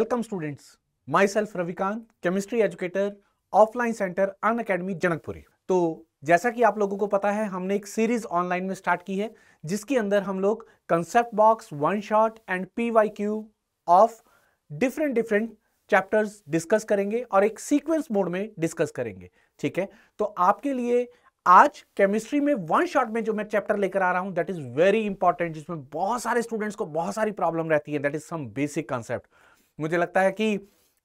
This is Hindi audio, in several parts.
Students myself Ravikant chemistry educator offline centre Unacademy Janakpuri तो जैसा कि आप लोगों को पता है हमने एक सीरीज ऑनलाइन में स्टार्ट की है जिसके अंदर हम लोग concept box one shot and P Y Q of different different chapters discuss करेंगे और एक सीक्वेंस मोड में डिस्कस करेंगे ठीक है तो आपके लिए आज केमिस्ट्री में वन शॉट में जो मैं चैप्टर लेकर आ रहा हूं दैट इज वेरी इंपॉर्टेंट जिसमें बहुत सारे स्टूडेंट्स को बहुत सारी प्रॉब्लम रहती है that is some basic concept मुझे लगता है कि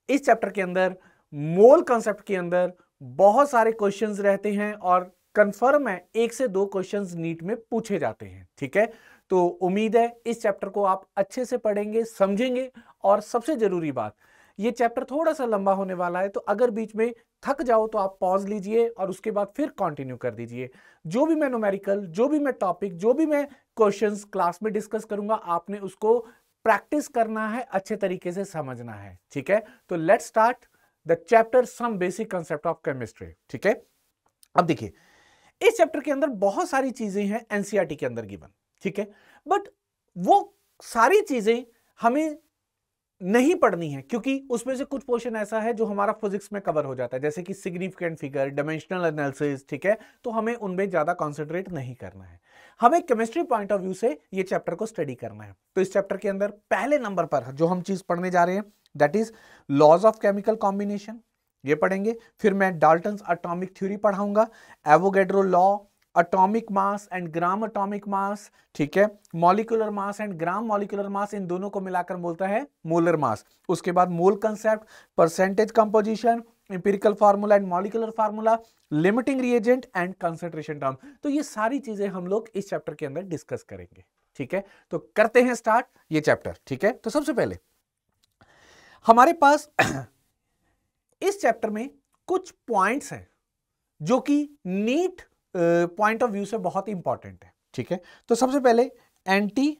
इस चैप्टर के अंदर मोल कॉन्सेप्ट के अंदर बहुत सारे क्वेश्चन रहते हैं और कंफर्म है एक से दो क्वेश्चन नीट में पूछे जाते हैं ठीक है तो उम्मीद है इस चैप्टर को आप अच्छे से पढ़ेंगे समझेंगे और सबसे ज़रूरी बात ये चैप्टर थोड़ा सा लंबा होने वाला है तो अगर बीच में थक जाओ तो आप पॉज लीजिए और उसके बाद फिर कंटिन्यू कर दीजिए जो भी मैं नोमेरिकल जो भी मैं टॉपिक जो भी मैं क्वेश्चंस क्लास में डिस्कस करूंगा आपने उसको प्रैक्टिस करना है अच्छे तरीके से समझना है ठीक है तो let start the chapter some basic concept of chemistry ठीक है अब देखिए इस चैप्टर के अंदर बहुत सारी चीजें हैं एनसीआरटी e के अंदर गिवन ठीक है बट वो सारी चीजें हमें नहीं पढ़नी है क्योंकि उसमें से कुछ पोर्शन ऐसा है जो हमारा फिजिक्स में कवर हो जाता है जैसे कि सिग्निफिकेंट फिगर डायमेंशनल एनालिसिस ठीक है तो हमें उनमें ज़्यादा कॉन्सेंट्रेट नहीं करना है हमें केमिस्ट्री पॉइंट ऑफ व्यू से ये चैप्टर को स्टडी करना है तो इस चैप्टर के अंदर पहले नंबर पर जो हम चीज़ पढ़ने जा रहे हैं that is laws of chemical combination ये पढ़ेंगे फिर मैं डाल्टन अटोमिक थ्योरी पढ़ाऊंगा Avogadro law atomic mass and gram atomic mass ठीक है molecular mass and gram molecular mass इन दोनों को मिलाकर बोलता है मोलर मास उसके बाद mole concept percentage composition empirical formula and molecular formula limiting reagent and concentration term तो ये सारी चीजें हम लोग इस चैप्टर के अंदर डिस्कस करेंगे ठीक है तो करते हैं स्टार्ट ये चैप्टर ठीक है तो सबसे पहले हमारे पास इस चैप्टर में कुछ पॉइंट्स हैं जो कि नीट पॉइंट ऑफ व्यू से बहुत इंपॉर्टेंट है ठीक है तो सबसे पहले anti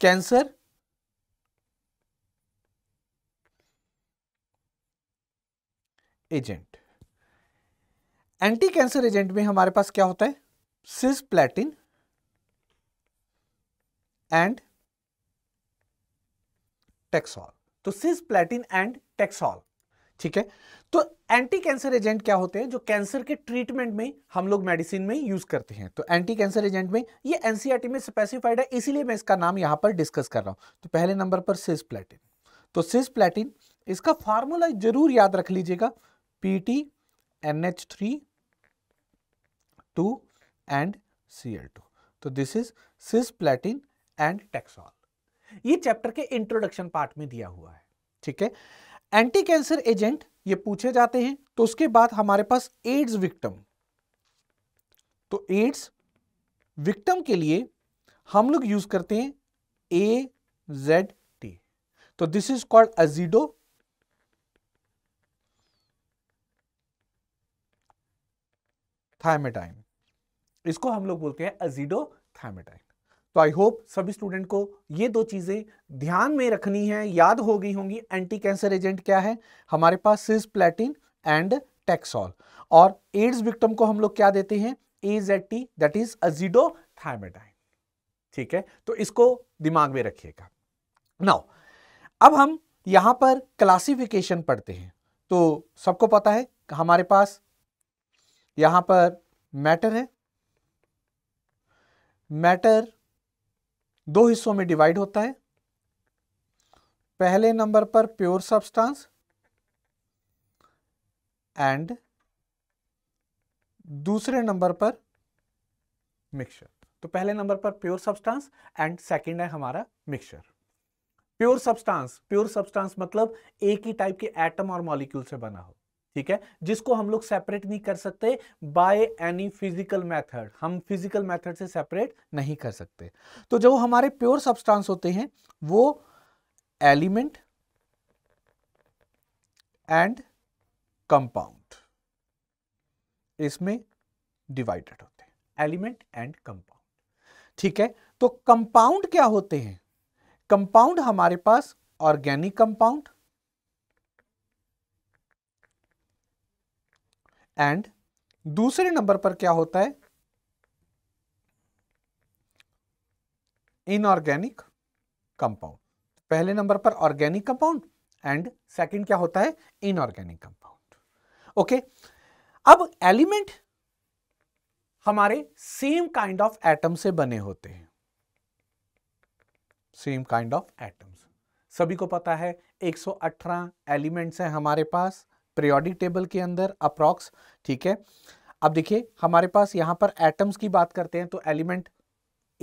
cancer agent anti cancer agent में हमारे पास क्या होता है सिस प्लेटिन एंड टेक्सॉल तो सिस प्लेटिन एंड टेक्सॉल ठीक है तो एंटी कैंसर एजेंट क्या होते हैं जो कैंसर के ट्रीटमेंट में हम लोग मेडिसिन में यूज करते हैं तो एंटी कैंसर एजेंट में ये एनसीआरटी e में स्पेसिफाइड है इसीलिए मैं इसका नाम यहां पर डिस्कस कर रहा हूं तो पहले नंबर पर सिस प्लेटिन तो सिस प्लेटिन इसका फार्मूला जरूर याद रख लीजिएगा PT N H three two and C L two तो this is cisplatin and Taxol ये चैप्टर के इंट्रोडक्शन पार्ट में दिया हुआ है ठीक है एंटी कैंसर एजेंट ये पूछे जाते हैं तो उसके बाद हमारे पास एड्स विक्टम तो एड्स विक्टम के लिए हम लोग यूज करते हैं ए जेड टी तो this is called azido thymidine इसको हम लोग बोलते हैं अजीडो थायमेटाइन तो आई होप सभी स्टूडेंट को ये दो चीज़ें ध्यान में रखनी है याद हो गई होंगी एंटी कैंसर एजेंट क्या है हमारे पास सिज प्लेटिन एंड टेक्सॉल और एड्स विक्टम को हम लोग क्या देते हैं A Z T that is thymidine ठीक है तो इसको दिमाग में रखिएगा नाउ अब हम यहां पर क्लासिफिकेशन पढ़ते हैं तो सबको पता है हमारे पास यहां पर मैटर है मैटर दो हिस्सों में डिवाइड होता है पहले नंबर पर प्योर सब्सटेंस एंड दूसरे नंबर पर मिक्सचर तो पहले नंबर पर प्योर सब्सटेंस एंड सेकंड है हमारा mixture pure substance pure substance मतलब एक ही टाइप के एटम और मॉलिक्यूल से बना हो ठीक है जिसको हम लोग सेपरेट नहीं कर सकते बाय एनी फिजिकल मेथड हम फिजिकल मेथड से सेपरेट नहीं कर सकते तो जो हमारे प्योर सब्सटेंस होते हैं वो एलिमेंट एंड कंपाउंड इसमें डिवाइडेड होते हैं एलिमेंट एंड कंपाउंड ठीक है तो कंपाउंड क्या होते हैं कंपाउंड हमारे पास ऑर्गेनिक कंपाउंड एंड दूसरे नंबर पर क्या होता है इनऑर्गेनिक कंपाउंड पहले नंबर पर ऑर्गेनिक कंपाउंड एंड सेकंड क्या होता है इनऑर्गेनिक कंपाउंड ओके अब एलिमेंट हमारे सेम काइंड ऑफ एटम से बने होते हैं सेम काइंड ऑफ एटम्स सभी को पता है 118 एलिमेंट्स हैं हमारे पास पीरियोडिक टेबल के अंदर अप्रॉक्स ठीक है अब देखिए हमारे पास यहाँ पर एटम्स की बात करते हैं तो एलिमेंट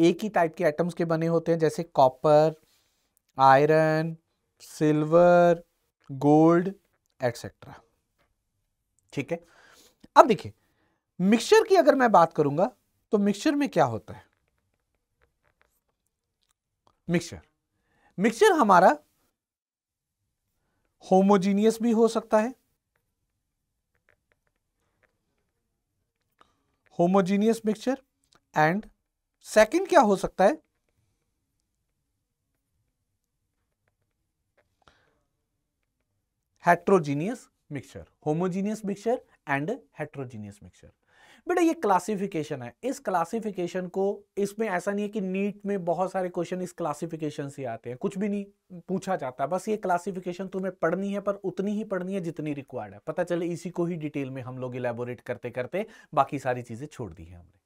एक ही टाइप के एटम्स के बने होते हैं जैसे copper iron silver gold etcetera ठीक है अब देखिए मिक्सचर की अगर मैं बात करूंगा तो मिक्सचर में क्या होता है मिक्सचर मिक्सचर हमारा होमोजीनियस भी हो सकता है होमोजीनियस मिक्सचर एंड सेकंड क्या हो सकता है heterogeneous mixture homogeneous mixture and heterogeneous mixture बेटा ये क्लासिफिकेशन है इस क्लासिफिकेशन को इसमें ऐसा नहीं है कि नीट में बहुत सारे क्वेश्चन इस क्लासिफिकेशन से आते हैं कुछ भी नहीं पूछा जाता बस ये क्लासिफिकेशन तुम्हें पढ़नी है पर उतनी ही पढ़नी है जितनी रिक्वायर्ड है पता चले इसी को ही डिटेल में हम लोग इलेबोरेट करते करते बाकी सारी चीज़ें छोड़ दी है हमने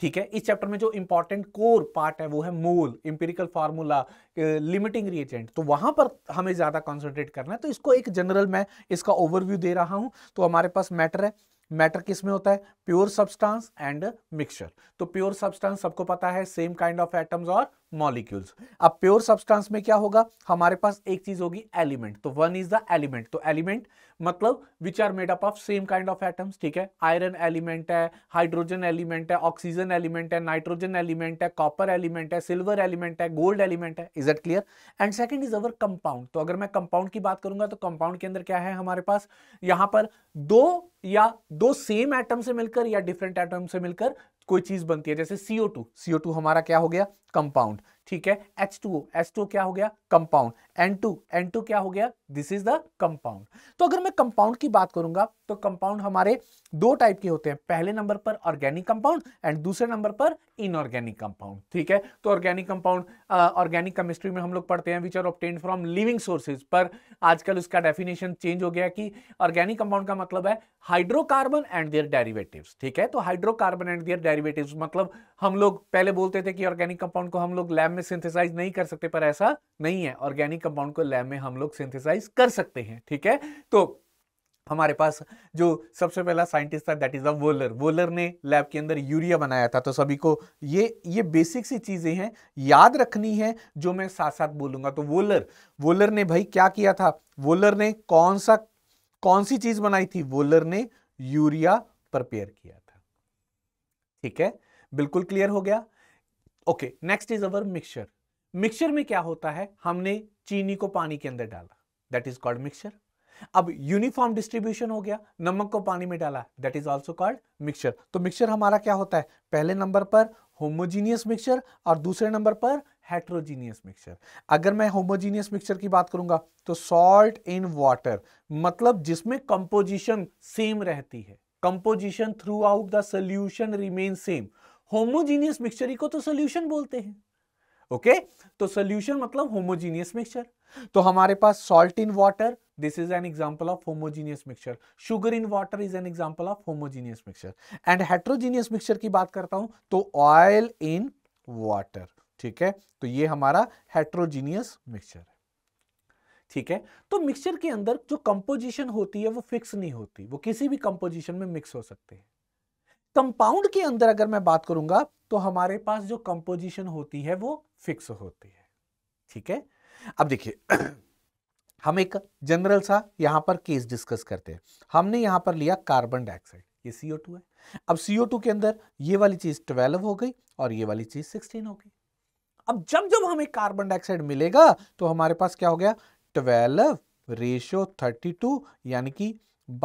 ठीक है इस चैप्टर में जो इंपॉर्टेंट कोर पार्ट है वो है mole empirical formula limiting reagent तो वहां पर हमें ज्यादा कॉन्सेंट्रेट करना है तो इसको एक जनरल मैं इसका ओवरव्यू दे रहा हूं तो हमारे पास मैटर है मैटर किस में होता है प्योर सब्सटेंस एंड मिक्सचर तो प्योर सब्सटेंस सबको पता है सेम काइंड ऑफ एटम्स और मॉलिक्यूल्स अब प्योर सब्सटेंस में क्या होगा हमारे पास एक चीज होगी एलिमेंट तो वन इज द एलिमेंट तो एलिमेंट मतलब which are made up of same kind of atoms ठीक है आयरन एलिमेंट है हाइड्रोजन एलिमेंट है ऑक्सीजन एलिमेंट है नाइट्रोजन एलिमेंट है कॉपर एलिमेंट है सिल्वर एलिमेंट है गोल्ड एलिमेंट है is it clear and second is our compound तो अगर मैं कंपाउंड की बात करूंगा तो कंपाउंड के अंदर क्या है हमारे पास यहां पर दो या दो सेम एटम से मिलकर या डिफरेंट एटम से मिलकर कोई चीज बनती है जैसे CO2 CO2 हमारा क्या हो गया कंपाउंड ठीक है H two O H two क्या हो गया compound N two N two क्या हो गया दिस इज द कंपाउंड तो अगर मैं कंपाउंड की बात करूंगा तो कंपाउंड हमारे दो टाइप के होते हैं पहले नंबर पर ऑर्गेनिक कंपाउंड एंड दूसरे नंबर पर इनऑर्गेनिक कंपाउंड ठीक है तो ऑर्गेनिक कंपाउंड ऑर्गेनिक केमिस्ट्री में हम लोग पढ़ते हैं which are obtain from living sources पर आजकल उसका डेफिनेशन चेंज हो गया कि ऑर्गेनिक कंपाउंड का मतलब है हाइड्रोकार्बन एंड देयर डेरिवेटिव्स ठीक है तो हाइड्रोकार्बन एंड देयर डेरिवेटिव्स मतलब हम लोग पहले बोलते थे कि ऑर्गेनिक कंपाउंड को हम लोग लैब में सिंथेसाइज नहीं कर सकते पर ऐसा नहीं है ऑर्गेनिक कंपाउंड को लैब में हम लोग सिंथेसाइज कर सकते हैं ठीक है तो हमारे पास जो सबसे पहला साइंटिस्ट था that is a Wohler Wohler ने लैब के अंदर यूरिया बनाया था तो सभी को ये ये बेसिक सी चीज़ें हैं याद रखनी है जो मैं साथ साथ बोलूंगा तो वोलर वोलर ने भाई क्या किया था वोलर ने कौन सा कौन सी चीज़ बनाई थी वोलर ने यूरिया प्रिपेयर किया था ठीक है बिल्कुल क्लियर हो गया okay next is our mixture mixture में क्या होता है हमने चीनी को पानी के अंदर डाला दैट इज कॉल्ड मिक्सचर अब यूनिफॉर्म डिस्ट्रीब्यूशन हो गया नमक को पानी में डाला that is also called mixture तो मिक्सचर हमारा क्या होता है पहले नंबर पर होमोजीनियस मिक्सचर और दूसरे नंबर पर हेट्रोजीनियस मिक्सचर अगर मैं होमोजीनियस मिक्सचर की बात करूंगा तो सॉल्ट इन वाटर मतलब जिसमें कंपोजिशन सेम रहती है composition throughout the solution remain same homogeneous mixture ही को तो सोल्यूशन बोलते हैं ओके तो सोल्यूशन मतलब होमोजीनियस मिक्सचर तो हमारे पास salt in water this is an example of homogeneous mixture sugar in water is an example of homogeneous mixture and heterogeneous mixture की बात करता हूं तो ऑयल इन वाटर ठीक है तो ये हमारा हेट्रोजीनियस मिक्सचर है ठीक है तो मिक्सचर के अंदर जो कंपोजिशन होती है वो फिक्स नहीं होती वो किसी भी कंपोजिशन में मिक्स हो सकते हैं कंपाउंड के अंदर अगर मैं बात करूंगा तो हमारे पास जो कंपोजिशन होती है वो फिक्स होती है ठीक है अब देखिए हम एक जनरल सा यहां पर केस डिस्कस करते हैं हमने यहां पर लिया कार्बन डाइऑक्साइड ये CO2 है अब सीओ टू के अंदर ये वाली चीज ट्वेल्व हो गई और ये वाली चीज सिक्सटीन हो गई अब जब जब हमें कार्बन डाइऑक्साइड मिलेगा तो हमारे पास क्या हो गया ट्वेल्व रेशो थर्टी टू यानी कि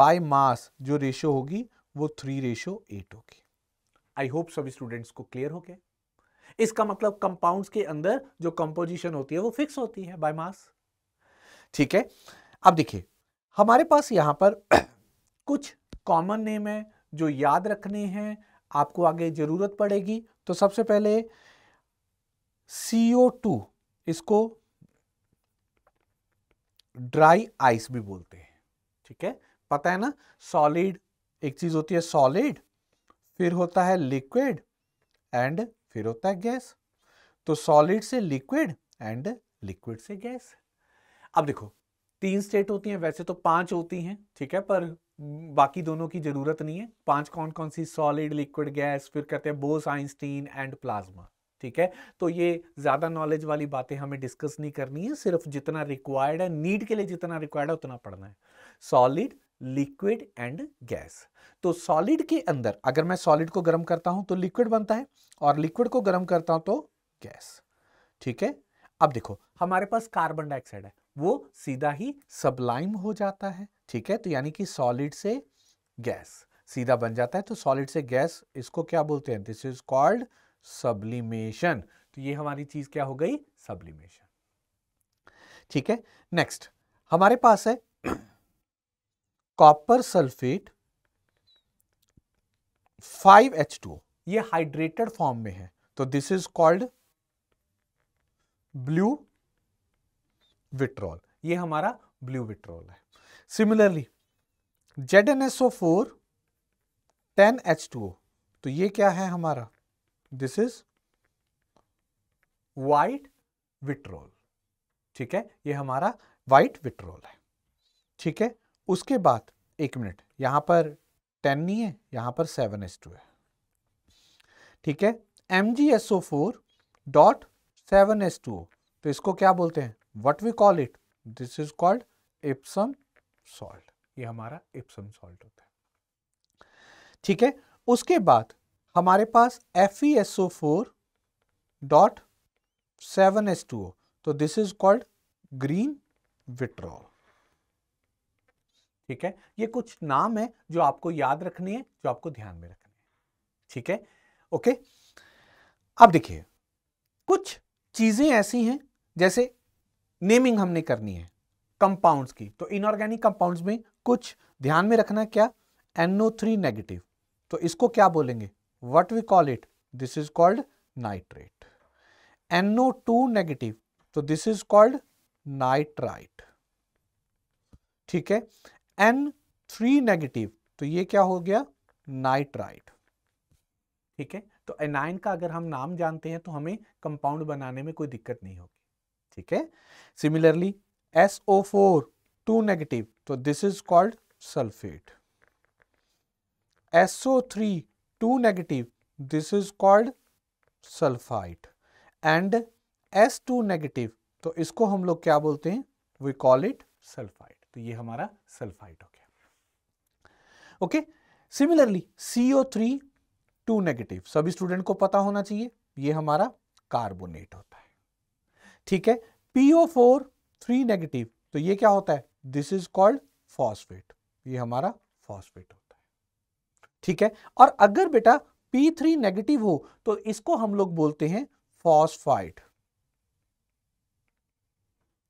बाय मास जो रेशो होगी वो थ्री रेशो एट होगी आई होप सभी स्टूडेंट्स को क्लियर हो गया इसका मतलब कंपाउंड्स के अंदर जो कंपोजिशन होती है वो फिक्स होती है बाय मास ठीक है अब देखिए हमारे पास यहां पर कुछ कॉमन नेम है जो याद रखने हैं आपको आगे ज़रूरत पड़ेगी तो सबसे पहले CO2 इसको ड्राई आइस भी बोलते हैं ठीक है पता है ना सॉलिड एक चीज़ होती है सॉलिड फिर होता है लिक्विड एंड फिर होता है गैस तो सॉलिड से लिक्विड एंड लिक्विड से गैस अब देखो तीन स्टेट होती हैं वैसे तो पांच होती हैं ठीक है पर बाकी दोनों की ज़रूरत नहीं है पांच कौन कौन सी सॉलिड लिक्विड गैस फिर कहते हैं बोस आइंस्टीन एंड प्लाज्मा ठीक है तो ये ज़्यादा नॉलेज वाली बातें हमें डिस्कस नहीं करनी है सिर्फ जितना रिक्वायर्ड है नीड के लिए जितना रिक्वायर्ड है उतना पढ़ना है सॉलिड लिक्विड एंड गैस तो सॉलिड के अंदर अगर मैं सॉलिड को गर्म करता हूं तो लिक्विड बनता है और लिक्विड को गर्म करता हूं तो गैस ठीक है अब देखो हमारे पास कार्बन डाइऑक्साइड है वो सीधा ही सबलाइम हो जाता है ठीक है तो यानी कि सॉलिड से गैस सीधा बन जाता है तो सॉलिड से गैस इसको क्या बोलते हैं दिस इज कॉल्ड सब्लिमेशन तो ये हमारी चीज क्या हो गई सब्लिमेशन ठीक है नेक्स्ट हमारे पास है कॉपर सल्फेट 5H2O ये हाइड्रेटेड फॉर्म में है तो this is called blue vitriol ये हमारा ब्लू विट्रॉल है similarly Z N S O four ten H two O तो ये क्या है हमारा दिस इज वाइट विट्रोल ठीक है ये हमारा वाइट विट्रोल है ठीक है उसके बाद एक मिनट यहां पर टेन नहीं है यहां पर सेवन एस टू है ठीक है M G S O four dot seven S two तो इसको क्या बोलते हैं what we call it this is called Epsom salt ये हमारा इप्सम सॉल्ट होता है ठीक है उसके बाद हमारे पास F E S O four dot seven S two तो this is called green vitriol ठीक है ये कुछ नाम है जो आपको याद रखनी है जो आपको ध्यान में रखने है ठीक है ओके अब देखिए कुछ चीजें ऐसी हैं जैसे नेमिंग हमने करनी है कंपाउंड्स की तो इनऑर्गेनिक कंपाउंड्स में कुछ ध्यान में रखना क्या एनओ थ्री नेगेटिव तो इसको क्या बोलेंगे what we call it this is called nitrate NO two negative तो दिस इज कॉल्ड नाइट्राइट ठीक है एन थ्री नेगेटिव तो ये क्या हो गया नाइट्राइड ठीक है तो एनाइन का अगर हम नाम जानते हैं तो हमें कंपाउंड बनाने में कोई दिक्कत नहीं होगी ठीक है similarly S O four two negative तो this is called sulphate SO three two negative this is called sulphite and S two negative तो इसको हम लोग क्या बोलते हैं वी कॉल इट सल्फाइड तो ये हमारा सल्फाइट हो गया okay similarly CO three two negative सभी स्टूडेंट को पता होना चाहिए ये हमारा कार्बोनेट होता है ठीक है पीओ फोर थ्री नेगेटिव तो ये क्या होता है दिस इज कॉल्ड फॉस्फेट ये हमारा फॉस्फेट होता है ठीक है और अगर बेटा पी थ्री नेगेटिव हो तो इसको हम लोग बोलते हैं फॉस्फाइट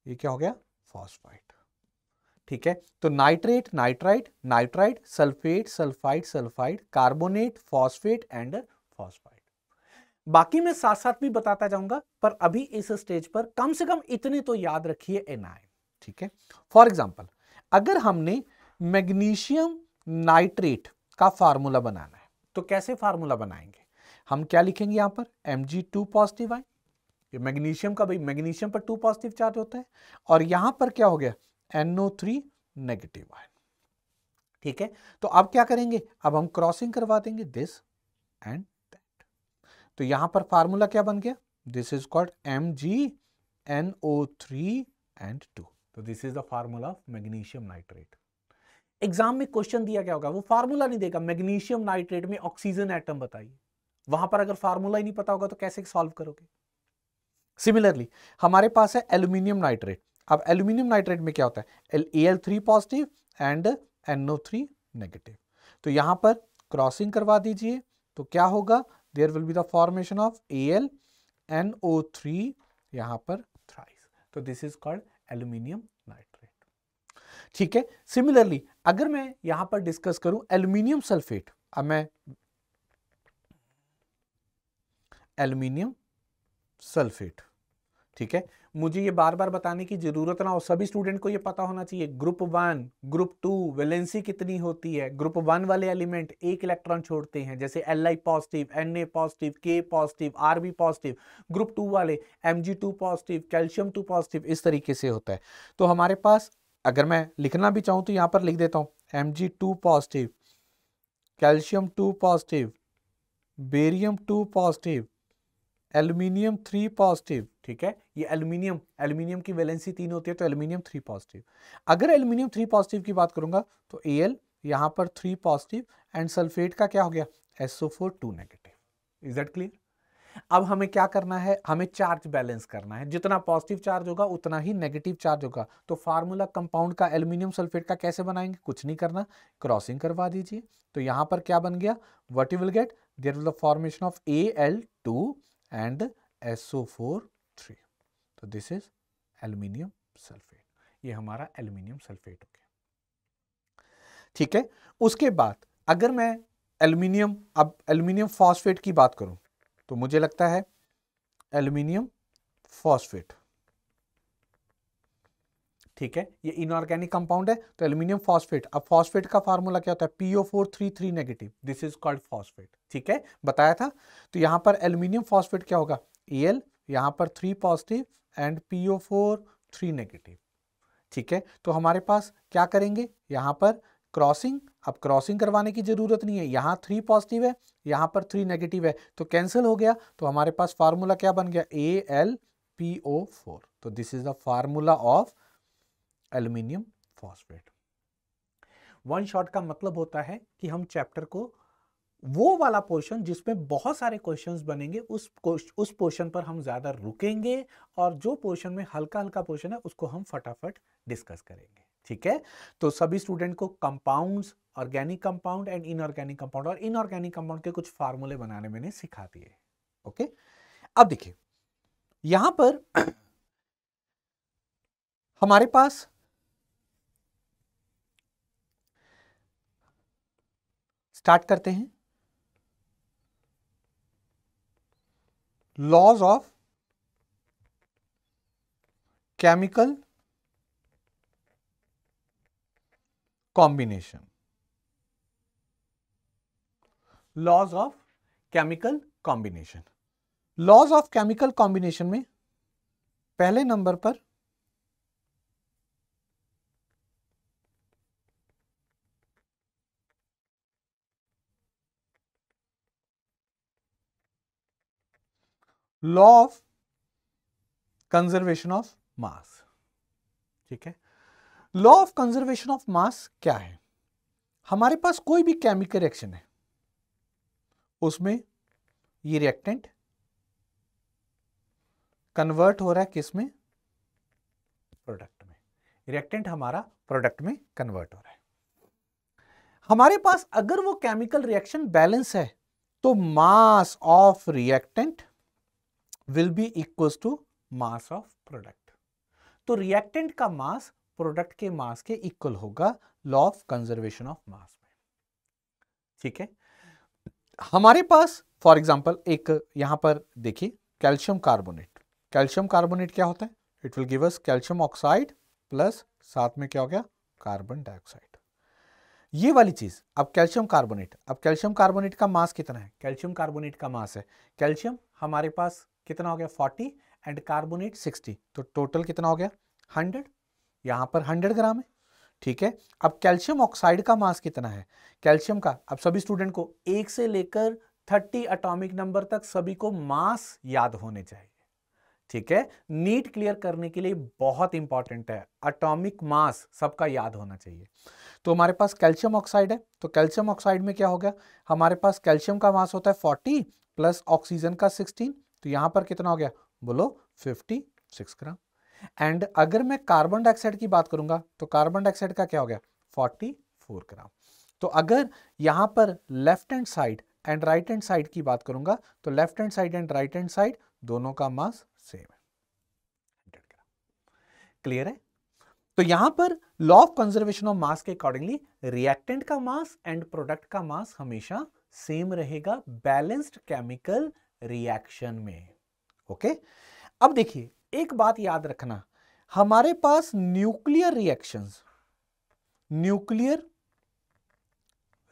ये क्या हो गया फॉस्फाइट ठीक है तो nitrate nitrite nitrite sulphate sulphide sulphide carbonate phosphate and phosphide बाकी मैं साथ साथ भी बताता जाऊंगा पर अभी इस स्टेज पर कम से कम इतने तो याद रखिए एनायन ठीक है फॉर एग्जाम्पल अगर हमने मैग्नीशियम नाइट्रेट का फार्मूला बनाना है तो कैसे फार्मूला बनाएंगे हम क्या लिखेंगे यहां पर M G two positive I magnesium का भाई मैग्नीशियम पर टू पॉजिटिव चार्ज होता है और यहां पर क्या हो गया NO3 नेगेटिव आयन ठीक है तो अब क्या करेंगे अब हम क्रॉसिंग करवा देंगे दिस एंड दैट तो यहां पर फार्मूला क्या बन गया this is called M G N O three and two तो this is the formula of magnesium nitrate exam में क्वेश्चन दिया क्या होगा वो फार्मूला नहीं देगा मैग्नीशियम नाइट्रेट में ऑक्सीजन एटम बताइए वहां पर अगर फार्मूला ही नहीं पता होगा तो कैसे सॉल्व करोगे सिमिलरली हमारे पास है एल्यूमिनियम नाइट्रेट अब एल्यूमिनियम नाइट्रेट में क्या होता है L three positive and NO three negative तो यहां पर क्रॉसिंग करवा दीजिए तो क्या होगा there will be the formation of A L N O three यहां पर थ्राइस तो this is called aluminium nitrate ठीक है सिमिलरली अगर मैं यहां पर डिस्कस करूं एल्यूमिनियम सल्फेट अब मैं एल्यूमिनियम सल्फेट ठीक है मुझे ये बार बार बताने की ज़रूरत ना हो सभी स्टूडेंट को ये पता होना चाहिए group one group two valency कितनी होती है ग्रुप वन वाले एलिमेंट एक इलेक्ट्रॉन छोड़ते हैं जैसे L I positive N A positive K positive R B positive group two वाले M G two positive calcium two positive इस तरीके से होता है तो हमारे पास अगर मैं लिखना भी चाहूँ तो यहाँ पर लिख देता हूँ M G two positive calcium two positive barium two positive aluminium three positive ठीक है ये एल्यूमिनियम एल्यूमिनियम की वैलेंसी तीन होती है तो एल्यूमिनियम थ्री पॉजिटिव अगर एल्यूमिनियम थ्री पॉजिटिव की बात करूंगा तो ए एल यहां पर थ्री पॉजिटिव एंड सल्फेट का क्या हो गया SO four two negative is that clear अब हमें क्या करना है हमें चार्ज बैलेंस करना है जितना पॉजिटिव चार्ज होगा उतना ही नेगेटिव चार्ज होगा तो फार्मूला कंपाउंड का एल्यूमिनियम सल्फेट का कैसे बनाएंगे कुछ नहीं करना क्रॉसिंग करवा दीजिए तो यहां पर क्या बन गया what you will get there will the formation of A L two and SO four three तो दिस इज एल्यूमिनियम सल्फेट ये हमारा एल्यूमिनियम सल्फेट हो गया ठीक है उसके बाद अगर मैं एल्यूमिनियम अब एल्यूमिनियम फॉस्फेट की बात करूं तो मुझे लगता है एल्यूमिनियम फॉस्फेट ठीक है ये इनऑर्गेनिक कंपाउंड है तो एल्यूमिनियम फॉस्फेट अब फॉस्फेट का फार्मूला क्या होता है PO four three three negative this is called phosphate ठीक है बताया था तो यहां पर एल्यूमिनियम फॉस्फेट क्या होगा ए एल यहां पर three positive and PO four three negative ठीक है तो हमारे पास क्या करेंगे यहां पर क्रॉसिंग अब क्रॉसिंग करवाने की ज़रूरत नहीं है यहाँ थ्री पॉजिटिव है यहां पर थ्री नेगेटिव है तो कैंसिल हो गया तो हमारे पास फार्मूला क्या बन गया A L P O four तो this is the formula of aluminium phosphate one shot का मतलब होता है कि हम चैप्टर को वो वाला पोर्शन जिसमें बहुत सारे क्वेश्चंस बनेंगे उस उस पोर्शन पर हम ज़्यादा रुकेंगे और जो पोर्शन में हल्का हल्का पोर्शन है उसको हम फटाफट डिस्कस करेंगे ठीक है तो सभी स्टूडेंट को compounds organic compound and inorganic compound और इनऑर्गेनिक कंपाउंड के कुछ फार्मूले बनाने मैंने सिखा दिए ओके अब देखिए यहां पर हमारे पास स्टार्ट करते हैं laws of chemical combination laws of chemical combination laws of chemical combination में पहले नंबर पर law of conservation of mass ठीक है law of conservation of mass क्या है हमारे पास कोई भी केमिकल रिएक्शन है उसमें ये रिएक्टेंट कन्वर्ट हो रहा है किस में प्रोडक्ट में रिएक्टेंट हमारा प्रोडक्ट में कन्वर्ट हो रहा है हमारे पास अगर वो केमिकल रिएक्शन बैलेंस है तो mass of reactant will be equals to mass of product तो रिएक्टेंट का मास प्रोडक्ट के मास के इक्वल होगा law of conservation of mass में ठीक है हमारे पास फॉर एग्जांपल एक यहां पर देखिए कैल्शियम कार्बोनेट कैल्शियम कार्बोनेट क्या होता है it will give us calcium oxide plus साथ में क्या हो गया कार्बन डाइऑक्साइड ये वाली चीज अब कैल्शियम कार्बोनेट अब कैल्शियम कार्बोनेट का मास कितना है कैल्शियम कार्बोनेट का मास है कैल्शियम हमारे पास कितना हो गया फोर्टी एंड कार्बोनेट सिक्सटी तो टोटल कितना हो गया हंड्रेड यहाँ पर हंड्रेड ग्राम है ठीक है अब कैल्शियम ऑक्साइड का मास कितना है कैल्शियम का अब सभी स्टूडेंट को एक से लेकर थर्टी अटोमिक नंबर तक सभी को मास याद होने चाहिए ठीक है नीट क्लियर करने के लिए बहुत इंपॉर्टेंट है अटोमिक मास सबका याद होना चाहिए तो हमारे पास कैल्शियम ऑक्साइड है तो कैल्शियम ऑक्साइड में क्या हो गया हमारे पास कैल्शियम का मास होता है 40 प्लस ऑक्सीजन का तो यहां पर कितना हो गया बोलो 56 ग्राम एंड अगर मैं कार्बन डाइऑक्साइड की बात करूंगा तो कार्बन डाइऑक्साइड का क्या हो गया 44 ग्राम तो अगर यहां पर left hand side and right hand side की बात करूंगा तो left hand side and right hand side दोनों का मास सेम है क्लियर है तो यहां पर law of conservation of mass के अकॉर्डिंगली रिएक्टेंट का मास एंड प्रोडक्ट का मास हमेशा सेम रहेगा बैलेंस्ड केमिकल रिएक्शन में ओके अब देखिए एक बात याद रखना हमारे पास न्यूक्लियर रिएक्शंस न्यूक्लियर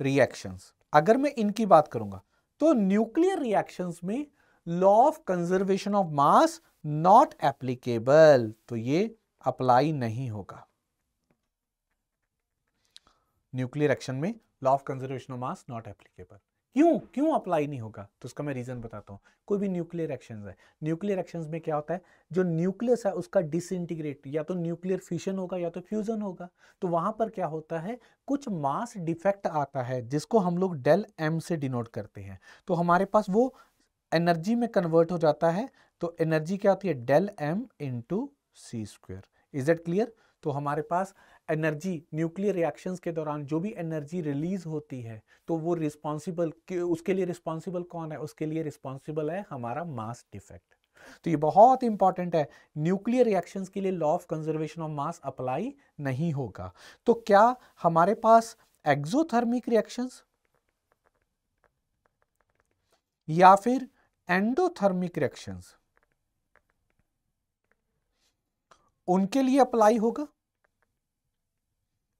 रिएक्शंस अगर मैं इनकी बात करूंगा तो न्यूक्लियर रिएक्शंस में law of conservation of mass not applicable तो ये अप्लाई नहीं होगा न्यूक्लियर एक्शन में law of conservation of mass not applicable क्यों क्यों अप्लाई नहीं होगा तो उसका मैं रीज़न बताता हूँ कोई भी न्यूक्लियर एक्शन है न्यूक्लियर एक्शन में क्या होता है जो न्यूक्लियस है उसका डिसइंटीग्रेट या तो न्यूक्लियर फिशन होगा या तो फ्यूज़न होगा तो वहां पर क्या होता है कुछ मास डिफेक्ट आता है जिसको हम लोग डेल एम से डिनोट करते हैं तो हमारे पास वो एनर्जी में कन्वर्ट हो जाता है तो एनर्जी क्या होती है del M into C square is that clear तो हमारे पास एनर्जी न्यूक्लियर रिएक्शंस के दौरान जो भी एनर्जी रिलीज होती है तो वो रिस्पॉन्सिबल उसके लिए रिस्पॉन्सिबल कौन है उसके लिए रिस्पॉन्सिबल है हमारा मास डिफेक्ट तो ये बहुत इंपॉर्टेंट है न्यूक्लियर रिएक्शंस के लिए law of conservation of mass apply नहीं होगा तो क्या हमारे पास एक्जोथर्मिक रिएक्शंस या फिर एंडोथर्मिक रिएक्शंस उनके लिए अप्लाई होगा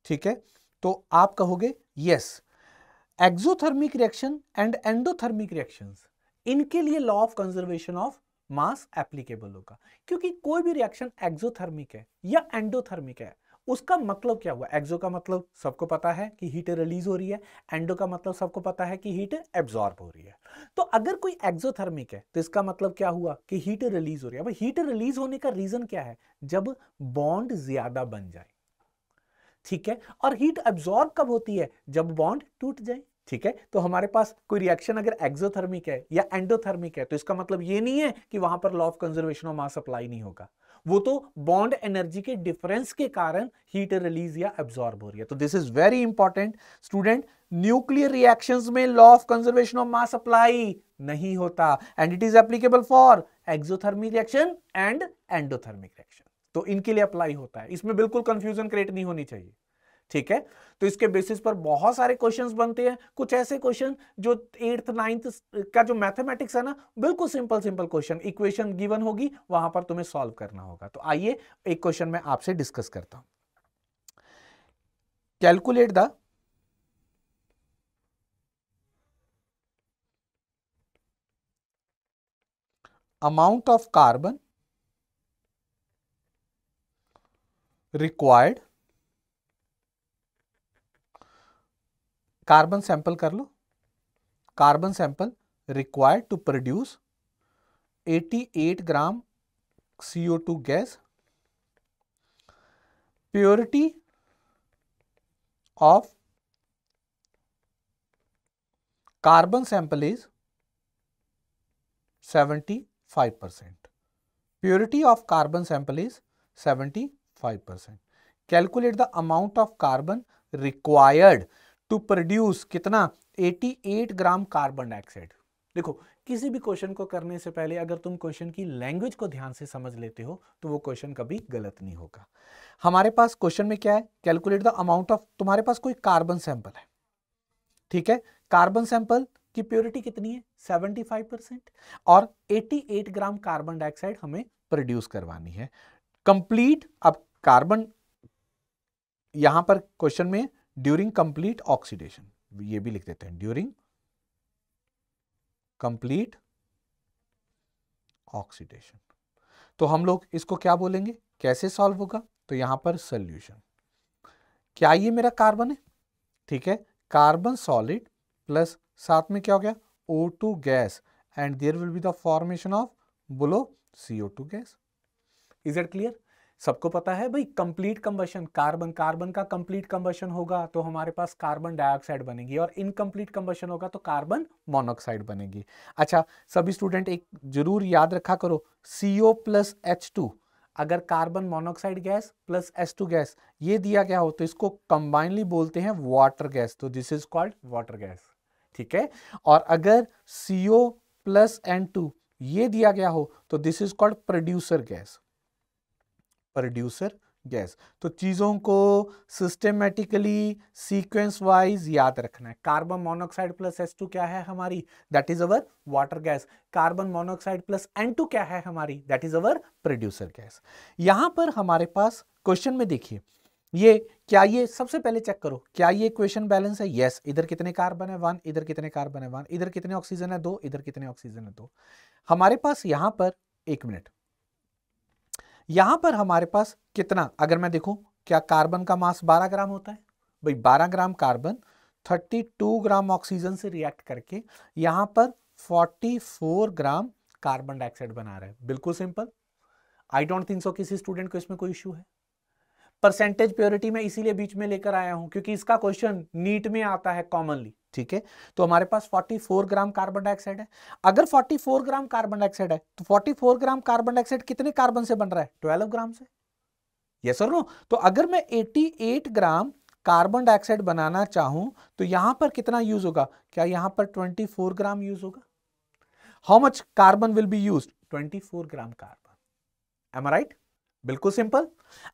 ठीक है तो आप कहोगे yes exothermic reaction and endothermic reactions इनके लिए law of conservation of mass applicable होगा क्योंकि कोई भी रिएक्शन एक्सोथर्मिक है या एंडोथर्मिक है उसका मतलब क्या हुआ एक्सो का मतलब सबको पता है कि हीट रिलीज हो रही है एंडो का मतलब सबको पता है कि हीट एब्जॉर्ब हो रही है तो अगर कोई एक्सोथर्मिक है तो इसका मतलब क्या हुआ कि हीट रिलीज हो रही है अब हीट रिलीज होने का रीजन क्या है जब बॉन्ड ज्यादा बन जाए ठीक है और हीट एब्जॉर्ब कब होती है जब बॉन्ड टूट जाए ठीक है तो हमारे पास कोई रिएक्शन अगर एक्सोथर्मिक है या एंडोथर्मिक है तो इसका मतलब ये नहीं है कि वहां पर law of conservation of mass apply नहीं होगा वो तो बॉन्ड एनर्जी के डिफरेंस के कारण हीट रिलीज या एब्जॉर्ब हो रही है तो this is very important student nuclear reactions में law of conservation of mass apply नहीं होता and it is applicable for exothermic reaction and endothermic reaction तो इनके लिए अप्लाई होता है इसमें बिल्कुल कंफ्यूजन क्रिएट नहीं होनी चाहिए ठीक है तो इसके बेसिस पर बहुत सारे क्वेश्चंस बनते हैं कुछ ऐसे क्वेश्चन जो एट्थ नाइन्थ का जो मैथमेटिक्स है ना बिल्कुल simple simple question equation given होगी वहां पर तुम्हें सॉल्व करना होगा तो आइए एक क्वेश्चन मैं आपसे डिस्कस करता हूं calculate the amount of carbon required carbon sample कर लो carbon sample required to produce 88 gram CO2 gas purity of carbon sample is 75 percent purity of carbon sample is 75 percent calculate the amount of carbon required to produce कितना 88 ग्राम कार्बन डाइऑक्साइड देखो किसी भी क्वेश्चन को करने से पहले अगर तुम क्वेश्चन की लैंग्वेज को ध्यान से समझ लेते हो तो वो क्वेश्चन कभी गलत नहीं होगा हमारे पास क्वेश्चन में क्या है कैलकुलेट द अमाउंट ऑफ तुम्हारे पास कोई कार्बन सैंपल है ठीक है कार्बन सैंपल की प्योरिटी कितनी है 75 परसेंट और 88 ग्राम कार्बन डाइऑक्साइड हमें प्रोड्यूस करवानी है कंप्लीट अब कार्बन यहां पर क्वेश्चन में ड्यूरिंग कंप्लीट ऑक्सीडेशन ये भी लिख देते हैं ड्यूरिंग कंप्लीट ऑक्सीडेशन तो हम लोग इसको क्या बोलेंगे कैसे सॉल्व होगा तो यहां पर सोल्यूशन क्या ये मेरा कार्बन है ठीक है कार्बन सॉलिड प्लस साथ में क्या हो गया O2 gas and there will be the formation of below CO2 gas is it clear सबको पता है भाई कंप्लीट कंबशन कार्बन कार्बन का कंप्लीट कंबशन होगा तो हमारे पास कार्बन डाइऑक्साइड बनेगी और इनकम्प्लीट कंबशन होगा तो कार्बन मोनोक्साइड बनेगी अच्छा सभी स्टूडेंट एक जरूर याद रखा करो C O plus H two अगर carbon monoxide gas plus S to gas ये दिया गया हो तो इसको कंबाइनली बोलते हैं वाटर गैस तो this is called water gas ठीक है और अगर C O plus N two ये दिया गया हो तो this is called producer gas producer gas तो चीज़ों को सिस्टेमेटिकली सीक्वेंस वाइज याद रखना है carbon monoxide plus S two क्या है हमारी that is our water gas carbon monoxide plus N two क्या है हमारी that is our producer gas यहां पर हमारे पास क्वेश्चन में देखिए ये क्या ये सबसे पहले चेक करो क्या ये क्वेश्चन बैलेंस है यस इधर कितने कार्बन है वन इधर कितने कार्बन है वन इधर कितने ऑक्सीजन है दो इधर कितने ऑक्सीजन है दो हमारे पास यहां पर एक मिनट यहां पर हमारे पास कितना अगर मैं देखूं क्या कार्बन का मास 12 ग्राम होता है भाई 12 ग्राम कार्बन 32 ग्राम ऑक्सीजन से रिएक्ट करके यहां पर 44 ग्राम कार्बन डाइऑक्साइड बना रहा है बिल्कुल simple I don't think so किसी स्टूडेंट को इसमें कोई इशू है परसेंटेज प्योरिटी में इसीलिए बीच में लेकर आया हूं क्योंकि इसका क्वेश्चन नीट में आता है कॉमनली ठीक है तो हमारे पास 44 ग्राम कार्बन डाइऑक्साइड है अगर 44 ग्राम कार्बन डाइऑक्साइड है तो 44 ग्राम कार्बन डाइऑक्साइड कितने कार्बन से बन रहा है 12 ग्राम से यस और नो तो अगर मैं 88 ग्राम कार्बन डाइऑक्साइड बनाना चाहूं तो यहां पर कितना यूज होगा क्या यहां पर 24 ग्राम यूज होगा how much carbon will be use twenty gram carbon am right बिल्कुल सिंपल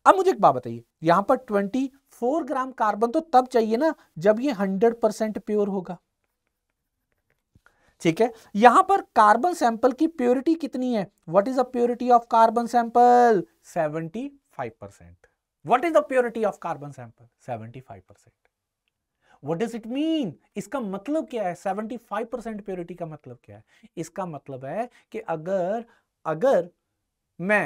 अब मुझे एक बात बताइए यहां पर ट्वेंटी फोर ग्राम कार्बन तो तब चाहिए ना जब ये हंड्रेड परसेंट प्योर होगा ठीक है यहां पर कार्बन सैंपल की प्योरिटी कितनी है what is the purity of carbon sample seventy five percent what is the purity of carbon sample seventy five percent what does it mean इसका मतलब क्या है 75 परसेंट प्योरिटी का मतलब क्या है इसका मतलब है कि अगर अगर मैं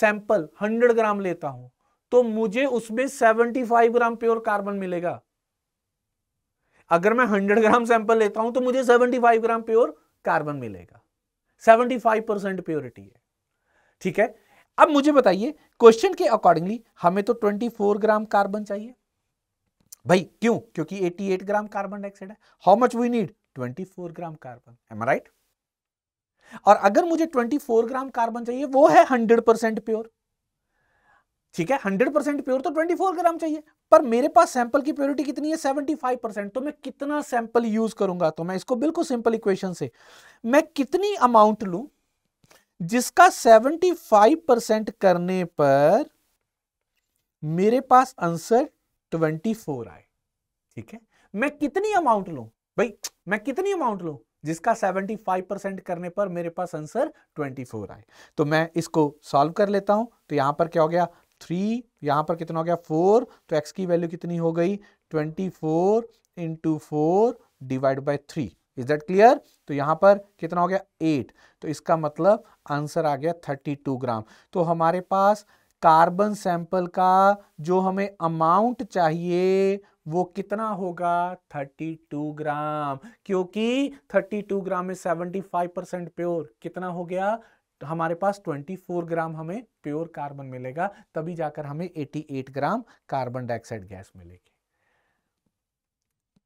सैंपल 100 ग्राम लेता हूं तो मुझे उसमें 75 ग्राम प्योर कार्बन मिलेगा अगर मैं 100 ग्राम सैंपल लेता हूं तो मुझे 75 ग्राम प्योर कार्बन मिलेगा 75 परसेंट प्योरिटी है ठीक है अब मुझे बताइए क्वेश्चन के अकॉर्डिंगली हमें तो 24 ग्राम कार्बन चाहिए भाई क्यों क्योंकि 88 ग्राम कार्बन डाइऑक्साइड है how much we need 24 gram carbon am right और अगर मुझे 24 ग्राम कार्बन चाहिए वो है 100 परसेंट प्योर ठीक है 100 परसेंट प्योर तो 24 ग्राम चाहिए पर मेरे पास सैंपल की प्योरिटी कितनी है 75 परसेंट तो मैं कितना सैंपल यूज करूंगा तो मैं इसको बिल्कुल सिंपल इक्वेशन से मैं कितनी अमाउंट लू जिसका 75 परसेंट करने पर मेरे पास आंसर 24 आए ठीक है मैं कितनी अमाउंट लू भाई मैं कितनी अमाउंट लू जिसका 75 परसेंट करने पर मेरे पास आंसर 24 आए तो मैं इसको सॉल्व कर लेता हूं तो यहां पर क्या हो गया थ्री यहाँ पर कितना हो गया फोर तो एक्स की वैल्यू कितनी हो गई twenty four into four divide by three is that clear तो यहाँ पर कितना हो गया एट तो इसका मतलब आंसर आ गया थर्टी टू ग्राम तो हमारे पास कार्बन सैंपल का जो हमें अमाउंट चाहिए वो कितना होगा 32 ग्राम क्योंकि 32 ग्राम में 75 परसेंट प्योर कितना हो गया तो हमारे पास 24 ग्राम हमें प्योर कार्बन मिलेगा तभी जाकर हमें 88 ग्राम कार्बन डाइऑक्साइड गैस मिलेगी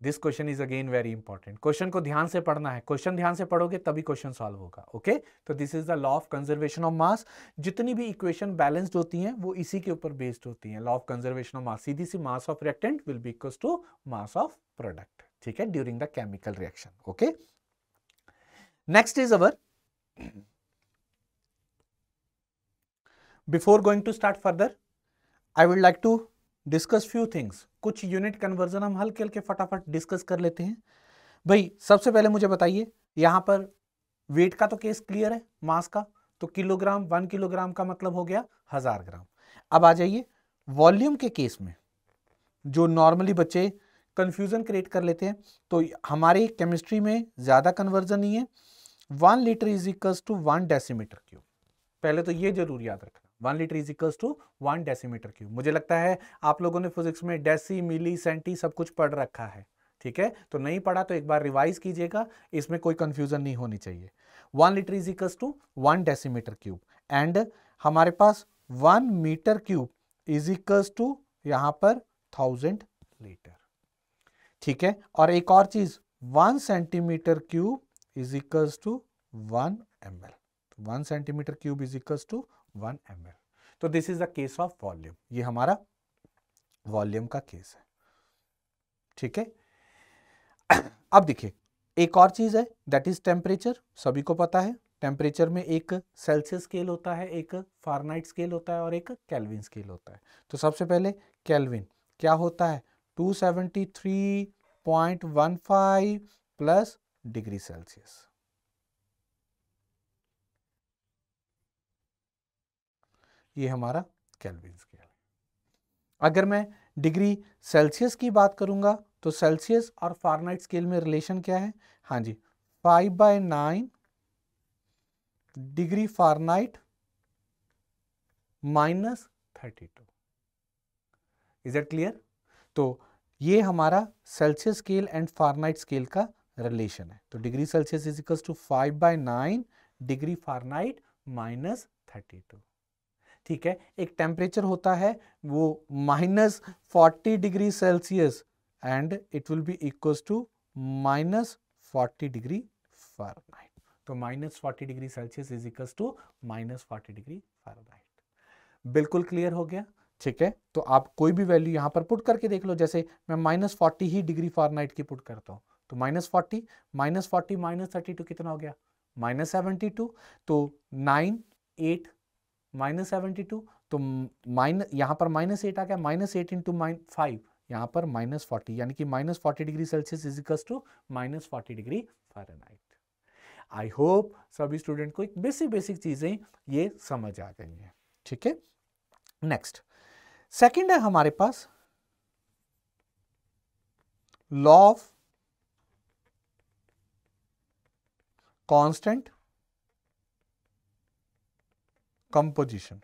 this question is again very important question को ध्यान से पढ़ना है क्वेश्चन ध्यान से पढ़ोगे तभी क्वेश्चन सॉल्व होगा ओके तो this is the law of conservation of mass जितनी भी इक्वेशन बैलेंस्ड होती हैं वो इसी के ऊपर बेस्ड होती हैं law of conservation of mass सीधी सी mass of reactant will be equal to mass of product ठीक है during the chemical reaction okay next is our before going to start further I would like to discuss few things कुछ यूनिट कन्वर्जन हम हल्के हल्के फटाफट डिस्कस कर लेते हैं भाई सबसे पहले मुझे बताइए यहाँ पर वेट का तो केस क्लियर है मास का तो किलोग्राम वन किलोग्राम का मतलब हो गया हजार ग्राम अब आ जाइए वॉल्यूम के केस में जो नॉर्मली बच्चे कन्फ्यूज़न क्रिएट कर लेते हैं तो हमारे केमिस्ट्री में ज़्यादा कन्वर्जन नहीं है one litre is equals to one decimetre cube पहले तो ये जरूर याद रखना one litre is equals to one decimetre cube मुझे लगता है आप लोगों ने फिजिक्स में डेसी मिली सेंटी सब कुछ पढ़ रखा है ठीक है तो नहीं पढ़ा तो एक बार रिवाइज कीजिएगा इसमें कोई कंफ्यूजन नहीं होनी चाहिए one litre is equals to one decimetre cube and हमारे पास one metre cube is equals to यहाँ पर थाउजेंड लीटर ठीक है और एक और चीज one centimetre cube is equals to one M L one centimetre cube is equals to one M तो this is the case of volume ये हमारा वॉल्यूम का केस है ठीक है अब देखिए एक और चीज है दैट इज टेम्परेचर सभी को पता है टेम्परेचर में एक सेल्सियस स्केल होता है एक फारनाइट स्केल होता है और एक कैलविन स्केल होता है तो सबसे पहले कैलविन क्या होता है 273.15 प्लस डिग्री सेल्सियस ये हमारा कैलविन स्केल है अगर मैं डिग्री सेल्सियस की बात करूंगा तो सेल्सियस और फारनाइट स्केल में रिलेशन क्या है हाँ जी five by nine degree Fahrenheit minus thirty two is it clear तो ये हमारा Celsius scale and Fahrenheit scale का रिलेशन है तो degree Celsius is equals to five by nine degree Fahrenheit minus thirty two ठीक है एक टेम्परेचर होता है वो minus forty degree Celsius and it will be equals to minus forty degree Fahrenheit तो minus forty degree Celsius is equals to minus forty degree Fahrenheit बिल्कुल क्लियर हो गया ठीक है तो आप कोई भी वैल्यू यहां पर पुट करके देख लो जैसे मैं माइनस फोर्टी ही डिग्री नाइट की पुट करता हूँ तो minus forty minus forty minus thirty two कितना हो गया माइनस सेवेंटी टू तो nine eight minus seventy two तो माइनस यहाँ पर माइनस एट आ गया minus eight into nine five यहाँ पर माइनस फोर्टी यानी कि minus forty degree Celsius equals to minus forty degree Fahrenheit I hope सभी स्टूडेंट को एक बेसिक बेसिक चीज़ें ये समझ आ गई हैं ठीक है नेक्स्ट सेकंड है हमारे पास लॉ ऑफ कांस्टेंट कंपोजिशन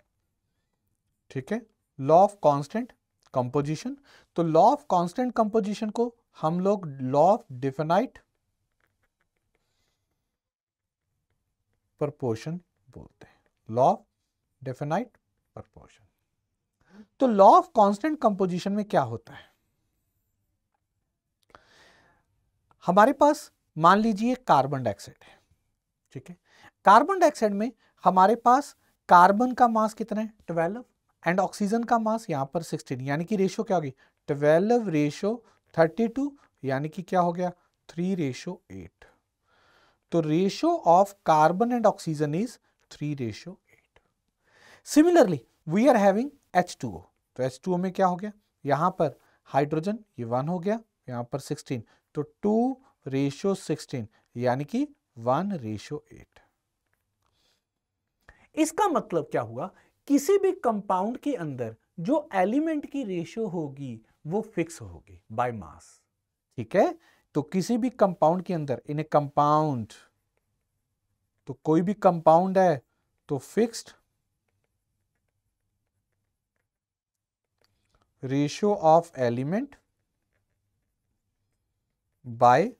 ठीक है लॉ ऑफ कांस्टेंट कंपोजिशन तो लॉ ऑफ कांस्टेंट कंपोजिशन को हम लोग लॉ ऑफ डिफेनाइट प्रपोर्शन बोलते हैं लॉ ऑफ डेफिनाइट प्रपोर्शन तो लॉ ऑफ कांस्टेंट कंपोजिशन में क्या होता है हमारे पास मान लीजिए कार्बन डाइऑक्साइड है ठीक है कार्बन डाइऑक्साइड में हमारे पास कार्बन का मास कितना है ट्वेल्व एंड ऑक्सीजन का मास यहाँ पर सिक्सटीन यानी कि रेशो क्या होगी ट्वेल्व रेशो थर्टी टू यानी कि क्या हो गया थ्री रेशो एट तो ratio of carbon and oxygen is three ratio eight similarly we are having H two O तो एच टू ओ में क्या हो गया यहां पर हाइड्रोजन ये वन हो गया यहां पर सिक्सटीन तो टू रेशो सिक्सटीन यानी कि वन रेशो एट इसका मतलब क्या हुआ किसी भी कंपाउंड के अंदर जो एलिमेंट की रेशियो होगी वो फिक्स होगी बाय मास ठीक है तो किसी भी कंपाउंड के अंदर इन ए कंपाउंड तो कोई भी कंपाउंड है तो fixed ratio of element by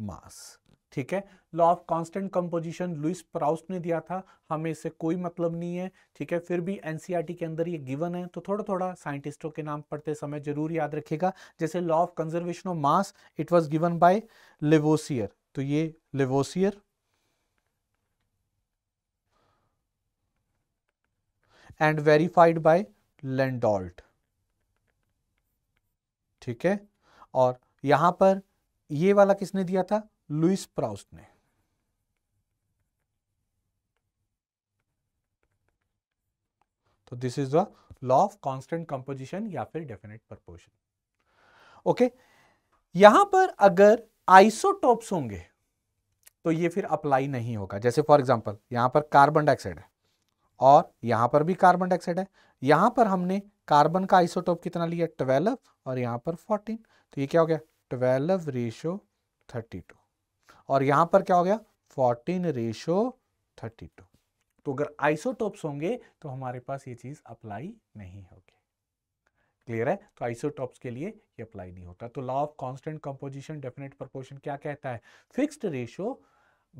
mass ठीक है law of constant composition Louis Proust ने दिया था हमें इससे कोई मतलब नहीं है ठीक है फिर भी एनसीईआरटी e के अंदर ये गिवन है तो थोड़ा थोड़ा साइंटिस्टों के नाम पढ़ते समय जरूर याद रखिएगा जैसे law of conservation of mass it was given by Lavoisier तो ये Lavoisier and verified by Landolt ठीक है और यहां पर ये वाला किसने दिया था लुइस प्राउस्ट ने तो this is the law of constant composition या फिर डेफिनेट प्रपोर्शन ओके यहां पर अगर आइसोटोप्स होंगे तो ये फिर अप्लाई नहीं होगा जैसे फॉर एग्जांपल यहां पर कार्बन डाइऑक्साइड है और यहां पर भी कार्बन डाइऑक्साइड है यहां पर हमने कार्बन का आइसोटोप कितना लिया 12 और यहां पर 14 तो ये क्या हो गया 12 रेशो 32 और यहां पर क्या हो गया फोर्टीन रेशो थर्टी टू तो अगर आइसोटोप्स होंगे तो हमारे पास ये चीज़ अप्लाई नहीं होगी क्लियर है तो आइसोटॉप्स के लिए ये अप्लाई नहीं होता तो law of constant composition definite proportion क्या कहता है फिक्स्ड रेशो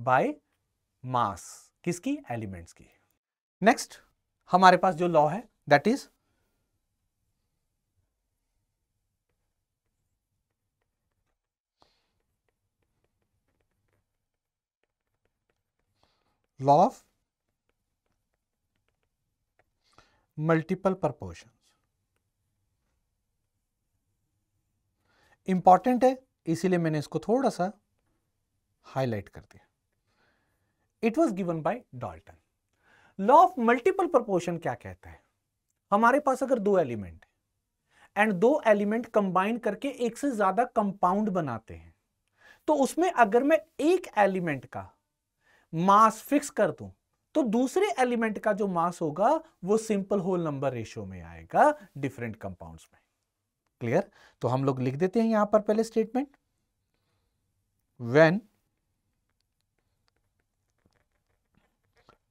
बाय मास किसकी एलिमेंट्स की नेक्स्ट हमारे पास जो लॉ है that is law of multiple proportions. Important है इसीलिए मैंने इसको थोड़ा सा हाईलाइट कर दिया it was given by Dalton law of multiple proportion क्या कहता है हमारे पास अगर दो एलिमेंट है एंड दो एलिमेंट कंबाइन करके एक से ज्यादा कंपाउंड बनाते हैं तो उसमें अगर मैं एक एलिमेंट का मास फिक्स कर दूं तो दूसरे एलिमेंट का जो मास होगा वो सिंपल होल नंबर रेशियो में आएगा डिफरेंट कंपाउंड्स में क्लियर तो हम लोग लिख देते हैं यहां पर पहले statement when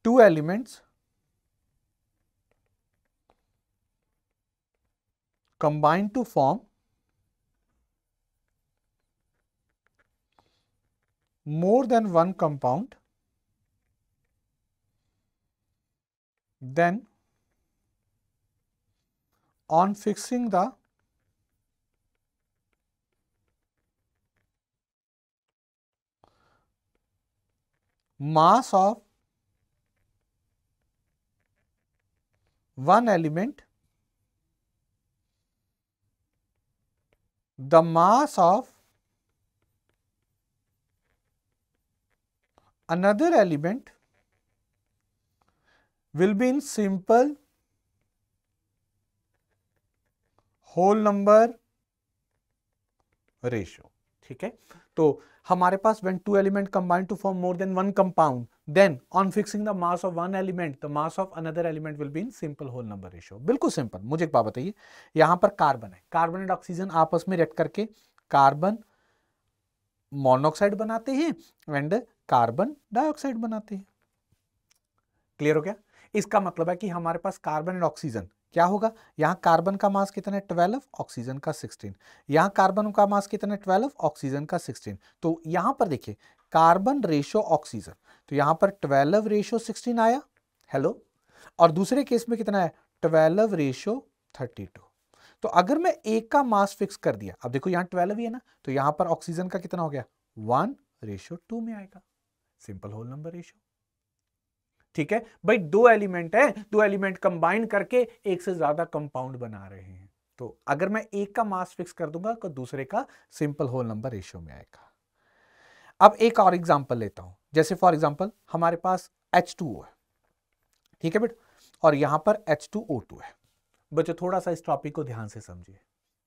two elements combined to form more than one compound Then on fixing the mass of one element, the mass of another element will be in simple whole number ratio ठीक है तो हमारे पास when two element combine to form more than one compound then on fixing the mass of one element the mass of another element will be in simple whole number ratio बिल्कुल सिंपल मुझे एक बात बताइए यहां पर कार्बन है कार्बन एंड ऑक्सीजन आपस में रिएक्ट करके कार्बन मोनोक्साइड बनाते हैं एंड कार्बन डाइऑक्साइड बनाते हैं क्लियर हो गया इसका मतलब है कि हमारे पास कार्बन एंड ऑक्सीजन क्या होगा यहाँ कार्बन का मास कितना है ट्वेल्व ऑक्सीजन का सिक्सटीन यहाँ कार्बन का मास कितना है ट्वेल्व ऑक्सीजन का सिक्सटीन तो यहाँ पर देखिए कार्बन रेशो ऑक्सीजन तो यहाँ पर ट्वेल्व रेशो सिक्सटीन आया हेलो और दूसरे केस में कितना है ट्वेल्व रेशो थर्टी टू तो अगर मैं एक का मास फिक्स कर दिया अब देखो यहाँ ट्वेल्व ही है ना तो यहाँ पर ऑक्सीजन का कितना हो गया वन रेशो टू में आएगा सिंपल होल नंबर रेशो ठीक है भाई दो एलिमेंट है दो एलिमेंट कंबाइन करके एक से ज्यादा कंपाउंड बना रहे हैं तो अगर मैं एक का मास फिक्स कर दूंगा तो दूसरे का सिंपल होल नंबर रेशियो में आएगा अब एक और एग्जाम्पल लेता हूं जैसे फॉर एग्जाम्पल हमारे पास एच टू ओ है ठीक है बेटा और यहां पर एच टू ओ टू है बच्चों थोड़ा सा इस टॉपिक को ध्यान से समझिए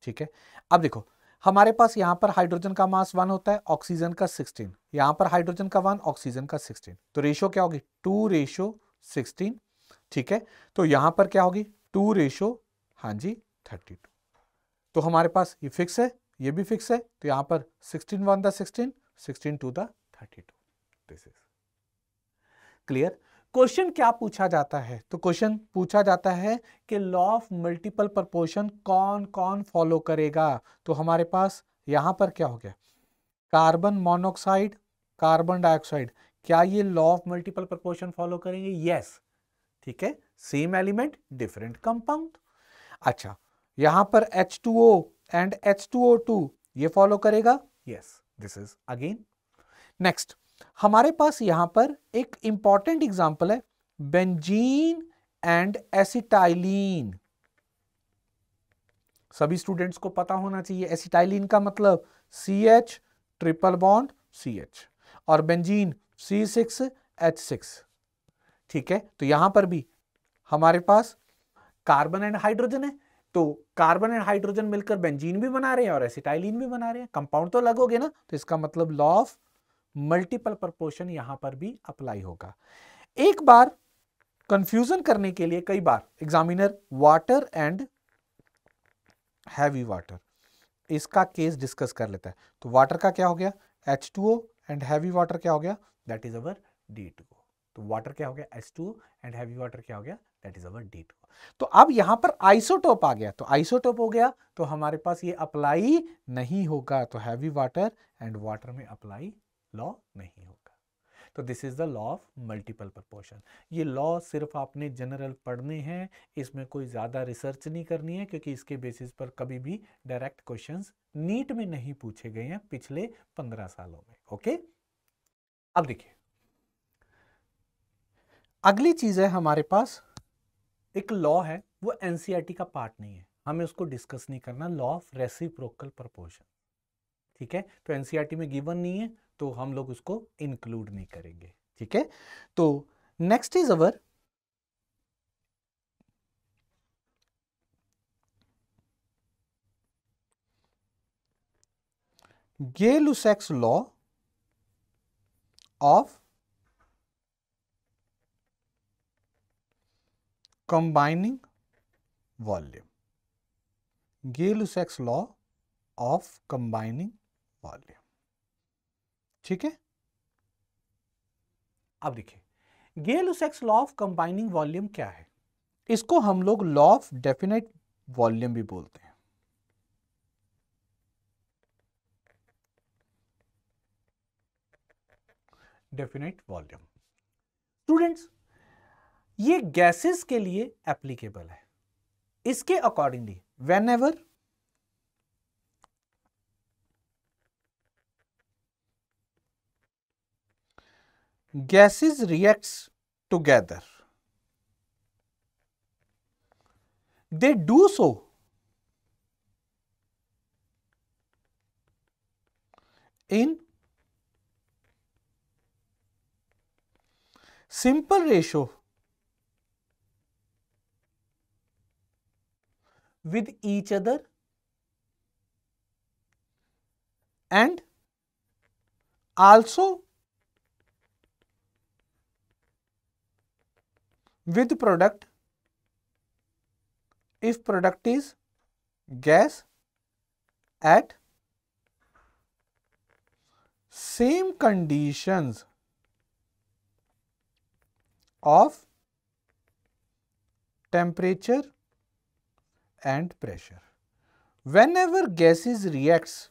ठीक है अब देखो हमारे पास यहाँ पर हाइड्रोजन का मास वन होता है ऑक्सीजन का सिक्सटीन यहाँ पर हाइड्रोजन का वन ऑक्सीजन का सिक्सटीन तो रेशो क्या होगी टू रेशो सिक्सटीन ठीक है तो यहाँ पर क्या होगी टू रेशो हाँ जी थर्टी टू तो हमारे पास ये फिक्स है ये भी फिक्स है तो यहाँ पर sixteen one the sixteen sixteen two the thirty two this is clear question क्या पूछा जाता है तो क्वेश्चन पूछा जाता है कि लॉ ऑफ मल्टीपल प्रपोर्शन कौन कौन फॉलो करेगा तो हमारे पास यहां पर क्या हो गया कार्बन मोनोक्साइड कार्बन डाइऑक्साइड क्या ये law of multiple proportion follow करेंगे यस ठीक है सेम एलिमेंट डिफरेंट कंपाउंड अच्छा यहां पर H two O and H two O two ये फॉलो करेगा yes this is again next हमारे पास यहां पर एक इंपॉर्टेंट एग्जाम्पल है बेंजीन एंड एसिटाइलिन सभी स्टूडेंट्स को पता होना चाहिए एसिटाइलिन का मतलब C H triple bond C H और benzene C six H six ठीक है तो यहां पर भी हमारे पास कार्बन एंड हाइड्रोजन है तो कार्बन एंड हाइड्रोजन मिलकर बेंजीन भी बना रहे हैं और एसिटाइलिन भी बना रहे हैं कंपाउंड तो अलग हो गए ना तो इसका मतलब लॉ ऑफ मल्टीपल प्रपोर्शन यहां पर भी अप्लाई होगा एक बार कंफ्यूजन करने के लिए कई बार examiner water and heavy water इसका केस डिस्कस कर लेता है तो वाटर का क्या हो गया H two O and heavy water क्या हो गया that is our D two तो वाटर क्या हो गया H two and heavy water क्या हो गया that is our D two तो अब यहां पर आइसोटोप आ गया तो आइसोटोप हो गया तो हमारे पास ये अप्लाई नहीं होगा तो हैवी वाटर एंड वाटर में अप्लाई लॉ नहीं होगा तो this is the law of multiple proportion ये लॉ सिर्फ आपने जनरल पढ़ने हैं इसमें कोई ज़्यादा रिसर्च नहीं करनी है क्योंकि इसके बेसिस पर कभी भी डायरेक्ट क्वेश्चन नीट में नहीं पूछे गए हैं पिछले पंद्रह सालों में ओके अब देखिए अगली चीज़ है हमारे पास एक लॉ है वो एन e का पार्ट नहीं है हमें उसको डिस्कस नहीं करना लॉ ऑफ रेसिप्रोकल प्रपोर्शन ठीक है तो एन e में गिवन नहीं है तो हम लोग उसको इंक्लूड नहीं करेंगे ठीक है तो next is our Gay Lussac's law of combining volume Gay Lussac's law of combining volume ठीक है अब देखिए Gay Lussac's law of combining volume क्या है इसको हम लोग लॉ ऑफ डेफिनेट वॉल्यूम भी बोलते हैं डेफिनेट वॉल्यूम स्टूडेंट्स ये गैसेस के लिए एप्लीकेबल है इसके accordingly whenever gases reacts together. They do so in simple ratio with each other and also with product if product is gas at same conditions of temperature and pressure. Whenever gases reacts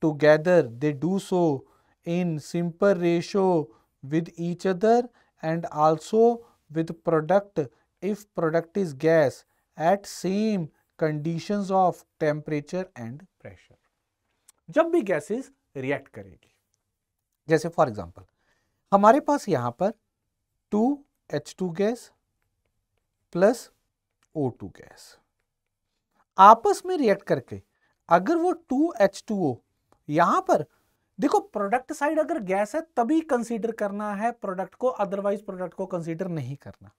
together, they do so in simple ratio with each other and also with product if product is gas at same condition of temperature and pressure जब भी गैसेज रिएक्ट करेगी जैसे फॉर एग्जाम्पल हमारे पास यहां पर two H two gas plus O two gas आपस में रिएक्ट करके अगर वो टू एच टू ओ यहां पर देखो प्रोडक्ट साइड अगर गैस है तभी कंसीडर करना है प्रोडक्ट को अदरवाइज प्रोडक्ट को कंसीडर नहीं करना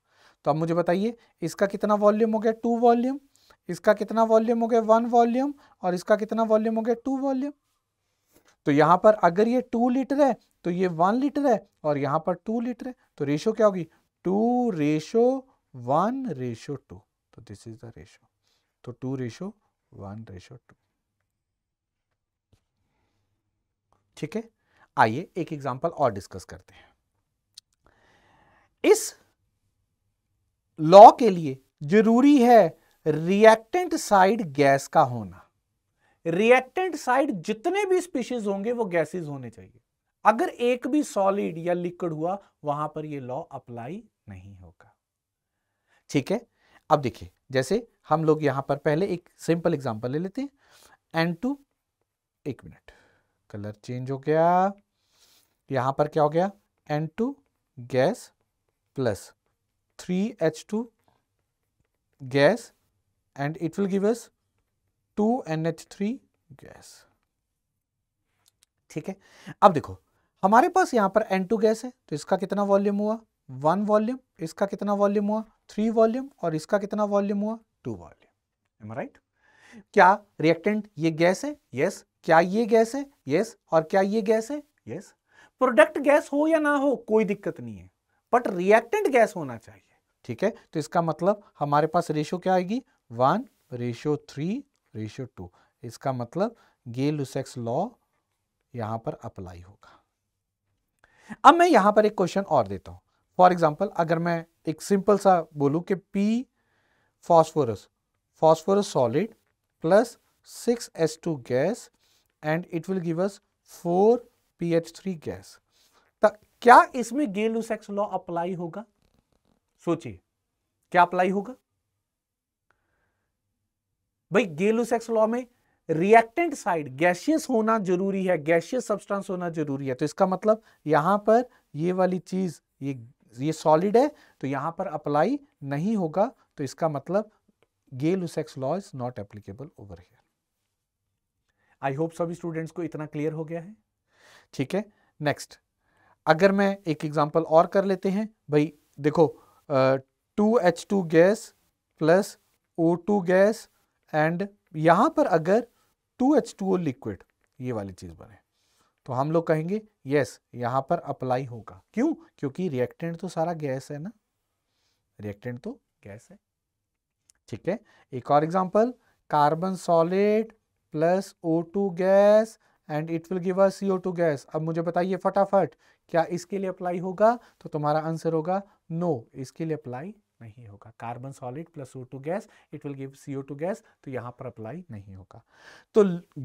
तो अब मुझे बताइए इसका कितना वॉल्यूम हो गया टू वॉल्यूम इसका कितना वॉल्यूम हो गया वन वॉल्यूम और इसका कितना वॉल्यूम हो गया टू वॉल्यूम तो यहां पर अगर ये टू लीटर है तो ये वन लीटर है और यहां पर टू लीटर है तो रेशो क्या होगी two ratio one ratio two तो दिस इज द रेशो तो two ratio one ratio two ठीक है आइए एक एग्जाम्पल और डिस्कस करते हैं इस लॉ के लिए जरूरी है रिएक्टेंट साइड गैस का होना रिएक्टेंट साइड जितने भी स्पीशीज होंगे वो गैसेस होने चाहिए अगर एक भी सॉलिड या लिक्विड हुआ वहां पर ये लॉ अप्लाई नहीं होगा ठीक है अब देखिए जैसे हम लोग यहां पर पहले एक सिंपल एग्जांपल ले लेते हैं एन टू एक मिनट कलर चेंज हो गया यहां पर क्या हो गया N two gas plus three H two gas gives two N H 2NH3 gas ठीक है अब देखो हमारे पास यहां पर N2 गैस है तो इसका कितना वॉल्यूम हुआ वन वॉल्यूम इसका कितना वॉल्यूम हुआ थ्री वॉल्यूम और इसका कितना वॉल्यूम हुआ टू वॉल्यूम राइट क्या रिएक्टेंट ये गैस है यस yes, क्या ये गैस है यस yes. और क्या ये गैस है यस yes. प्रोडक्ट गैस हो या ना हो कोई दिक्कत नहीं है बट रिएक्टेंट गैस होना चाहिए ठीक है तो इसका मतलब हमारे पास रेशो क्या आएगी one ratio three ratio two इसका मतलब गेलुसेक्स लॉ यहां पर अप्लाई होगा अब मैं यहां पर एक क्वेश्चन और देता हूं फॉर एग्जाम्पल अगर मैं एक सिंपल सा बोलू कि P phosphorus phosphorus solid plus six S to gas and will give will four P H three gas क्या इसमें गे लुसैक्स लॉ अप्लाई होगा सोचिए क्या अप्लाई होगा भाई गे लुसैक्स लॉ में रिएक्टेंट साइड गैशियस होना जरूरी है गैशियस सब्सटेंस होना जरूरी है तो इसका मतलब यहां पर ये वाली चीज ये ये सॉलिड है तो यहां पर अप्लाई नहीं होगा तो इसका मतलब Gay Lussac's law is not applicable over here I hope सभी स्टूडेंट्स को इतना क्लियर हो गया है ठीक है नेक्स्ट अगर मैं एक एग्जांपल और कर लेते हैं भाई देखो two H two gas plus O two gas and यहां पर अगर two H two O liquid ये वाली चीज़ बने तो हम लोग कहेंगे यस यहां पर अप्लाई होगा क्यों क्योंकि रिएक्टेंट तो सारा गैस है ना रिएक्टेंट तो गैस है ठीक है एक और example carbon solid plus O two gas and it will give a C O two gas अब मुझे बताइए फटाफट क्या इसके लिए अप्लाई होगा तो तुम्हारा आंसर होगा नो no, इसके लिए अप्लाई नहीं होगा carbon solid plus O two gas it will give C O two gas तो यहाँ पर अप्लाई नहीं होगा तो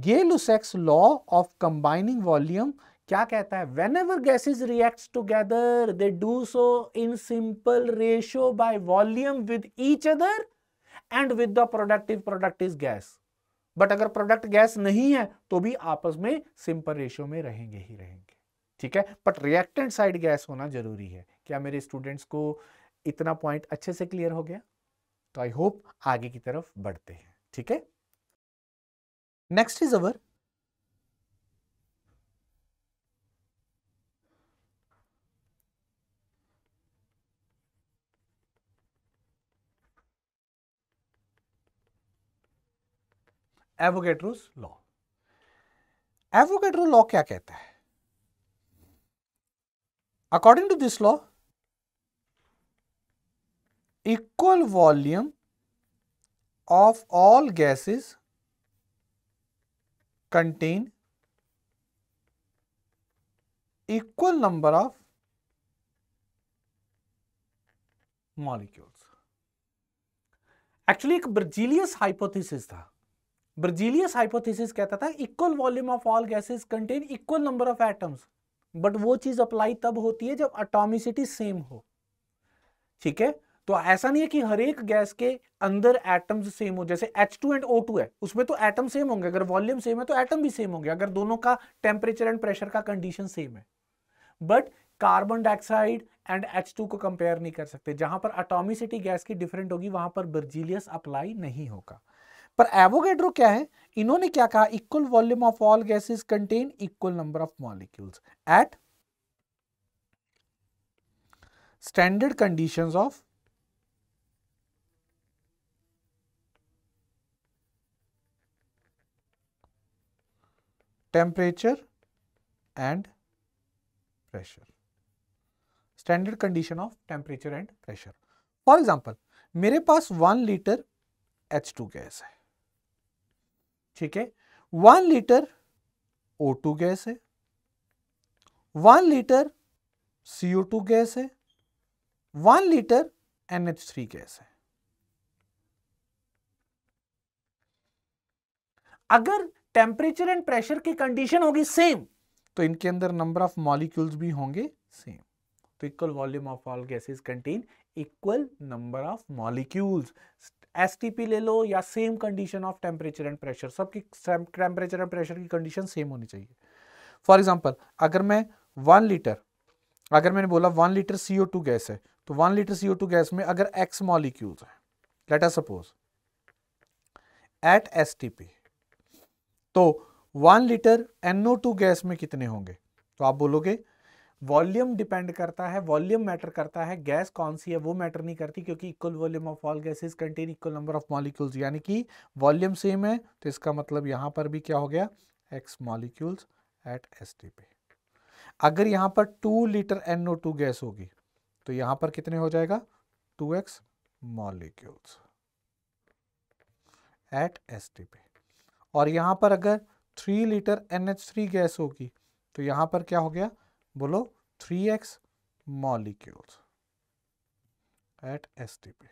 Gay Lussac's law of combining volume क्या कहता है whenever gases react together they do so in simple ratio by volume with each other and with the productive product is gas but अगर प्रोडक्ट गैस नहीं है तो भी आपस में सिंपल रेशियो में रहेंगे ही रहेंगे ठीक है बट रिएक्टेंट साइड गैस होना जरूरी है क्या मेरे स्टूडेंट्स को इतना पॉइंट अच्छे से क्लियर हो गया तो आई होप आगे की तरफ बढ़ते हैं ठीक है next is our Avogadro's law Avogadro law क्या कहता है according to this law equal volume of all gases contain equal number of molecules actually एक ब्रजीलियस हाइपोथेसिस था ब्रजीलियस हाइपोथेसिस कहता था equal volume of all gases contain equal number of atoms but वो चीज अप्लाई तब होती है जब अटोमिसिटी सेम हो ठीक है तो ऐसा नहीं है कि हर एक गैस के अंदर एटम्स सेम हो जैसे H2 टू एंड ओ है उसमें तो एटम सेम होंगे अगर वॉल्यूम सेम है तो एटम भी सेम होंगे अगर दोनों का टेम्परेचर एंड प्रेशर का कंडीशन सेम है but carbon dioxide and H को कंपेयर नहीं कर सकते जहां पर अटोमिसिटी गैस की डिफरेंट होगी वहां पर बर्जीलियस अप्लाई नहीं होगा पर एवोगेड्रो क्या है इन्होंने क्या कहा equal volume of all gases contain equal number of molecules at standard conditions of temperature and pressure standard condition of temperature and pressure for example मेरे पास one litre H two gas है ठीक है one litre O two gas है one litre CO two gas है one litre N H three gas है अगर टेम्परेचर एंड प्रेशर की कंडीशन होगी सेम तो इनके अंदर नंबर ऑफ मॉलिक्यूल्स भी होंगे सेम तो equal volume of all gases contain equal number of molecules STP ले लो या same condition of temperature and pressure सबकी टेम्परेचर एंड प्रेशर की कंडीशन सेम होनी चाहिए फॉर एग्जाम्पल अगर मैं वन लीटर अगर मैंने बोला वन लीटर सी गैस है तो वन लीटर सी गैस में अगर एक्स मॉलिक्यूल्स है let's suppose at S तो one litre NO two gas में कितने होंगे तो आप बोलोगे वॉल्यूम डिपेंड करता है वॉल्यूम मैटर करता है गैस कौन सी है वो मैटर नहीं करती क्योंकि equal volume of all gases contain equal number of molecules यानी कि वॉल्यूम सेम है तो इसका मतलब यहाँ पर भी क्या हो गया X molecules at S T पे अगर यहाँ पर two litre N O two gas होगी तो यहाँ पर कितने हो जाएगा two X molecules at S T पे और यहाँ पर अगर three litre N H three gas होगी तो यहाँ पर क्या हो गया बोलो three 3x molecules at STP.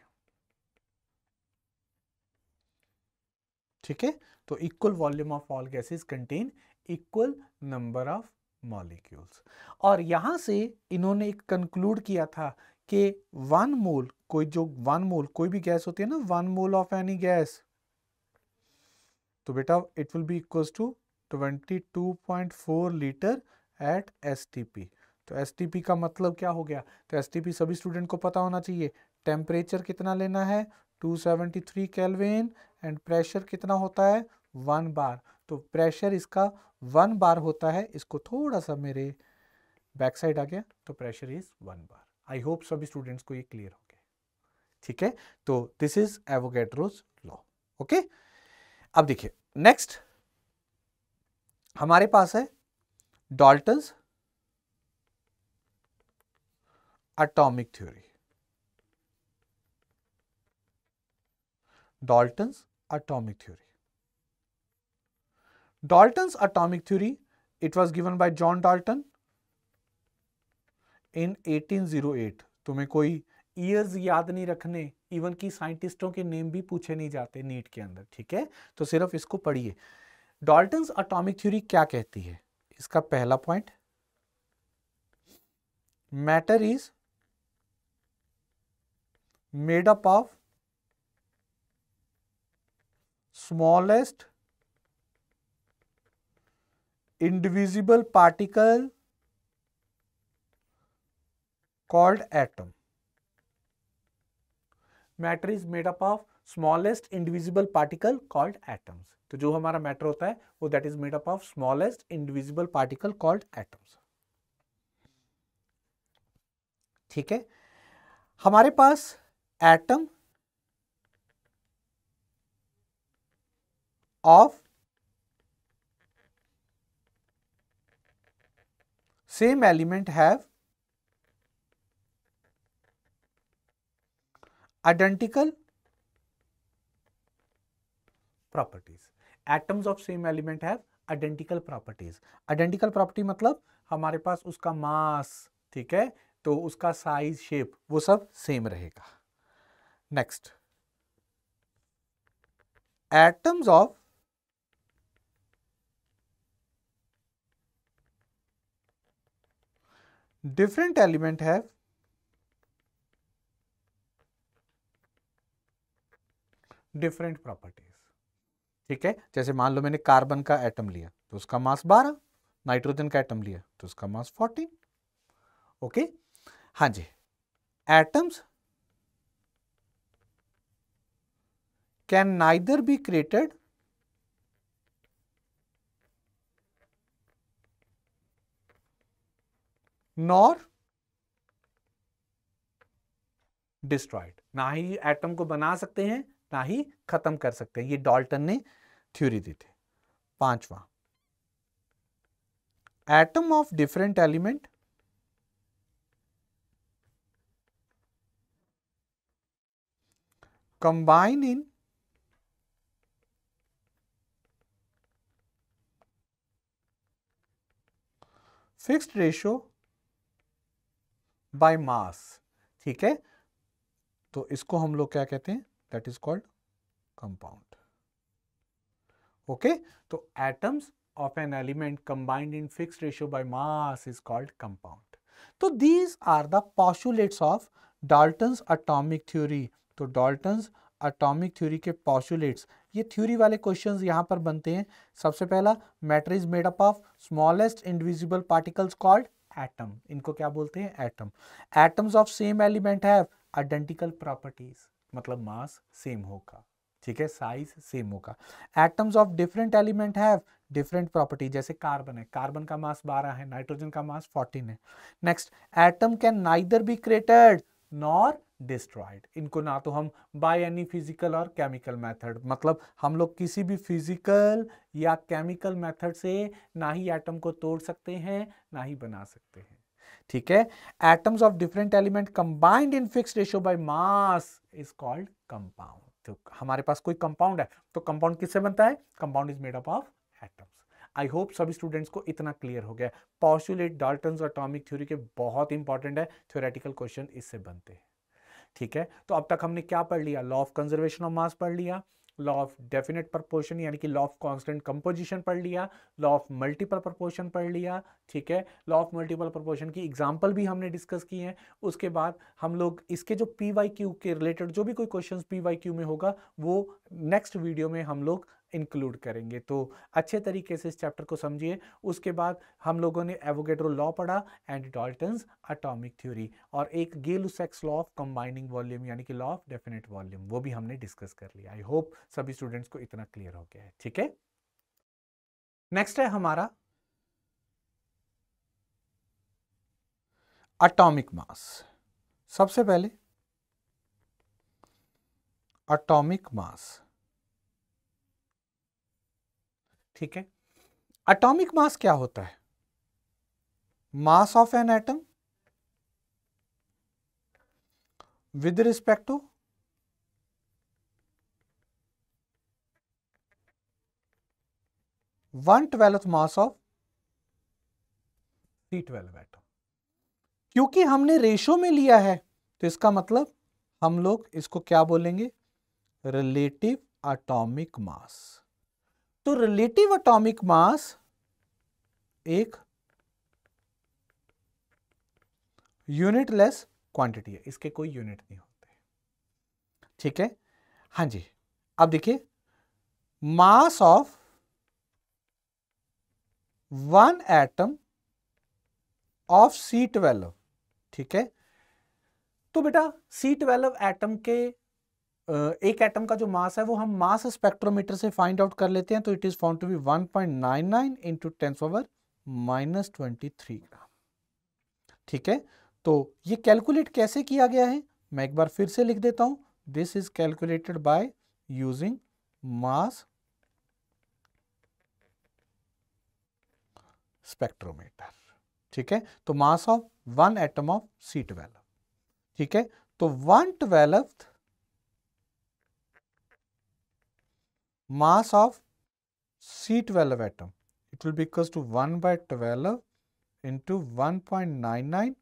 ठीक है तो equal volume of all gases contain equal number of molecules और यहां से इन्होंने एक कंक्लूड किया था कि वन मोल कोई जो वन मोल कोई भी गैस होती है ना one mole of any gas तो बेटा it will be equals to twenty two point four litre at S तो एस का मतलब क्या हो गया तो एस सभी स्टूडेंट को पता होना चाहिए टेम्परेचर कितना लेना है 273 केल्विन एंड प्रेशर कितना होता है वन बार तो प्रेशर इसका वन बार होता है इसको थोड़ा सा मेरे बैक साइड आ गया तो pressure is one bar I hope सभी स्टूडेंट्स को ये क्लियर हो गया ठीक है तो this is Avogadro's law okay अब देखिए नेक्स्ट हमारे पास है Dalton atomic theory Dalton atomic theory Dalton atomic theory it was given by John Dalton in eighteen zero eight तुम्हें कोई ईयर्स याद नहीं रखने इवन की साइंटिस्टों के नेम भी पूछे नहीं जाते नीट के अंदर ठीक है तो सिर्फ इसको पढ़िए डॉल्टन अटोमिक थ्योरी क्या कहती है इसका पहला point matter is made up of smallest indivisible particle called atom matter is made up of smallest indivisible particle called atoms तो जो हमारा मैटर होता है वो that is made up of smallest indivisible particle called atoms ठीक है हमारे पास atom of same element have identical properties atoms of same element have identical properties identical property मतलब हमारे पास उसका मास ठीक है तो उसका साइज शेप वो सब सेम रहेगा next atoms of different element have different properties ठीक है जैसे मान लो मैंने कार्बन का एटम लिया तो उसका मास 12 नाइट्रोजन का एटम लिया तो उसका मास 14 ओके हाँ जी atoms can neither be created nor destroyed ना ही एटम को बना सकते हैं ना ही खत्म कर सकते हैं ये डॉल्टन ने थ्योरी दी थी पांचवा atom of different element combine in fixed ratio by mass ठीक है तो इसको हम लोग क्या कहते हैं that is called compound. Okay? So, atoms of an element combined in fixed ratio by mass is called compound. So, these are the postulates of Dalton's atomic theory. so dalton's atomic theory ke postulates ये थ्योरी वाले क्वेश्चंस यहाँ पर बनते हैं सबसे पहला matter is made up of smallest indivisible particles called atom इनको क्या बोलते हैं atom atoms of same element have identical properties मतलब मास सेम होगा ठीक है साइज सेम होगा atoms of different element have different property जैसे कार्बन है कार्बन का मास 12 है नाइट्रोजन का मास 14 है next atom can neither be created nor destroyed इनको ना तो हम बाय एनी फिजिकल और केमिकल मेथड मतलब हम लोग किसी भी फिजिकल या केमिकल मेथड से ना ही एटम को तोड़ सकते हैं ना ही बना सकते हैं ठीक है atoms of different element combined in fix ratio by mass is called compound तो हमारे पास कोई कंपाउंड है तो कंपाउंड किससे बनता है compound is made up of atoms I hope सभी स्टूडेंट्स को इतना क्लियर हो गया पॉस्यूलेट डाल्टन अटोमिक थ्योरी के बहुत इंपॉर्टेंट है थ्योरेटिकल क्वेश्चन इससे बनते हैं ठीक है तो अब तक हमने क्या पढ़ लिया law of conservation of mass पढ़ लिया लॉ ऑफ डेफिनेट प्रपोर्शन यानी कि लॉ ऑफ कॉन्स्टेंट कंपोजिशन पढ़ लिया लॉ ऑफ मल्टीपल प्रपोर्शन पढ़ लिया ठीक है लॉ ऑफ मल्टीपल प्रपोर्शन की एग्जाम्पल भी हमने डिस्कस की है उसके बाद हम लोग इसके जो पी वाई क्यू के रिलेटेड जो भी कोई क्वेश्चन पी वाई क्यू में होगा वो नेक्स्ट वीडियो में हम लोग इंक्लूड करेंगे तो अच्छे तरीके से इस चैप्टर को समझिए उसके बाद हम लोगों ने एवोगेड्रो लॉ पढ़ा एंड डॉल्टन्स अटोमिक थ्योरी और एक Gay Lussac's law of combining volume यानी कि लॉ ऑफ डेफिनेट वॉल्यूम वो भी हमने डिस्कस कर लिया आई होप सभी स्टूडेंट्स को इतना क्लियर हो गया है ठीक है नेक्स्ट है हमारा अटोमिक मास सबसे पहले अटोमिक मास ठीक है अटोमिक मास क्या होता है mass of an atom with respect to one twelfth mass of C twelve atom क्योंकि हमने रेशो में लिया है तो इसका मतलब हम लोग इसको क्या बोलेंगे रिलेटिव अटोमिक मास तो रिलेटिव अटोमिक मास एक यूनिटलेस क्वांटिटी है इसके कोई यूनिट नहीं होते ठीक है हां जी अब देखिए mass of one atom of C twelve ठीक है तो बेटा सी ट्वेल्व एटम के एक एटम का जो मास है वो हम मास स्पेक्ट्रोमीटर से फाइंड आउट कर लेते हैं तो it is found to be 1.99 point nine nine into tens over minus twenty gram ठीक है तो ये कैलकुलेट कैसे किया गया है मैं एक बार फिर से लिख देता हूं this is calculated by using mass spectrometer ठीक है तो mass of one atom of C twelve ठीक है तो one twelve mass of C12 atom. It will be equals to 1 by 12 into 1.99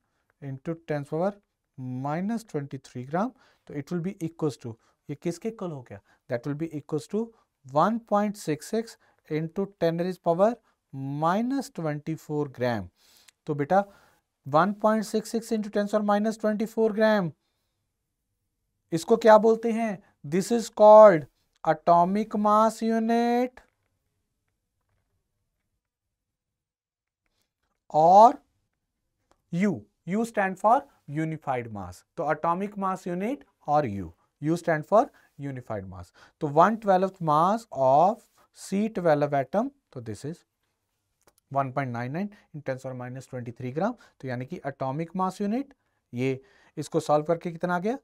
into 10 power minus twenty three gram तो it will be equals to ये किसके इक्वल हो गया that will be equals to one point six six into ten is power minus twenty four gram तो बेटा one point six six into ten minus twenty four gram इसको क्या बोलते हैं this is called atomic mass unit और U U stand for unified mass तो एटॉमिक मास यूनिट और U U stand for unified mass तो one twelve mass of C twelve atom तो this is 1.99 point nine nine minus twenty three gram तो यानी कि अटोमिक मास यूनिट ये इसको सॉल्व करके कितना आ गया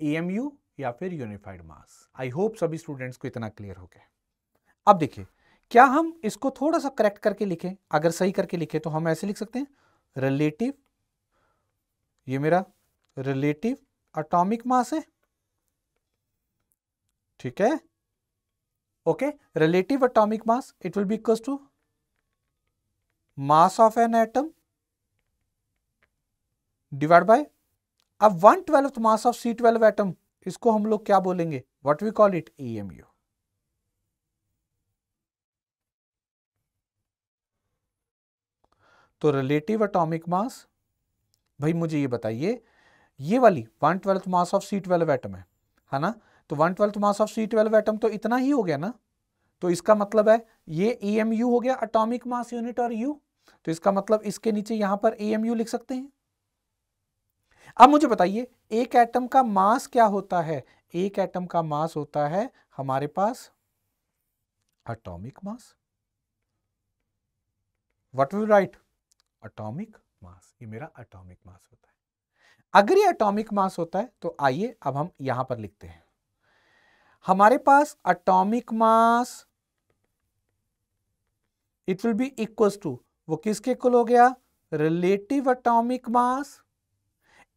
ई या फिर यूनिफाइड मास आई होप सभी स्टूडेंट्स को इतना क्लियर हो गया अब देखिए क्या हम इसको थोड़ा सा करेक्ट करके लिखें अगर सही करके लिखें तो हम ऐसे लिख सकते हैं रिलेटिव ये मेरा रिलेटिव अटोमिक मास है ठीक है okay relative atomic mass it will be equal to mass of an atom divide by अब one twelfth mass of C twelve atom इसको हम लोग क्या बोलेंगे what we call it E M U तो रिलेटिव एटॉमिक मास भाई मुझे ये बताइए ये वाली one twelfth mass of C twelve atom है है ना तो one twelfth mass of C twelve atom तो इतना ही हो गया ना तो इसका मतलब है ये ई एम यू हो गया अटोमिक मास यूनिट और यू तो इसका मतलब इसके नीचे यहां पर ई एम यू लिख सकते हैं अब मुझे बताइए एक एटम का मास क्या होता है एक एटम का मास होता है हमारे पास atomic mass what will write atomic mass ये मेरा अटोमिक मास होता है अगर ये अटोमिक मास होता है तो आइए अब हम यहां पर लिखते हैं हमारे पास atomic mass it will be equals to वो किसके इक्वल हो गया रिलेटिव अटोमिक मास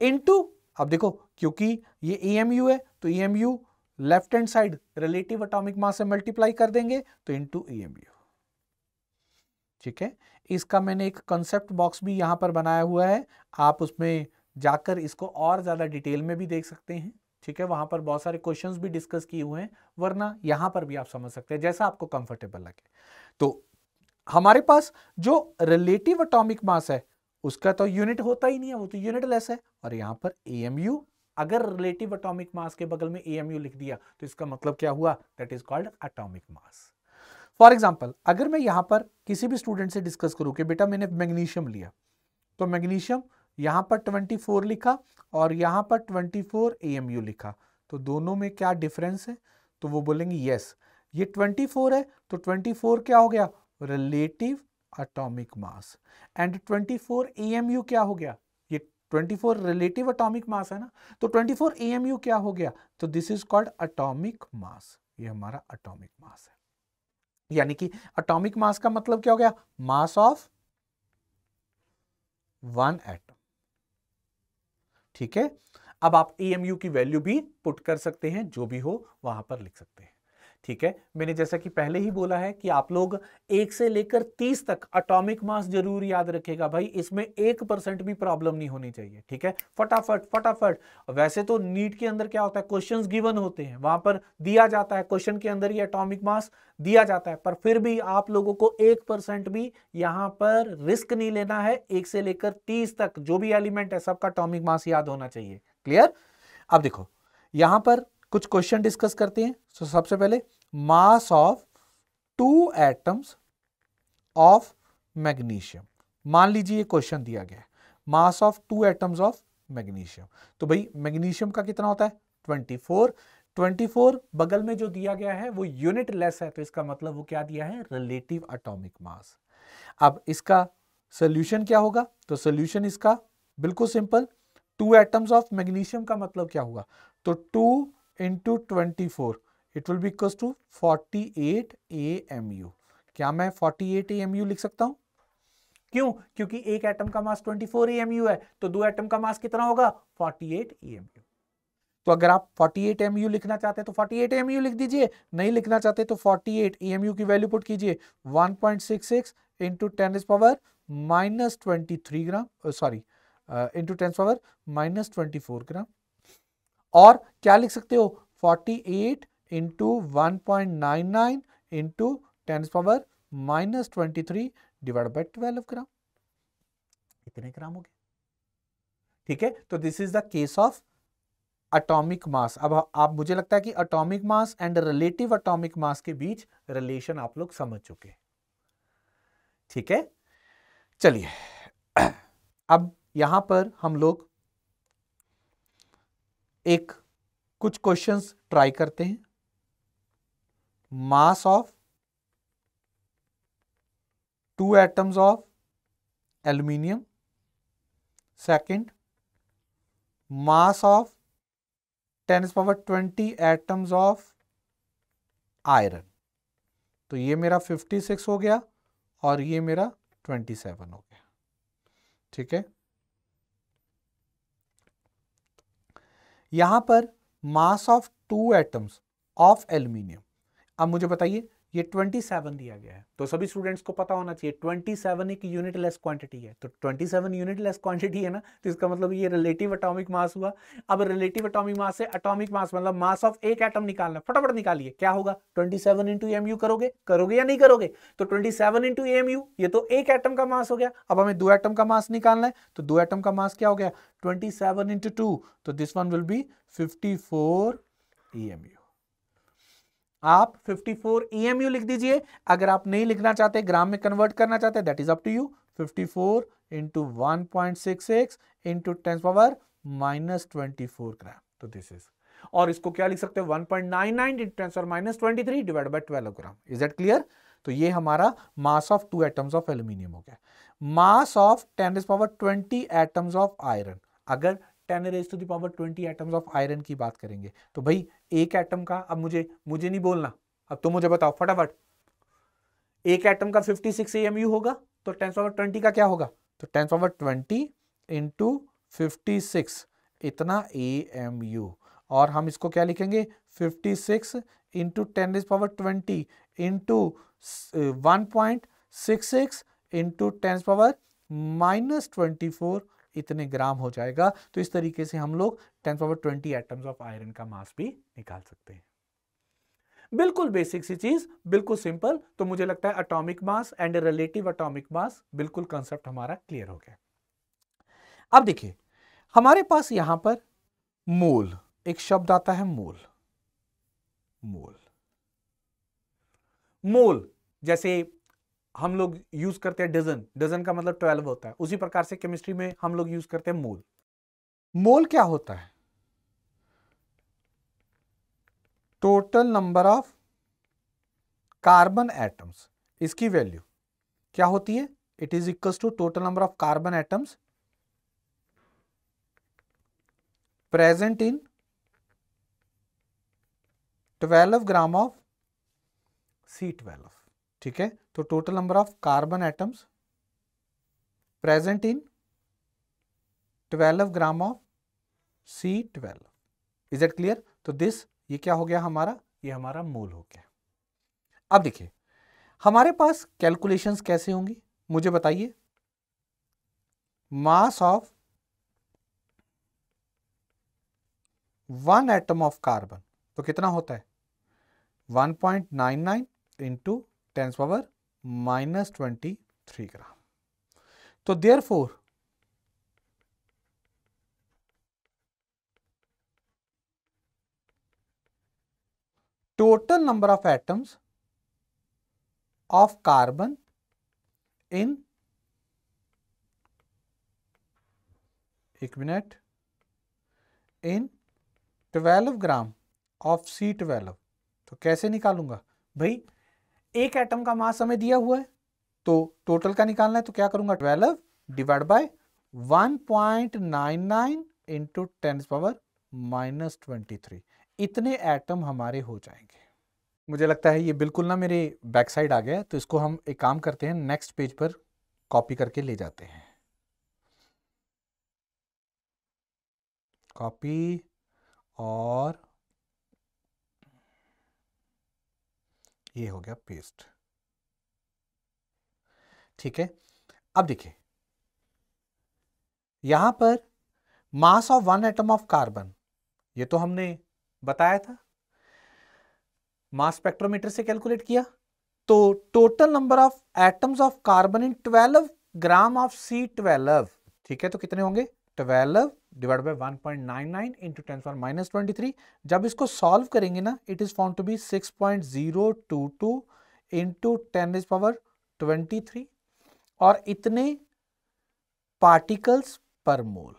इनटू अब देखो क्योंकि ये ईएमयू e है तो EMU left hand side relative atomic mass से मल्टीप्लाई कर देंगे तो इनटू ईएमयू e ठीक है इसका मैंने एक कंसेप्ट बॉक्स भी यहां पर बनाया हुआ है आप उसमें जाकर इसको और ज़्यादा डिटेल में भी देख सकते हैं ठीक है वहां पर बहुत सारे क्वेश्चंस भी डिस्कस किए हुए हैं वरना यहां पर भी आप समझ सकते हैं जैसा आपको कंफर्टेबल लगे तो हमारे पास जो रिलेटिव अटोमिक मास है उसका तो यूनिट होता ही नहीं है वो तो यूनिट लेस है और यहाँ पर ए अगर रिलेटिव अटोमिक मास के बगल में ए लिख दिया तो इसका मतलब क्या हुआ that is called atomic mass for example अगर मैं यहाँ पर किसी भी स्टूडेंट से डिस्कस करूँ कि बेटा मैंने मैग्नीशियम लिया तो मैग्नीशियम यहाँ पर 24 लिखा और यहाँ पर 24 फोर लिखा तो दोनों में क्या डिफरेंस है तो वो बोलेंगे यस ये 24 है तो 24 क्या हो गया relative atomic mass and 24 AMU क्या हो गया ये 24 रिलेटिव एटॉमिक मास है ना तो 24 एएमयू क्या हो गया तो this is called atomic mass ये हमारा एटॉमिक मास है यानी कि एटॉमिक मास का मतलब क्या हो गया मास ऑफ वन एटम ठीक है अब आप एएमयू की वैल्यू भी पुट कर सकते हैं जो भी हो वहां पर लिख सकते हैं ठीक है मैंने जैसा कि पहले ही बोला है कि आप लोग एक से लेकर तीस तक अटोमिक मास जरूर याद रखेगा भाई इसमें एक परसेंट भी प्रॉब्लम नहीं होनी चाहिए ठीक है फटाफट फटाफट वैसे तो नीट के अंदर क्या होता है क्वेश्चंस गिवन होते हैं वहां पर दिया जाता है क्वेश्चन के अंदर ही अटोमिक मास दिया जाता है पर फिर भी आप लोगों को एक परसेंट भी यहाँ पर रिस्क नहीं लेना है एक से लेकर तीस तक जो भी एलिमेंट है सबका अटोमिक मास याद होना चाहिए क्लियर अब देखो यहां पर कुछ क्वेश्चन डिस्कस करते हैं सो so, सबसे पहले mass of two atoms of magnesium मान लीजिए ये क्वेश्चन दिया गया है mass of two atoms of magnesium तो भाई मैग्नीशियम का कितना होता है 24 24 बगल में जो दिया गया है वो यूनिट लेस है तो इसका मतलब वो क्या दिया है रिलेटिव अटोमिक मास अब इसका सोल्यूशन क्या होगा तो सोल्यूशन इसका बिल्कुल simple two atoms of magnesium का मतलब क्या होगा तो two into twenty four it will be equals to forty eight A M U क्या मैं forty eight A M U लिख सकता हूँ क्यों क्योंकि एक एटम का मास 24 amu है तो दो एटम का मास कितना होगा 48 amu. तो अगर आप 48 एएमयू लिखना चाहते हैं तो 48 एएमयू लिख दीजिए नहीं लिखना चाहते तो 48 एएमयू की वैल्यू पुट कीजिए 1.66 point six six into ten is power minus twenty gram sorry into ten power minus twenty gram और क्या लिख सकते हो 48 eight into one point nine nine into ten power minus twenty three divide by twelve gram इतने ग्राम हो गए ठीक है तो this is the case of atomic mass अब आप मुझे लगता है कि atomic mass and relative atomic mass के बीच रिलेशन आप लोग समझ चुके ठीक है चलिए अब यहां पर हम लोग एक कुछ क्वेश्चंस ट्राई करते हैं mass of two atoms of aluminium second mass of ten power twenty atoms of iron तो ये मेरा फिफ्टी सिक्स हो गया और ये मेरा ट्वेंटी सेवन हो गया ठीक है यहां पर mass of two atoms of aluminium अब मुझे बताइए ये 27 दिया गया है तो सभी स्टूडेंट्स को पता होना चाहिए 27 एक यूनिट लेस क्वांटिटी है तो 27 यूनिट लेस क्वांटिटी है ना तो इसका मतलब ये रिलेटिव अटोमिक मास हुआ अब रिलेटिव अटोमिक मास से अटोमिक मास मतलब मास ऑफ एक एटम निकालना फटाफट निकालिए क्या होगा 27 सेवन इंटू करोगे करोगे या नहीं करोगे तो ट्वेंटी सेवन इंटू ये तो एक एटम का मास हो गया अब हमें दो एटम का मास निकालना है तो दो एटम का मास क्या हो गया ट्वेंटी सेवन इंटू तो this one will be fifty four आप 54 ईएमयू लिख दीजिए अगर आप नहीं लिखना चाहते ग्राम में कन्वर्ट करना चाहते that is up to you 54 four into one point six six into ten power minus twenty four gram तो दिस इज और इसको क्या लिख सकते हैं one divide by twelve gram is that clear तो ये हमारा mass of two atoms of aluminium हो गया mass of ten raise power twenty atoms of iron अगर ten raise to the power twenty atoms of iron की बात करेंगे तो भाई एक एटम का अब मुझे मुझे नहीं बोलना अब तुम तो मुझे बताओ फटाफट एक एटम का 56 सिक्स होगा तो टेंस पावर ट्वेंटी का क्या होगा तो ten's power twenty into fifty six इतना ए एम यू और हम इसको क्या लिखेंगे 56 six into ten is power twenty into one point six six into ten power minus twenty four इतने ग्राम हो जाएगा तो इस तरीके से हम लोग ten power twenty atoms of iron का मास भी निकाल सकते हैं बिल्कुल बेसिक सी चीज बिल्कुल सिंपल तो मुझे लगता है atomic mass and relative atomic mass बिल्कुल कंसेप्ट हमारा क्लियर हो गया अब देखिए हमारे पास यहां पर मोल एक शब्द आता है मोल मोल मोल जैसे हम लोग यूज करते हैं डजन डजन का मतलब ट्वेल्व होता है उसी प्रकार से केमिस्ट्री में हम लोग यूज करते हैं मोल मोल क्या होता है total number of carbon atoms इसकी वैल्यू क्या होती है it is equal to total number of carbon atoms present in 12 gram of C twelve ठीक है तो total number of carbon atoms present in 12 gram of C twelve is it clear तो दिस ये क्या हो गया हमारा ये हमारा मोल हो गया अब देखिए हमारे पास कैलकुलेशंस कैसे होंगी मुझे बताइए mass of one atom of carbon तो कितना होता है 1.99 point nine nine into tense power minus twenty three gram तो therefore total number of atoms of carbon in एक minute in twelve gram of C twelve तो कैसे निकालूंगा भाई एक एटम का मास हमें दिया हुआ है तो टोटल का निकालना है तो क्या करूंगा twelve divide by 1.99 point nine nine into ten power minus twenty इतने एटम हमारे हो जाएंगे मुझे लगता है ये बिल्कुल ना मेरे बैक साइड आ गया तो इसको हम एक काम करते हैं नेक्स्ट पेज पर कॉपी करके ले जाते हैं कॉपी और ये हो गया पेस्ट ठीक है अब देखिए यहां पर mass of one atom of carbon ये तो हमने बताया था मास स्पेक्ट्रोमीटर से कैलकुलेट किया तो total number of atoms of carbon in 12 gram of C twelve ठीक है तो कितने होंगे twelve divide by one point nine nine into ten power minus twenty three जब इसको सॉल्व करेंगे ना it is found to be six point zero two two into ten is power twenty three और इतने पार्टिकल्स पर मोल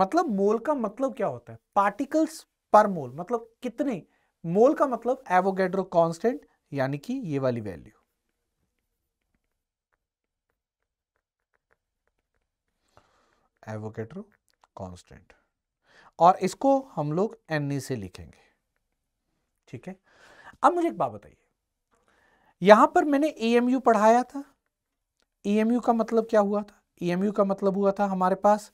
मतलब मोल का मतलब क्या होता है पार्टिकल्स पर मोल मतलब कितने मोल का मतलब एवोगेड्रो कांस्टेंट यानी कि ये वाली वैल्यू एवोगेड्रो कांस्टेंट और इसको हम लोग एन e से लिखेंगे ठीक है अब मुझे एक बात बताइए यहां पर मैंने ए e पढ़ाया था ई e का मतलब क्या हुआ था ई का मतलब हुआ था हमारे पास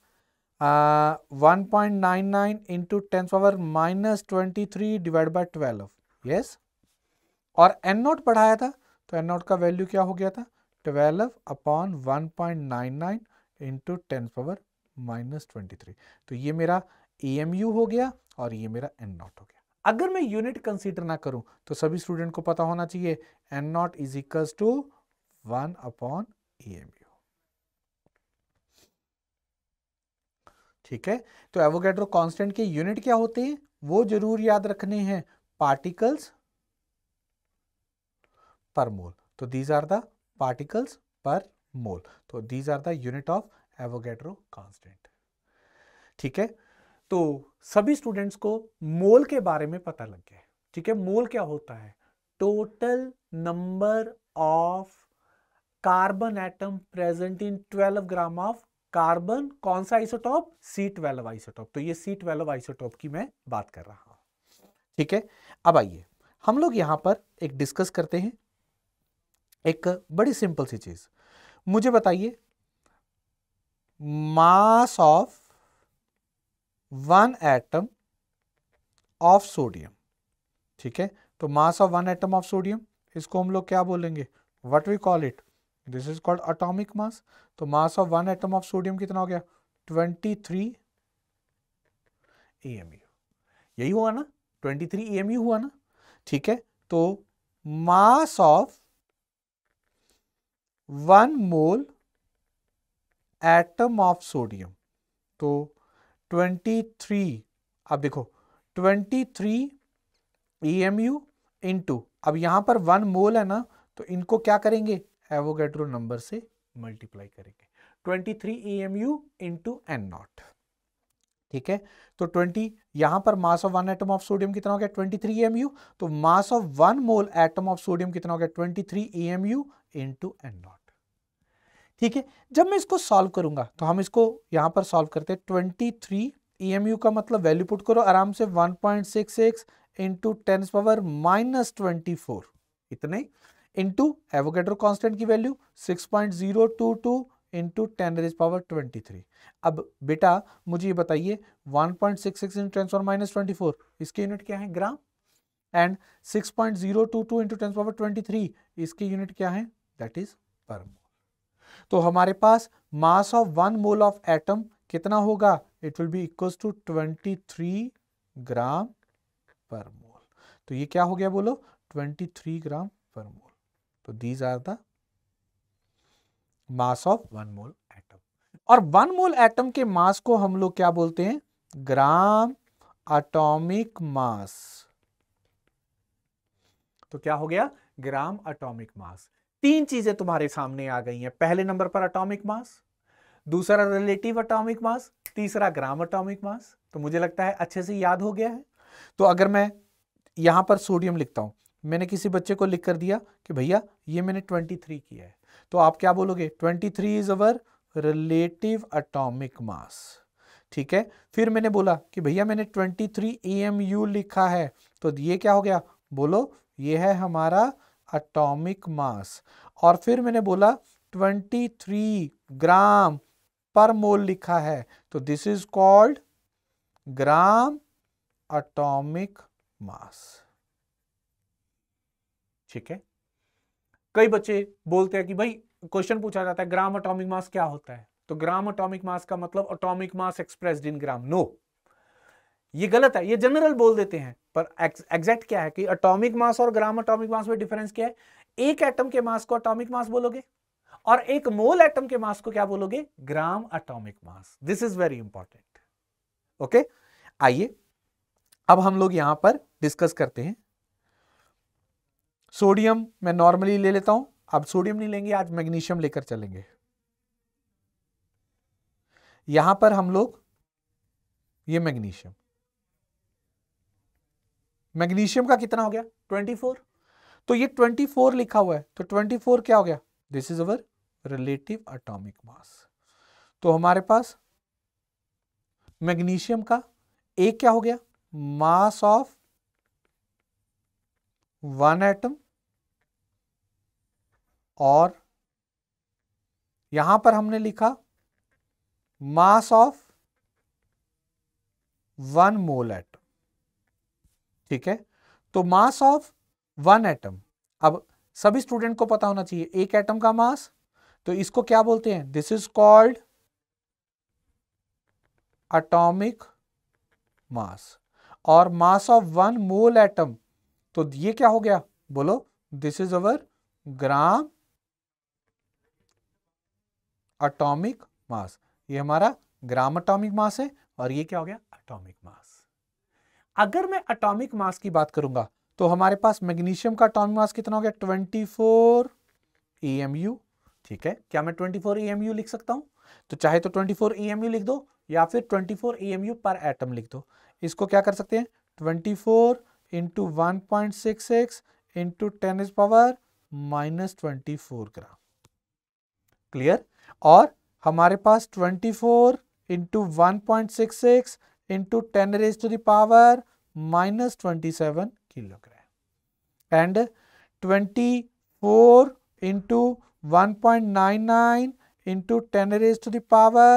one point nine nine into ten power minus twenty three divide by twelve yes और एन नॉट पढ़ाया था तो एन नॉट का वैल्यू क्या हो गया था twelve upon one point nine nine into ten power minus twenty three तो ये मेरा ए हो गया और ये मेरा एन नॉट हो गया अगर मैं यूनिट कंसीडर ना करूं तो सभी स्टूडेंट को पता होना चाहिए N naught is equals to one upon A ठीक है तो एवोगेड्रो कांस्टेंट के यूनिट क्या होते हैं वो जरूर याद रखने हैं पार्टिकल्स पर मोल तो दीज आर द पार्टिकल्स पर मोल तो these are the unit of Avogadro constant ठीक है तो सभी स्टूडेंट्स को मोल के बारे में पता लग गया ठीक है मोल क्या होता है total number of carbon atom present in 12 gram of carbon कौन सा आइसोटॉप सी ट्वेल्व आइसोटॉप तो ये सी ट्वेल्व आइसोटॉप की मैं बात कर रहा हूं ठीक है अब आइए हम लोग यहां पर एक डिस्कस करते हैं एक बड़ी सिंपल सी चीज मुझे बताइए mass of one atom of sodium ठीक है तो mass of one atom of sodium इसको हम लोग क्या बोलेंगे what we call it this is called atomic mass तो mass of one atom of sodium कितना हो गया 23 AMU यही हुआ ना 23 AMU हुआ ना ठीक है तो mass of one mole atom of sodium तो 23 अब देखो 23 EMU इनटू अब यहां पर वन मोल है ना तो इनको क्या करेंगे एवोगेड्रो नंबर से मल्टीप्लाई करेंगे 23 थ्री इनटू एन नॉट ठीक है तो 20 यहां पर mass of one atom of sodium कितना हो गया 23 EMU तो mass of one mole atom of sodium कितना हो गया 23 थ्री इनटू एन नॉट ठीक है जब मैं इसको सॉल्व करूंगा तो हम इसको यहां पर सॉल्व करते हैं ट्वेंटी थ्री ई का मतलब वैल्यू पुट करो आराम से one point six six into ten power minus twenty four इतने इंटू एवोकेटर कॉन्स्टेंट की value six point zero two two into ten raise power twenty three अब बेटा मुझे ये बताइए one point six six into ten power minus twenty four इसके यूनिट क्या है gram and six point zero two two into ten power twenty three इसके यूनिट क्या है दैट इज पर मोल तो हमारे पास mass of one mole of atom कितना होगा it will be equal to 23 gram per mole तो ये क्या हो गया बोलो 23 ग्राम पर मोल तो these are the mass of one mole atom और वन मोल एटम के मास को हम लोग क्या बोलते हैं ग्राम अटोमिक मास तो क्या हो गया ग्राम अटोमिक मास तीन चीजें तुम्हारे सामने आ गई हैं पहले नंबर पर अटोमिक मास दूसरा रिलेटिव अटोमिक मास तीसरा ग्राम अटोमिक मास तो मुझे लगता है अच्छे से याद हो गया है तो अगर मैं यहां पर सोडियम लिखता हूं मैंने किसी बच्चे को लिख कर दिया कि भैया ये मैंने 23 किया है तो आप क्या बोलोगे 23 three is our relative atomic mass ठीक है फिर मैंने बोला कि भैया मैंने 23 थ्री लिखा है तो ये क्या हो गया बोलो ये है हमारा अटोमिक मास और फिर मैंने बोला 23 ग्राम पर मोल लिखा है तो this is called gram atomic mass ठीक है कई बच्चे बोलते हैं कि भाई क्वेश्चन पूछा जाता है ग्राम अटोमिक मास क्या होता है तो ग्राम अटोमिक मास का मतलब atomic mass expressed in gram no ये गलत है ये जनरल बोल देते हैं पर एग्जैक्ट क्या है कि अटोमिक मास और ग्राम अटोमिक मास में डिफरेंस क्या है एक एटम के मास को अटोमिक मास बोलोगे और एक मोल एटम के मास को क्या बोलोगे gram atomic mass this is very important okay आइए अब हम लोग यहां पर डिस्कस करते हैं सोडियम मैं नॉर्मली ले लेता हूं अब सोडियम नहीं लेंगे आज मैग्नीशियम लेकर चलेंगे यहां पर हम लोग ये मैग्नीशियम मैग्नीशियम का कितना हो गया 24 तो ये 24 लिखा हुआ है तो 24 क्या हो गया this is our relative atomic mass तो हमारे पास मैग्नीशियम का एक क्या हो गया मास ऑफ वन एटम और यहां पर हमने लिखा mass of one mole atom ठीक है तो मास ऑफ वन एटम अब सभी स्टूडेंट को पता होना चाहिए एक एटम का मास तो इसको क्या बोलते हैं this is called atomic mass और mass of one mole atom तो ये क्या हो गया बोलो this is our gram atomic mass ये हमारा ग्राम अटोमिक मास है और ये क्या हो गया अटोमिक मास अगर मैं अटोमिक मास की बात करूंगा तो हमारे पास मैग्नीशियम का अटोमिक मास कितना हो गया ट्वेंटी फोर ठीक है क्या मैं ट्वेंटी फोर लिख सकता हूं तो चाहे तो ट्वेंटी फोर लिख दो या फिर ट्वेंटी फोर पर एटम लिख दो इसको क्या कर सकते हैं twenty four into one point six six into ten is power minus twenty four gram clear और हमारे पास twenty four into one point six six into 10 raised to the power minus 27 kilogram and 24 into 1.99 into 10 raised to the power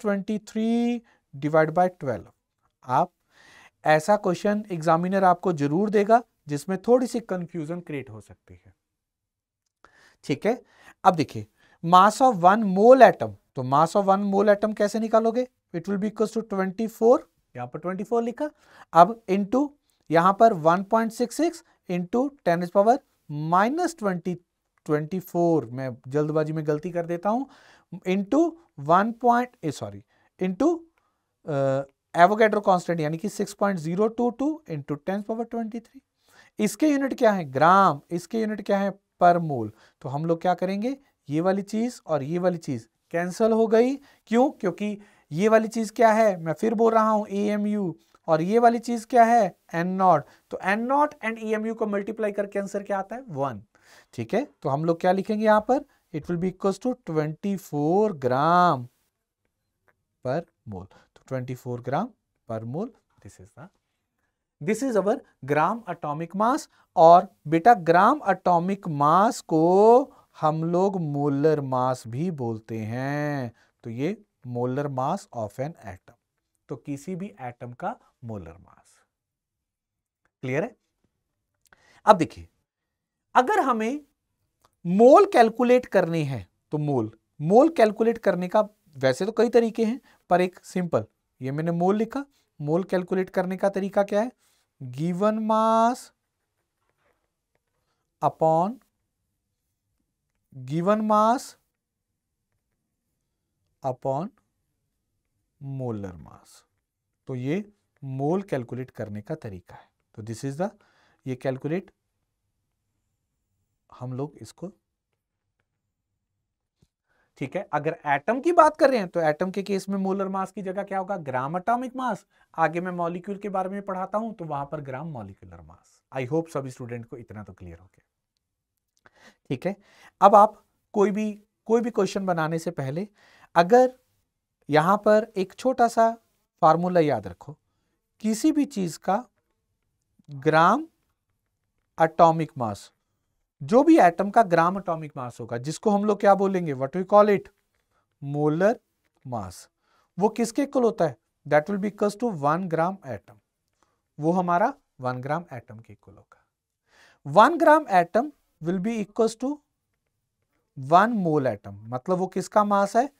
twenty three divide by twelve आप ऐसा क्वेश्चन एग्जामिनर आपको जरूर देगा जिसमें थोड़ी सी कंफ्यूजन क्रिएट हो सकती है ठीक है अब देखिए mass of one mole atom तो mass of one mole atom कैसे निकालोगे it will be equal to 24 यहाँ पर 24 लिखा अब इंटू यहाँ पर 1.66 point six six into ten is power minus twenty twenty four मैं जल्दबाजी में गलती कर देता हूँ into one point sorry into Avogadro constant यानी कि 6.022 point zero two two into ten power twenty three इसके यूनिट क्या है ग्राम इसके यूनिट क्या है पर मोल तो हम लोग क्या करेंगे ये वाली चीज़ और ये वाली चीज़ कैंसिल हो गई क्यों क्योंकि ये वाली चीज़ क्या है मैं फिर बोल रहा हूं ए एम और ये वाली चीज़ क्या है एन नॉट तो एन नॉट एंड ई को मल्टीप्लाई करके आंसर क्या आता है वन ठीक है तो हम लोग क्या लिखेंगे यहां पर it will be equal to twenty four gram per mole तो twenty four gram per mole this is the this is our gram atomic mass और बेटा ग्राम अटोमिक मास को हम लोग मोलर मास भी बोलते हैं तो ये molar mass of an atom तो किसी भी एटम का मोलर मास क्लियर है अब देखिए अगर हमें मोल कैलकुलेट करने हैं तो मोल मोल कैलकुलेट करने का वैसे तो कई तरीके हैं पर एक सिंपल ये मैंने मोल लिखा मोल कैलकुलेट करने का तरीका क्या है given mass upon given mass upon molar mass तो ये मोल कैलकुलेट करने का तरीका है तो दिस इज द ये कैलकुलेट हम लोग इसको ठीक है अगर एटम की बात कर रहे हैं तो एटम के केस में मोलर मास की जगह क्या होगा ग्राम अटोमिक मास आगे मैं मॉलिक्यूल के बारे में पढ़ाता हूं तो वहां पर gram molecular mass I hope सभी स्टूडेंट को इतना तो क्लियर हो गया ठीक है अब आप कोई भी कोई भी क्वेश्चन बनाने से पहले अगर यहाँ पर एक छोटा सा फार्मूला याद रखो किसी भी चीज़ का ग्राम अटोमिक मास जो भी एटम का ग्राम अटोमिक मास होगा जिसको हम लोग क्या बोलेंगे what we call it molar mass वो किसके कुल होता है that will be equals to one gram atom वो हमारा वन ग्राम एटम के कुल होगा one gram atom will be equals to one mole atom मतलब वो किसका मास है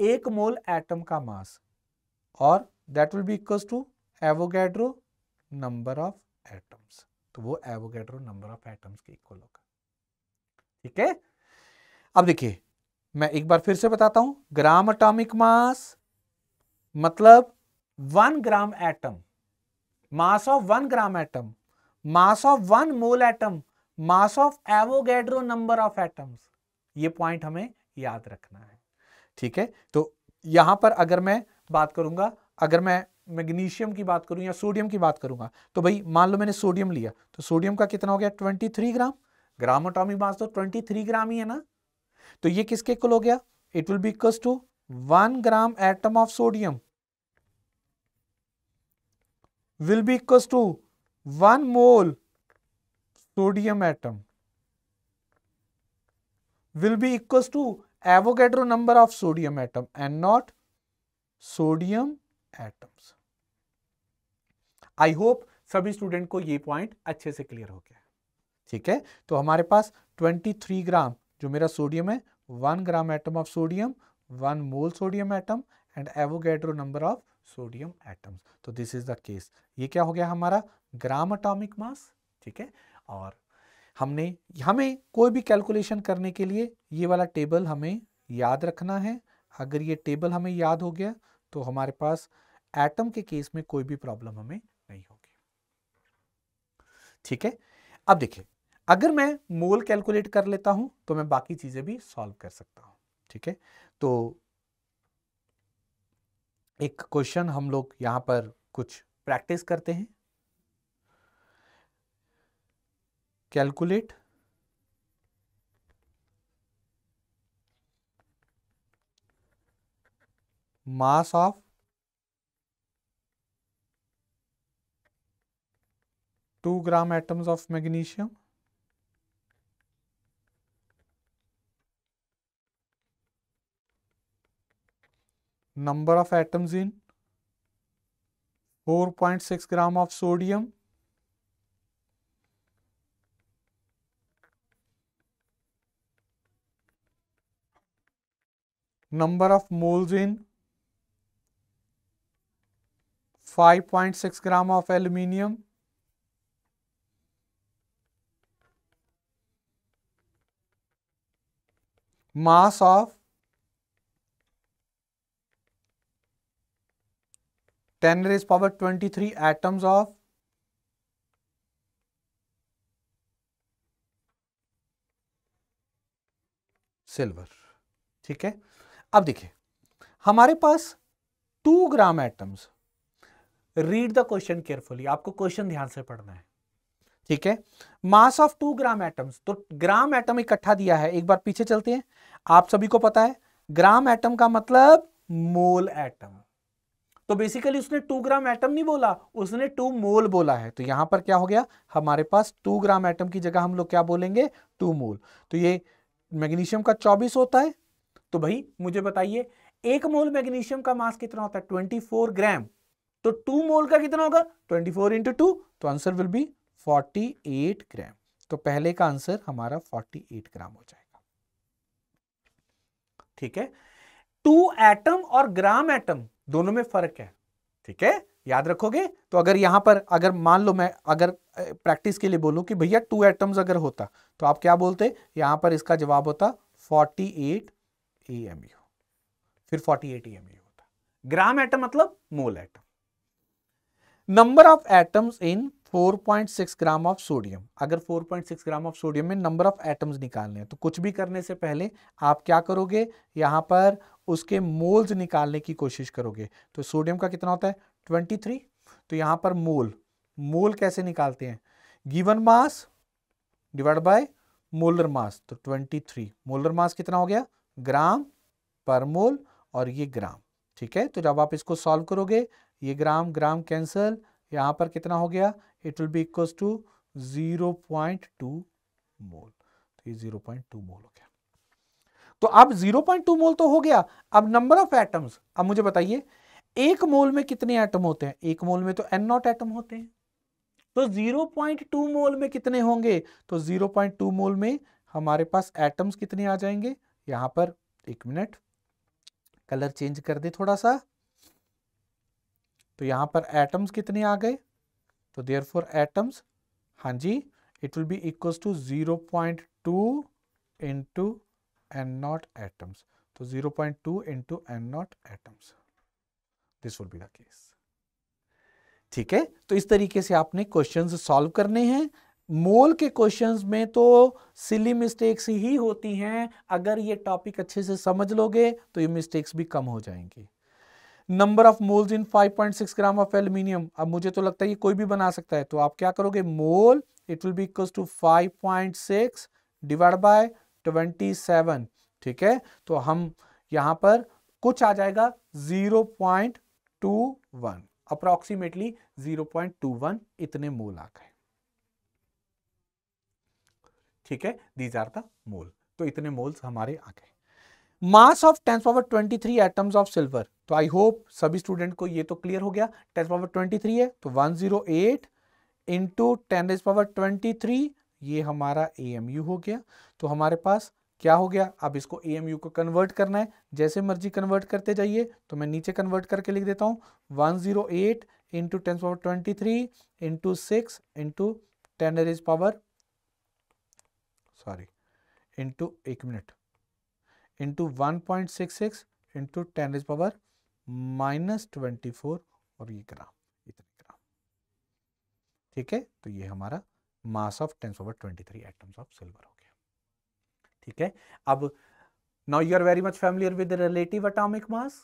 एक मोल एटम का मास और that will be equal to Avogadro number of atoms तो वो एवोगैड्रो नंबर ऑफ एटम्स के इक्वल होगा ठीक है अब देखिए मैं एक बार फिर से बताता हूं ग्राम अटोमिक मास मतलब one gram atom mass of one gram atom mass of one mole atom mass of Avogadro number of atoms ये पॉइंट हमें याद रखना है ठीक है तो यहां पर अगर मैं बात करूंगा अगर मैं मैग्नीशियम की बात करूं या सोडियम की बात करूंगा तो भाई मान लो मैंने सोडियम लिया तो सोडियम का कितना हो गया twenty three gram gram atomic mass तो ट्वेंटी थ्री ग्राम ही है ना तो ये किसके कुल हो गया it will be equal to one gram atom of sodium will be equal to one mole sodium atom will be equal to Avogadro number of sodium atom and naught sodium atoms I hope सभी स्टूडेंट को ये पॉइंट अच्छे से क्लियर हो गया ठीक है तो हमारे पास 23 ग्राम जो मेरा सोडियम है one gram atom of sodium one mole sodium atom and Avogadro number of sodium atoms तो दिस इज द केस ये क्या हो गया हमारा ग्राम अटोमिक मास ठीक है और हमने हमें कोई भी कैलकुलेशन करने के लिए ये वाला टेबल हमें याद रखना है अगर ये टेबल हमें याद हो गया तो हमारे पास एटम के केस में कोई भी प्रॉब्लम हमें नहीं होगी ठीक है अब देखिए अगर मैं मोल कैलकुलेट कर लेता हूं तो मैं बाकी चीजें भी सॉल्व कर सकता हूं ठीक है तो एक क्वेश्चन हम लोग यहाँ पर कुछ प्रैक्टिस करते हैं calculate mass of two gram atoms of magnesium number of atoms in 4.6 gram of sodium number of moles in 5.6 gram of aluminium mass of 10 raised power 23 atoms of silver ठीक है अब देखिए हमारे पास two gram atoms read the question carefully आपको क्वेश्चन ध्यान से पढ़ना है ठीक है mass of two gram atoms तो ग्राम एटम इकट्ठा दिया है एक बार पीछे चलते हैं आप सभी को पता है ग्राम एटम का मतलब मोल एटम तो बेसिकली उसने टू ग्राम एटम नहीं बोला उसने टू मोल बोला है तो यहां पर क्या हो गया हमारे पास टू ग्राम एटम की जगह हम लोग क्या बोलेंगे टू मोल तो ये मैग्नीशियम का चौबीस होता है तो भाई मुझे बताइए एक मोल मैग्नीशियम का मास कितना होता है ट्वेंटी फोर ग्राम तो टू मोल का कितना होगा ट्वेंटी फोर इंटू टू तो answer will be forty eight gram तो पहले का आंसर हमारा फोर्टी एट ग्राम हो जाएगा ठीक है टू एटम और ग्राम एटम दोनों में फर्क है ठीक है याद रखोगे तो अगर यहां पर अगर मान लो मैं अगर प्रैक्टिस के लिए बोलूं कि भैया टू एटम्स अगर होता तो आप क्या बोलते यहां पर इसका जवाब होता 48 ई एम यू फिर forty eight E M U होता ग्राम एटम मतलब mole atom number of atoms in 4.6 gram of sodium अगर 4.6 ग्राम ऑफ सोडियम में नंबर ऑफ एटम्स निकालने हैं तो कुछ भी करने से पहले आप क्या करोगे यहां पर उसके मोल्स निकालने की कोशिश करोगे तो सोडियम का कितना होता है 23 तो यहां पर मोल मोल कैसे निकालते हैं given mass divide by molar mass तो 23 मोलर मास कितना हो गया ग्राम पर मोल और ये ग्राम ठीक है तो जब आप इसको सॉल्व करोगे ये ग्राम ग्राम कैंसल यहां पर कितना हो गया it will be equal to zero point two mole तो ये जीरो पॉइंट टू मोल हो गया तो अब जीरो पॉइंट टू मोल तो हो गया अब नंबर ऑफ एटम्स अब मुझे बताइए एक मोल में कितने एटम होते हैं एक मोल में तो एन नॉट एटम होते हैं तो 0.2 मोल में कितने होंगे तो 0.2 मोल में हमारे पास एटम्स कितने आ जाएंगे यहां पर एक मिनट कलर चेंज कर दे थोड़ा सा तो यहां पर एटम्स कितने आ गए तो देयर फॉर एटम्स हाँ जी it will be equals to zero point two into N naught atoms तो zero point two into N naught atoms this will be the case ठीक है तो इस तरीके से आपने क्वेश्चंस सॉल्व करने हैं मोल के क्वेश्चंस में तो सिली मिस्टेक्स ही होती हैं अगर ये टॉपिक अच्छे से समझ लोगे तो ये मिस्टेक्स भी कम हो जाएंगी number of moles in 5.6 gram of aluminium अब मुझे तो लगता है ये कोई भी बना सकता है तो आप क्या करोगे mole it will be equals to 5.6 divide by 27 ठीक है तो हम यहां पर कुछ आ जाएगा 0.21 अप्रॉक्सीमेटली 0.21 इतने मोल आ गए ठीक है दीज आर द मोल तो इतने मोल्स हमारे आ गए mass of tens power 23 atoms of silver तो आई होप सभी स्टूडेंट को ये तो क्लियर हो गया टेंस पावर 23 है तो 108 zero eight into ten power 23 ये हमारा ए हो गया तो हमारे पास क्या हो गया अब इसको ए को कन्वर्ट करना है जैसे मर्जी कन्वर्ट करते जाइए तो मैं नीचे कन्वर्ट करके लिख देता हूँ one zero eight into ten power twenty three into six into ten raise power sorry into एक minute into one point six six into ten is power minus twenty four और ये ग्राम इतने ग्राम ठीक है तो ये हमारा mass of ten over twenty three atoms of silver हो गया ठीक है अब now you are very much familiar with relative atomic mass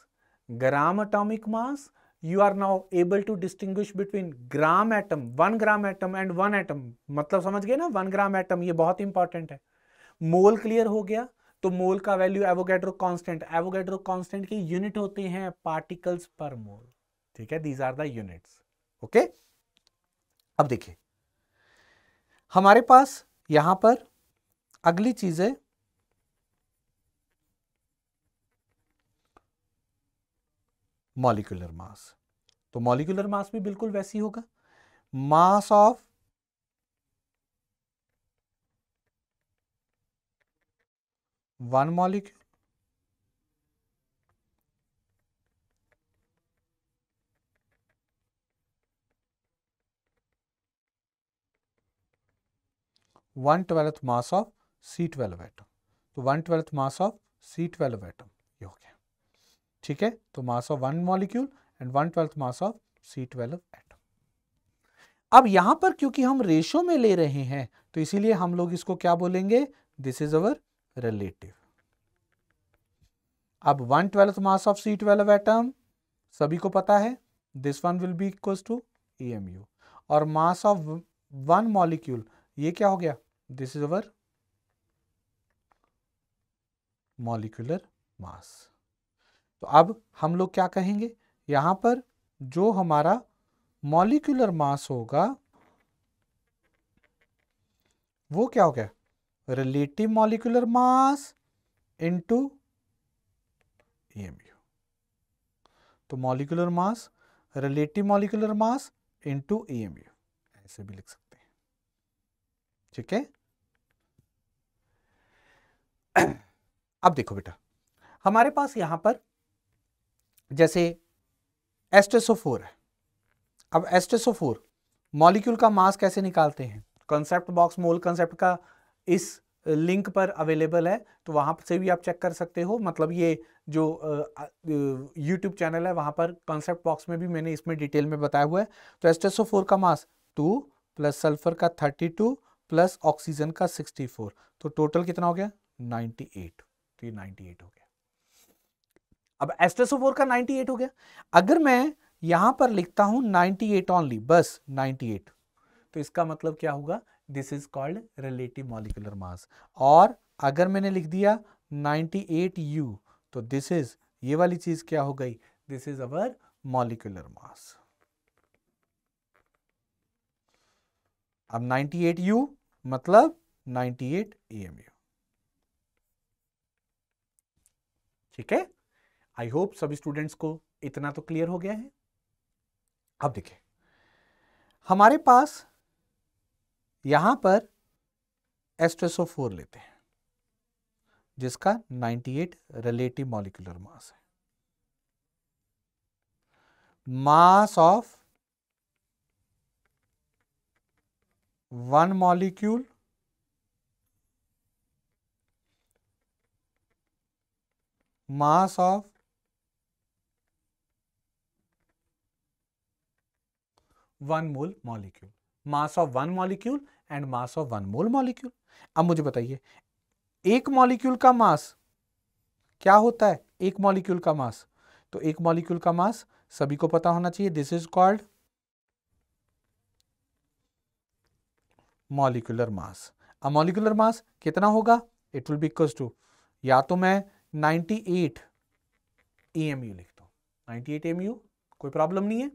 gram atomic mass you are now able to distinguish between gram atom one gram atom and one atom मतलब समझ गए ना वन ग्राम एटम ये बहुत इंपॉर्टेंट है मोल क्लियर हो गया तो मोल का value Avogadro constant Avogadro constant के यूनिट होते हैं पार्टिकल्स पर मोल ठीक है these are the units okay अब देखिए हमारे पास यहां पर अगली चीज है मॉलिकुलर मास तो मॉलिकुलर मास भी बिल्कुल वैसी होगा mass of one molecule one twelfth mass of C twelve atom तो one twelfth mass of C twelve atom ये हो गया ठीक है तो mass of one molecule and one twelfth mass of C twelve atom अब यहां पर क्योंकि हम रेशो में ले रहे हैं तो इसीलिए हम लोग इसको क्या बोलेंगे दिस इज अवर रिलेटिव अब one twelfth mass of C twelve atom सभी को पता है this one will be equal to E U और मास ऑफ वन मॉलिक्यूल ये क्या हो गया this is our molecular mass तो अब हम लोग क्या कहेंगे यहां पर जो हमारा मॉलिकुलर मास होगा वो क्या हो गया relative molecular mass into EMU तो molecular mass relative molecular mass into EMU ऐसे भी लिख सकते हैं ठीक है अब देखो बेटा हमारे पास यहां पर जैसे एस्टेसोफोर है अब एस्टेसोफोर मॉलिक्यूल का मास कैसे निकालते हैं कॉन्सेप्ट बॉक्स मोल कॉन्सेप्ट का इस लिंक पर अवेलेबल है तो वहाँ से भी आप चेक कर सकते हो मतलब ये जो यूट्यूब चैनल है वहाँ पर कॉन्सेप्ट बॉक्स में भी मैंने इसमें डिटेल में बताया हुआ है तो एस्टेसो फोर का मास टू प्लस सल्फर का थर्टी टू प्लस ऑक्सीजन का सिक्सटी फोर तो टोटल कितना हो गया नाइन्टी एट तो ये नाइन्टी एट हो गया अब फोर का 98 हो गया अगर मैं यहां पर लिखता हूं 98 ओनली बस 98 तो इसका मतलब क्या होगा this is called relative molecular mass और अगर मैंने लिख दिया 98 यू तो दिस इज ये वाली चीज क्या हो गई this is our molecular mass अब 98 यू मतलब 98 एएमयू ठीक है आई होप सभी स्टूडेंट्स को इतना तो क्लियर हो गया है अब देखिए हमारे पास यहां पर एस्ट्रेसो फोर लेते हैं जिसका 98 रिलेटिव मॉलिकुलर मास है mass of one molecule mass of one mole molecule mass of one molecule and mass of one mole molecule अब मुझे बताइए एक मॉलिक्यूल का मास क्या होता है एक मॉलिक्यूल का मास तो एक मॉलिक्यूल का मास सभी को पता होना चाहिए this is called molecular mass uh molecular mass कितना होगा it will be equal to या तो मैं 98 एट ए लिखता हूं 98 एट कोई प्रॉब्लम नहीं है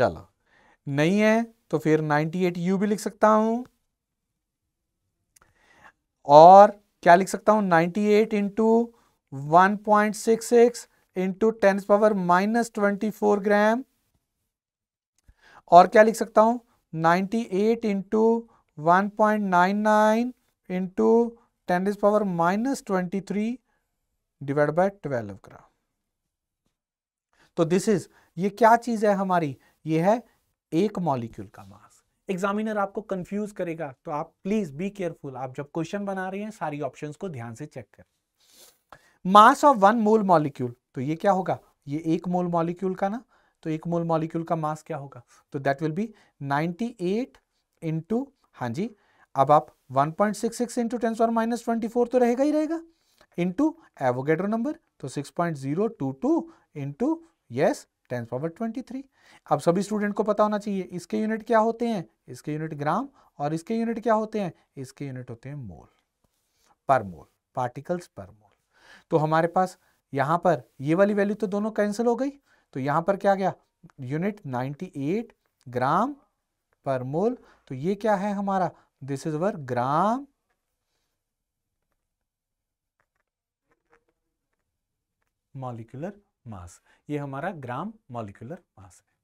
चलो नहीं है तो फिर यू भी लिख सकता हूं और क्या लिख सकता हूं 98 eight into one point six six into ten power minus twenty four gram और क्या लिख सकता हूं 98 eight into one point nine nine into ten is power minus twenty three divide by twelve gram तो दिस इज ये क्या चीज है हमारी ये है एक मॉलिक्यूल का मास एग्जामिनर आपको कंफ्यूज करेगा तो आप प्लीज बी केयरफुल आप जब क्वेश्चन बना रहे हैं सारी ऑप्शन को ध्यान से चेक करें mass of one mole molecule तो ये क्या होगा ये एक मोल मॉलिक्यूल का ना तो एक मोल मॉलिक्यूल का मास क्या होगा तो that will be 98 eight into हाँ जी अब आप 1.66 point six six into ten और माइनस ट्वेंटी फोर तो रहेगा ही रहेगा इंटू एवोगेड्रो नंबर तो 6.022 point zero two two into yes ten power twenty three अब सभी स्टूडेंट को पता होना चाहिए इसके यूनिट क्या होते हैं इसके यूनिट ग्राम और इसके यूनिट क्या होते हैं इसके यूनिट होते हैं मोल पर मोल पार्टिकल्स पर मोल तो हमारे पास यहाँ पर ये वाली वैल्यू तो दोनों कैंसिल हो गई तो यहाँ पर क्या गया यूनिट 98 ग्राम पर मोल तो ये क्या है हमारा this is our gram molecular mass ये हमारा ग्राम मॉलिकुलर मास है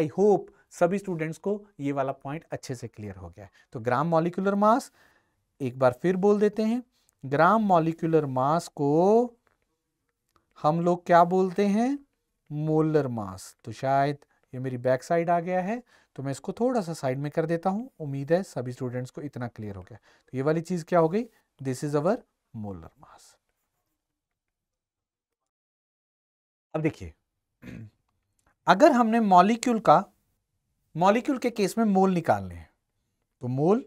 आई होप सभी स्टूडेंट्स को ये वाला पॉइंट अच्छे से क्लियर हो गया है तो ग्राम मॉलिकुलर मास एक बार फिर बोल देते हैं ग्राम मॉलिकुलर मास को हम लोग क्या बोलते हैं मोलर मास तो शायद ये मेरी बैक साइड आ गया है तो मैं इसको थोड़ा सा साइड में कर देता हूं उम्मीद है सभी स्टूडेंट्स को इतना क्लियर हो गया तो ये वाली चीज़ क्या हो गई this is our molar mass अब देखिए अगर हमने मॉलिक्यूल का मॉलिक्यूल के केस में मोल निकालने हैं तो mole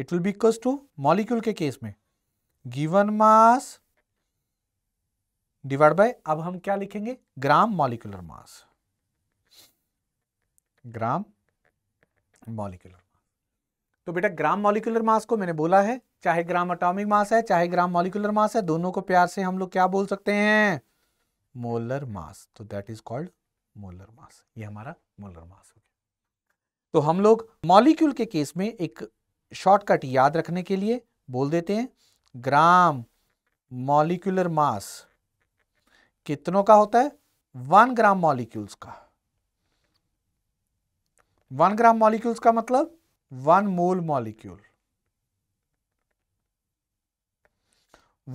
it will be to molecule के केस में गिवन मास डिवाइड बाय अब हम क्या लिखेंगे ग्राम मॉलिक्यूलर मास ग्राम मॉलिक्यूलर तो बेटा ग्राम मॉलिक्यूलर मास को मैंने बोला है चाहे ग्राम अटोमिक मास है चाहे ग्राम मॉलिक्यूलर मास है दोनों को प्यार से हम लोग क्या बोल सकते हैं मोलर मास तो that is called molar mass ये हमारा मोलर मास हो गया तो हम लोग मॉलिक्यूल के केस में एक शॉर्टकट याद रखने के लिए बोल देते हैं ग्राम मॉलिक्यूलर मास कितनों का होता है वन ग्राम मॉलिक्यूल्स का वन ग्राम मॉलिक्यूल्स का मतलब one mole molecule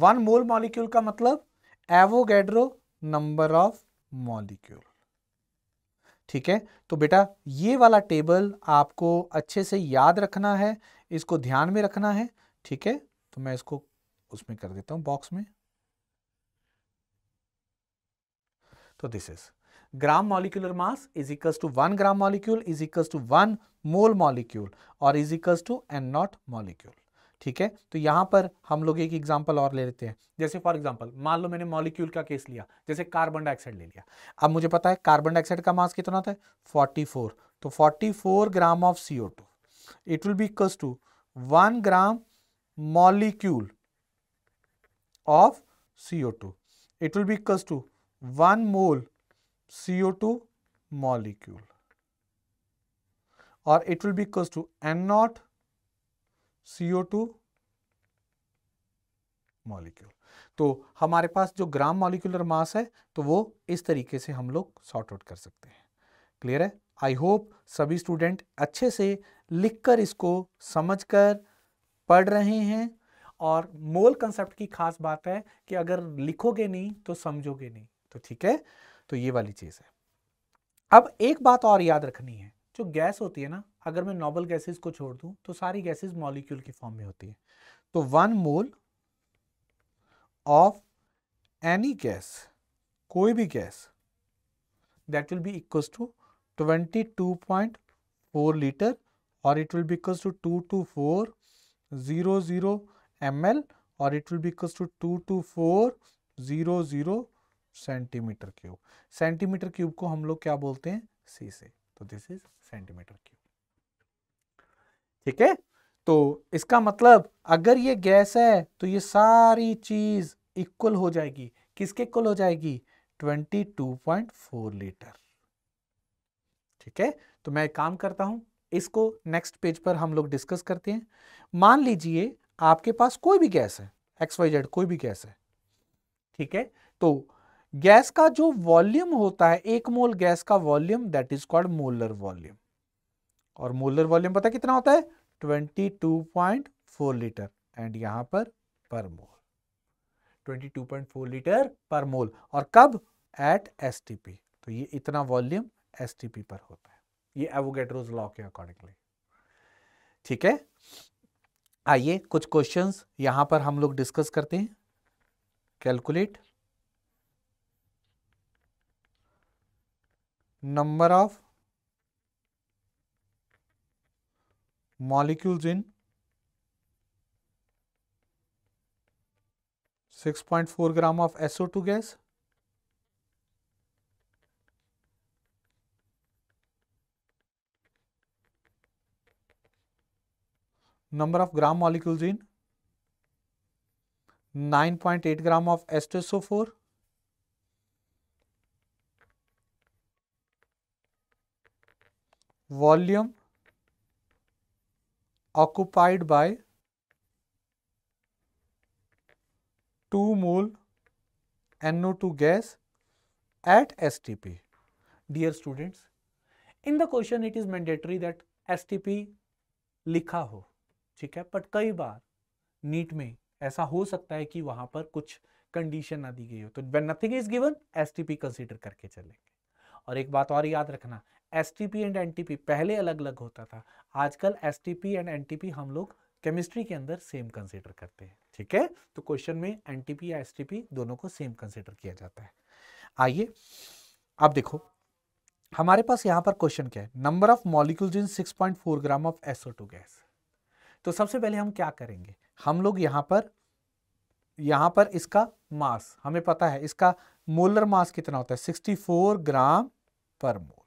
one mole molecule का मतलब एवोगेड्रो नंबर ऑफ मॉलिक्यूल ठीक है तो बेटा ये वाला टेबल आपको अच्छे से याद रखना है इसको ध्यान में रखना है ठीक है तो मैं इसको उसमें कर देता हूं बॉक्स में तो this is gram molecular mass is equals to one gram molecule is equals to one mole molecule और is equals to N naught molecule ठीक है तो यहाँ पर हम लोग एक एग्जाम्पल और ले लेते हैं जैसे फॉर एग्जाम्पल मान लो मैंने मॉलिक्यूल का केस लिया जैसे कार्बन डाइऑक्साइड ले लिया अब मुझे पता है कार्बन डाइऑक्साइड का मास कितना था 44 तो 44 gram of C O two it will be equal to one gram molecule of C O two be equal to one mole 1 mole CO2 molecule or it will be equals to N naught CO2 molecule तो हमारे पास जो ग्राम मॉलिक्यूलर मास है तो वो इस तरीके से हम लोग सॉर्ट आउट कर सकते हैं क्लियर है आई होप सभी स्टूडेंट अच्छे से लिखकर इसको समझकर पढ़ रहे हैं और मोल कंसेप्ट की खास बात है कि अगर लिखोगे नहीं तो समझोगे नहीं तो ठीक है तो ये वाली चीज़ है अब एक बात और याद रखनी है जो गैस होती है ना अगर मैं नॉबल गैसेस को छोड़ दूं तो सारी गैसेस मॉलिक्यूल की फॉर्म में होती है तो one mole of any gas कोई भी gas that will be equals to twenty two point four litre और it will be equals to two two four zero zero M L और it will be equals to two two four zero zero centimetre cube centimetre cube को हम लोग क्या बोलते हैं सी से तो दिस इज सेंटीमीटर क्यूब ठीक है तो इसका मतलब अगर ये गैस है तो ये सारी चीज इक्वल हो जाएगी किसके इक्वल हो जाएगी 22.4 लीटर ठीक है तो मैं काम करता हूं इसको नेक्स्ट पेज पर हम लोग डिस्कस करते हैं मान लीजिए आपके पास कोई भी गैस है एक्स वाई जेड कोई भी गैस है ठीक है तो गैस का जो वॉल्यूम होता है एक मोल गैस का volume that is called molar volume और मोलर वॉल्यूम पता कितना होता है 22.4 लीटर एंड यहां पर पर मोल 22.4 लीटर पर मोल और कब एट एसटीपी तो ये इतना वॉल्यूम एसटीपी पर होता है ये एवोगेट्रोज लॉ के अकॉर्डिंगली ठीक है आइए कुछ क्वेश्चंस यहां पर हम लोग डिस्कस करते हैं calculate number of molecules in 6.4 gram of SO2 gas number of gram molecules in 9.8 gram of H2SO4 volume occupied by two mole NO2 gas at STP. Dear students, in the question it is mandatory that STP लिखा हो ठीक है बट कई बार नीट में ऐसा हो सकता है कि वहां पर कुछ कंडीशन ना दी गई हो तो when nothing is given S T P consider करके चलेंगे और एक बात और याद रखना एस एंड एन पहले अलग अलग होता था आजकल एस एंड एन हम लोग केमिस्ट्री के अंदर सेम कंसिडर करते हैं ठीक है तो क्वेश्चन में एन या एस दोनों को सेम कंसिडर किया जाता है आइए अब देखो हमारे पास यहाँ पर क्वेश्चन क्या है number of molecules in 6.4 gram of SO2 gas तो सबसे पहले हम क्या करेंगे हम लोग यहाँ पर यहाँ पर इसका मास हमें पता है इसका मोलर मास कितना होता है 64 ग्राम पर मोल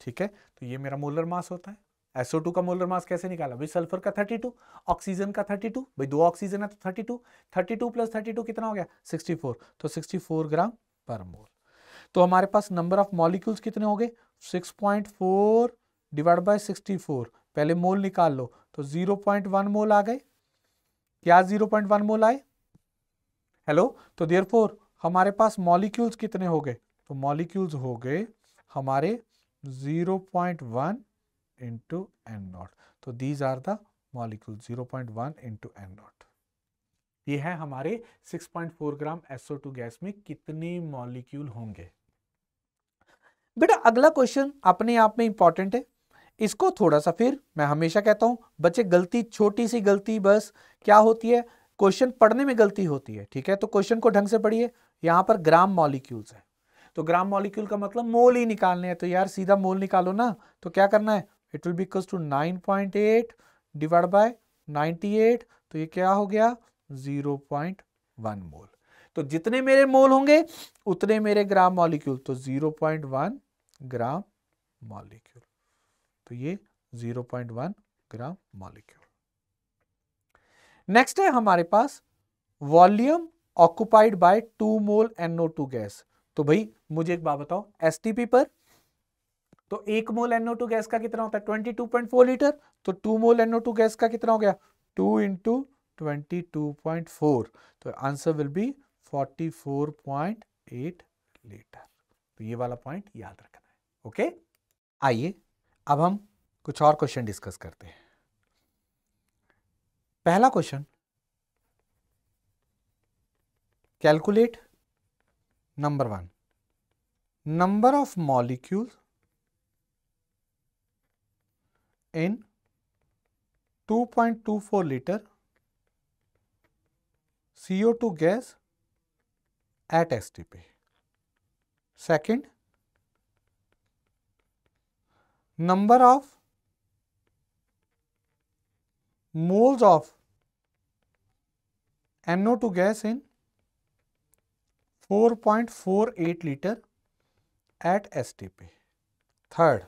ठीक है तो ये मेरा मोलर मास होता है SO2 का मोलर मास कैसे निकाला भाई सल्फर का 32 ऑक्सीजन का 32 भाई दो ऑक्सीजन है तो 32 32 प्लस 32 कितना हो गया 64 तो 64 ग्राम पर मोल तो हमारे पास नंबर ऑफ मॉलिक्यूल्स कितने हो गए 6.4 डिवाइड बाय 64 पहले मोल निकाल लो तो 0.1 मोल आ गए क्या 0.1 मोल आए हेलो तो देयरफॉर हमारे पास मॉलिक्यूल्स कितने हो गए तो मॉलिक्यूल्स हो गए हमारे 0.1 into n naught. तो these are the point 0.1 into n naught. ये है हमारे 6.4 ग्राम SO2 गैस में कितने मॉलिक्यूल होंगे बेटा अगला क्वेश्चन अपने आप में इंपॉर्टेंट है इसको थोड़ा सा फिर मैं हमेशा कहता हूं बच्चे गलती छोटी सी गलती बस क्या होती है क्वेश्चन पढ़ने में गलती होती है ठीक है तो क्वेश्चन को ढंग से पढ़िए यहां पर ग्राम मॉलिक्यूल्स है तो ग्राम मॉलिक्यूल का मतलब मोल ही निकालने हैं तो यार सीधा मोल निकालो ना तो क्या करना है it will be equals to nine point eight divide by ninety eight तो ये क्या हो गया जीरो पॉइंट वन मोल तो जितने मेरे मोल होंगे उतने मेरे ग्राम मॉलिक्यूल तो zero point one gram molecule तो ये zero point one gram molecule next है हमारे पास volume occupied by two mole NO two gas तो भाई मुझे एक बात बताओ एस पर तो एक मोल टू गैस का कितना होता है 22.4 लीटर तो टू मोल टू गैस का कितना हो गया टू इंटू ट्वेंटी तो आंसर विल बी 44.8 लीटर तो ये वाला पॉइंट याद रखना है ओके आइए अब हम कुछ और क्वेश्चन डिस्कस करते हैं पहला question calculate Number 1. Number of molecules in 2.24 liter CO2 gas at STP. Second, number of moles of NO2 gas in 4.48 litre at S T P third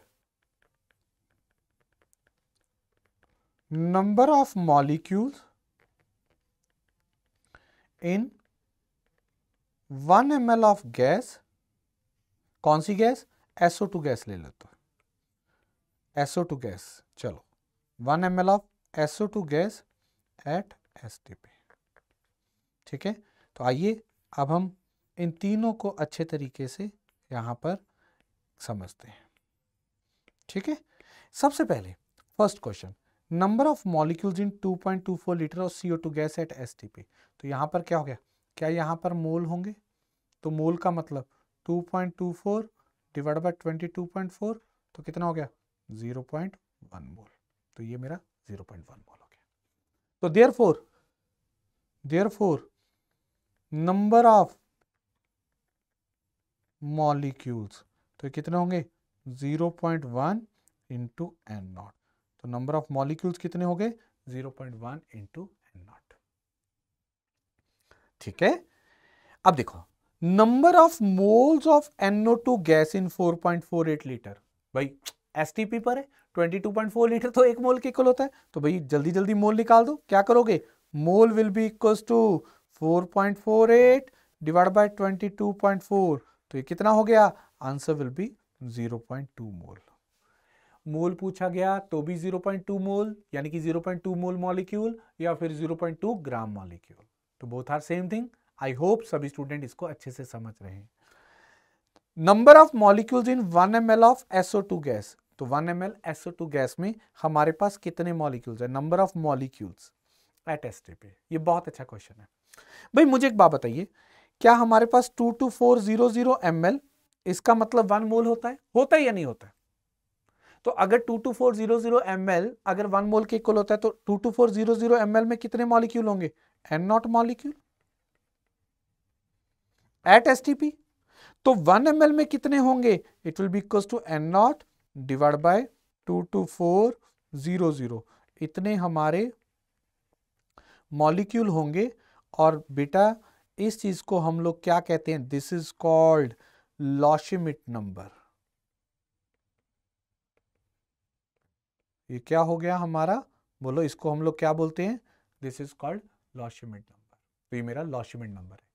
number of molecules in 1 M of gas कौन सी गैस एसओ टू गैस ले लेते हैं टू गैस चलो 1 M of SO two gas at S T P ठीक है तो आइए अब हम इन तीनों को अच्छे तरीके से यहाँ पर समझते हैं ठीक है सबसे पहले first question number of molecules in 2.24 litre of CO2 gas at STP तो यहाँ पर क्या हो गया क्या यहाँ पर मोल होंगे तो मोल का मतलब 2.24 डिवाइड बाय 22.4 तो कितना हो गया 0.1 मोल तो ये मेरा 0.1 मोल हो गया तो therefore their number of molecules तो कितने होंगे 0.1 point one into N naught तो नंबर ऑफ मॉलिक्यूल्स कितने हो गए 0.1 point one into N naught ठीक है अब देखो number of moles of two gas in 4.48 litre भाई एस पर है 22.4 लीटर तो एक मोल के इक्वल होता है तो भाई जल्दी जल्दी मोल निकाल दो क्या करोगे mole will be equal to 4.48 divide point four तो ये कितना हो गया answer will be 0.2 mole mole पूछा गया तो भी 0.2 मोल यानी कि 0.2 मोल मॉलिक्यूल या फिर 0.2 ग्राम मॉलिक्यूल तो both are same thing I hope सभी स्टूडेंट इसको अच्छे से समझ रहे हैं number of molecules in 1 ml of SO2 gas तो 1 ml SO2 गैस में हमारे पास कितने मॉलिक्यूल्स है number of molecules at S पे ये बहुत अच्छा क्वेश्चन है भाई मुझे एक बात बताइए क्या हमारे पास two two four zero zero M L इसका मतलब वन मोल होता है होता है या नहीं होता है? तो अगर two two four zero zero M L अगर वन मोल के इक्वल होता है तो two two four zero zero M L में कितने मॉलिक्यूल होंगे N naught molecule at S T P तो वन एम एल में कितने होंगे it will be equal to N naught divide by two two four zero zero इतने हमारे मॉलिक्यूल होंगे और बेटा इस चीज को हम लोग क्या कहते हैं this is called Loschmidt number ये क्या हो गया हमारा बोलो इसको हम लोग क्या बोलते हैं this is called Loschmidt number तो ये मेरा लॉशिमिट नंबर है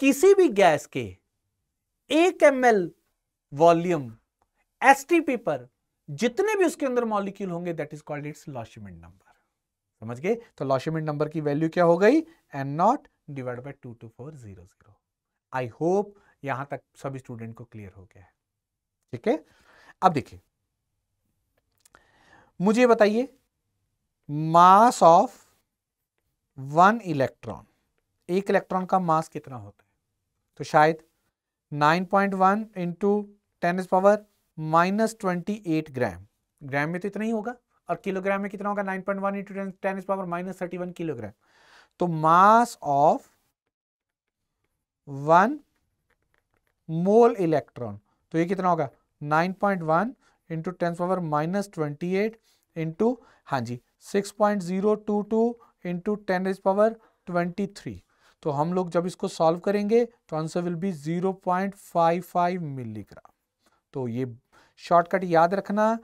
किसी भी गैस के एक एम एल वॉल्यूम एस पर जितने भी उसके अंदर मॉलिक्यूल होंगे that is called it's Loschmidt number समझ गए तो लॉशिमेंट नंबर की वैल्यू क्या हो गई N naught divide by two two four zero zero I hope यहां तक सभी स्टूडेंट को क्लियर हो गया है ठीक है अब देखिए मुझे बताइए मास ऑफ वन इलेक्ट्रॉन एक इलेक्ट्रॉन का मास कितना होता है तो शायद 9.1 point one into ten is power minus twenty eight gram gram में तो इतना ही होगा और किलोग्राम में कितना होगा 9.1 point one into ten is power minus thirty one kilogram तो mass of one mole electron तो ये कितना होगा 9.1 point one into ten power minus twenty eight into हाँ जी 6.022 point zero two two into ten is power twenty three तो हम लोग जब इसको सॉल्व करेंगे तो आंसर विल बी 0.55 मिलीग्राम तो ये शॉर्टकट याद रखना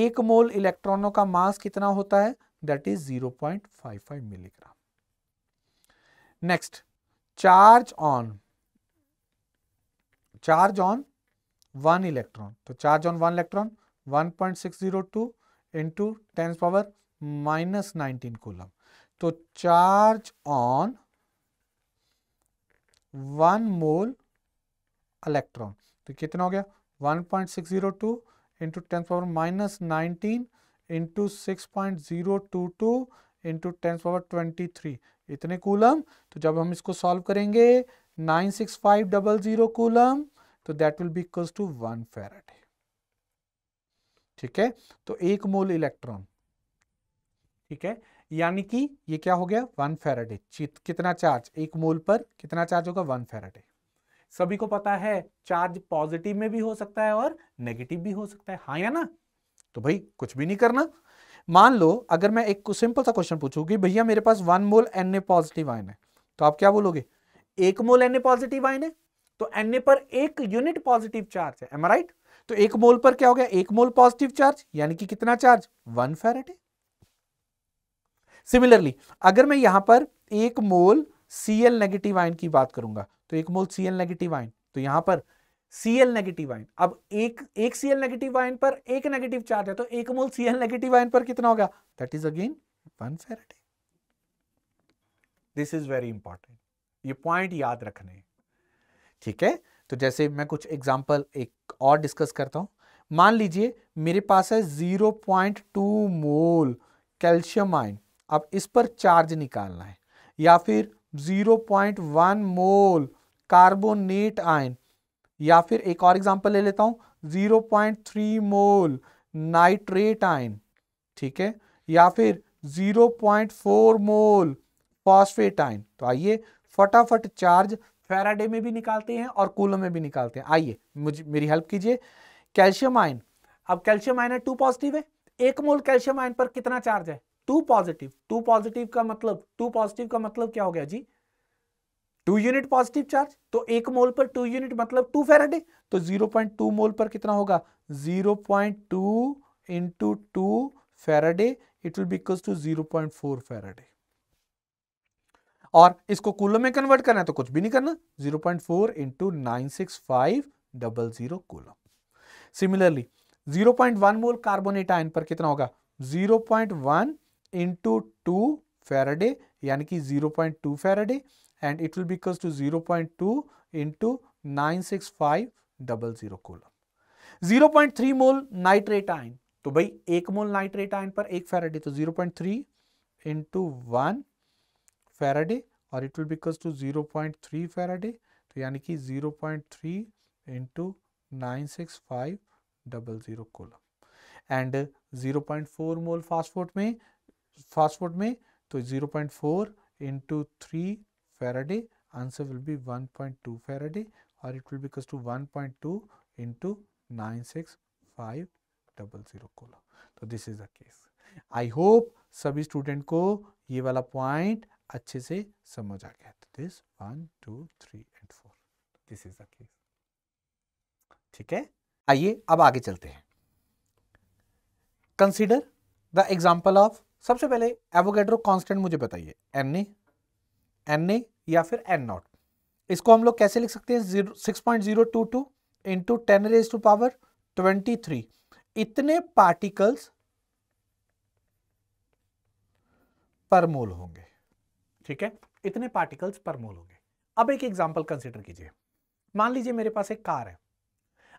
एक मोल इलेक्ट्रॉनों का मास कितना होता है that is 0.55 milligram next charge on charge on one electron तो charge on one electron 1.602 point six zero two into tense power minus nineteen coulomb तो charge on one mole electron तो कितना हो गया 1.602 point six zero two into tense power minus nineteen into six point zero two two into tense power twenty three इतने कूलम तो जब हम इसको सॉल्व करेंगे nine six five double zero coulomb तो that will be equals to one farad ठीक है तो एक मोल इलेक्ट्रॉन ठीक है यानी कि ये क्या हो गया वन फेराडे कितना चार्ज एक मोल पर कितना चार्ज होगा वन फेराडे सभी को पता है चार्ज पॉजिटिव में भी हो सकता है और नेगेटिव भी हो सकता है हाँ या ना तो भाई कुछ भी नहीं करना मान लो अगर मैं एक सिंपल सा क्वेश्चन पूछूंगी भैया मेरे पास one mole N A positive ion है तो आप क्या बोलोगे एक mole N A positive ion है तो एन ए पर एक यूनिट पॉजिटिव चार्ज है एम राइट तो एक मोल पर क्या हो गया एक मोल पॉजिटिव चार्ज यानी कि कितना चार्ज वन फेरेटे सिमिलरली अगर मैं यहां पर एक मोल सीएल नेगेटिव आयन की बात करूंगा तो एक मोल सीएल नेगेटिव आयन तो यहां पर सीएल नेगेटिव आयन अब एक एक सीएल नेगेटिव आयन पर एक नेगेटिव चार्ज है तो एक मोल सीएल नेगेटिव आयन पर कितना होगा that is again one faraday this is very important ये पॉइंट याद रखने ठीक है तो जैसे मैं कुछ एग्जांपल एक और डिस्कस करता हूं मान लीजिए मेरे पास है 0.2 मोल कैल्शियम आयन अब इस पर चार्ज निकालना है या फिर 0.1 मोल कार्बोनेट आयन या फिर एक और एग्जाम्पल ले लेता हूं zero point three mole nitrate ion ठीक है या फिर zero point four mole phosphate ion तो आइए फटाफट चार्ज फेराडे में भी निकालते हैं और कूलम में भी निकालते हैं आइए मुझे मेरी हेल्प कीजिए कैल्शियम आयन अब कैल्शियम आयन है टू पॉजिटिव है एक मोल कैल्शियम आयन पर कितना चार्ज है टू पॉजिटिव टू पॉजिटिव का मतलब टू पॉजिटिव का मतलब क्या हो गया जी टू यूनिट पॉजिटिव चार्ज तो एक मोल पर टू यूनिट मतलब टू फेराडे तो जीरो पॉइंट टू मोल पर कितना होगा zero point two into two faraday it will be equal to zero point four faraday और इसको कूलम में कन्वर्ट करना है तो कुछ भी नहीं करना zero point four into nine six five double zero coulomb similarly zero point one mole carbonate ion पर कितना होगा zero point one into two faraday यानी कि zero point two faraday and it will be equals to 0.2 into 96500 coulomb 0.3 mole nitrate ion तो भाई एक मोल नाइट्रेट आयन पर एक फेराडे तो 0.3 इंटू वन फेराडे और it will because to 0.3 faraday तो यानी कि 0.3 into nine six double zero coulomb and 0.4 mole phosphate में फास्फोट में तो 0.4 into three Faraday answer will be 1.2 Faraday or it will be equals to 1.2 into 96500 coulomb तो this is the case I hope सभी स्टूडेंट को ये वाला पॉइंट अच्छे से समझ आ गया this one two three and four this is the case ठीक है आइए अब आगे चलते हैं कंसिडर द एग्जाम्पल ऑफ सबसे पहले एवोगेड्रो कांस्टेंट मुझे बताइए एन ए एन ए या फिर एन नॉट इसको हम लोग कैसे लिख सकते हैं six point zero two two into ten raise to power twenty three इतने पार्टिकल्स पर मोल होंगे ठीक है इतने पार्टिकल्स पर मोल होंगे अब एक एग्जांपल कंसीडर कीजिए मान लीजिए मेरे पास एक कार है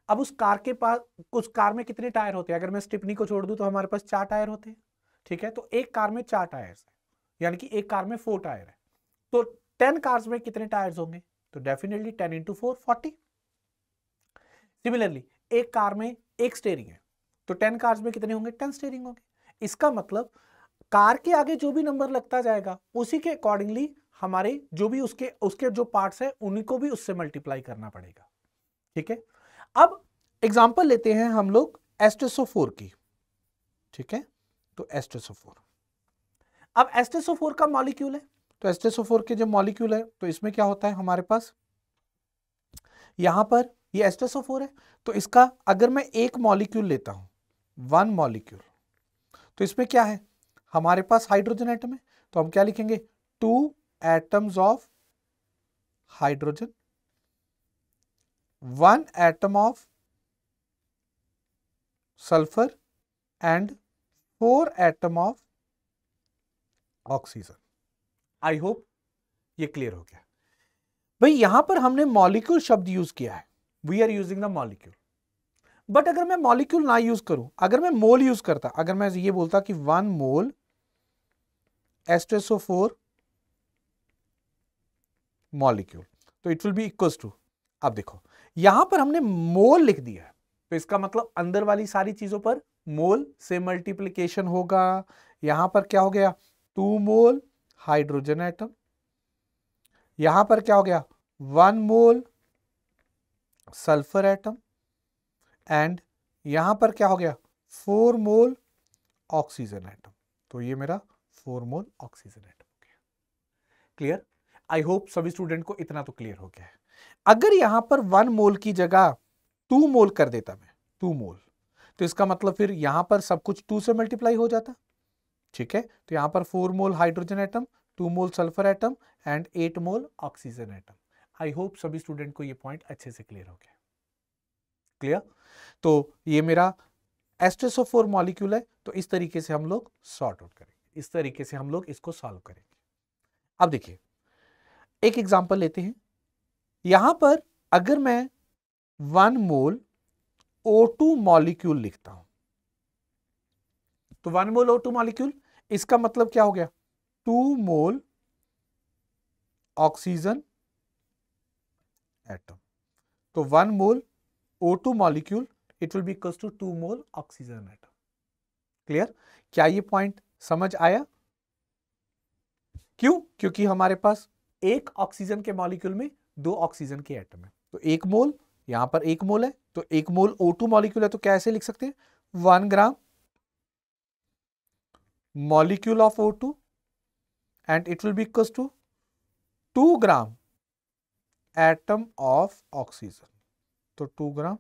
अब उस कार के पास उस कार में कितने टायर होते हैं अगर मैं स्टिपनी को छोड़ दूं तो हमारे पास चार टायर होते हैं ठीक है तो एक कार में चार टायर यानी कि एक कार में फोर टायर है तो टेन कार्स में कितने टायर्स होंगे तो definitely ten into four forty similarly एक कार में एक स्टेयरिंग है तो टेन कार्स में कितने होंगे टेन स्टेयरिंग होंगे इसका मतलब कार के आगे जो भी नंबर लगता जाएगा उसी के अकॉर्डिंगली हमारे जो भी उसके उसके जो पार्ट्स हैं उनको भी उससे मल्टीप्लाई करना पड़ेगा ठीक है अब एग्जाम्पल लेते हैं हम लोग फोर की ठीक है तो एस्टेसो फोर अब फोर का मॉलिक्यूल है तो एस्टेसोफोर के जो मॉलिक्यूल है तो इसमें क्या होता है हमारे पास यहां पर ये एस्टेसोफोर है तो इसका अगर मैं एक मॉलिक्यूल लेता हूं वन मॉलिक्यूल तो इसमें क्या है हमारे पास हाइड्रोजन एटम है तो हम क्या लिखेंगे two atoms of hydrogen one atom of sulphur and four atom of oxygen I hope ये क्लियर हो गया भाई यहां पर हमने मॉलिक्यूल शब्द यूज किया है we are using the molecule but अगर मैं मॉलिक्यूल ना यूज करूं अगर मैं मोल यूज करता अगर मैं ये बोलता कि वन मोल एस्टेसो फोर मॉलिक्यूल तो it will be equal to आप देखो यहां पर हमने मोल लिख दिया है तो इसका मतलब अंदर वाली सारी चीजों पर मोल से मल्टीप्लीकेशन होगा यहां पर क्या हो गया टू मोल हाइड्रोजन एटम यहां पर क्या हो गया one mole sulphur atom and यहां पर क्या हो गया फोर मोल ऑक्सीजन एटम तो ये मेरा फोर मोल ऑक्सीजन एटम हो गया क्लियर आई होप सभी स्टूडेंट को इतना तो क्लियर हो गया है अगर यहां पर वन मोल की जगह टू मोल कर देता मैं टू मोल तो इसका मतलब फिर यहां पर सब कुछ टू से मल्टीप्लाई हो जाता ठीक है तो यहाँ पर four mole hydrogen atom two mole sulphur atom and eight mole oxygen atom I hope सभी स्टूडेंट को ये पॉइंट अच्छे से क्लियर हो गया क्लियर तो ये मेरा फोर मॉलिक्यूल है तो इस तरीके से हम लोग सॉर्ट आउट करेंगे इस तरीके से हम लोग इसको सॉल्व करेंगे अब देखिए एक एग्जाम्पल लेते हैं यहां पर अगर मैं one mole O two molecule लिखता हूं तो वन मोल ओ मॉलिक्यूल इसका मतलब क्या हो गया टू मोल ऑक्सीजन एटम तो one mole O two molecule it will be equals to two mole oxygen atom clear क्या ये पॉइंट समझ आया क्यों क्योंकि हमारे पास एक ऑक्सीजन के मॉलिक्यूल में दो ऑक्सीजन के तो एटम है तो एक मोल यहां पर एक मोल है तो एक मोल ओ टू मॉलिक्यूल है तो कैसे लिख सकते हैं one gram molecule of O2 and it will be equals to 2 gram atom of oxygen. So, 2 gram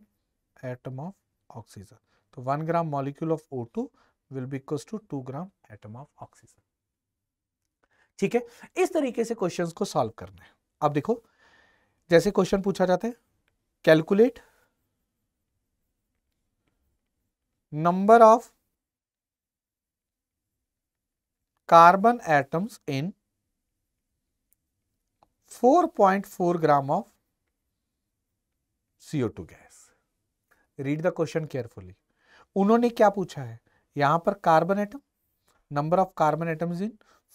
atom of oxygen. So, 1 gram molecule of O2 will be equals to 2 gram atom of oxygen. ठीक है इस तरीके से क्वेश्चंस को सॉल्व करना है अब देखो जैसे क्वेश्चन पूछा जाते हैं calculate number of carbon atoms in 4.4 gram of CO2 gas. Read the question carefully. उन्होंने क्या पूछा है यहां पर carbon atom number of carbon atoms in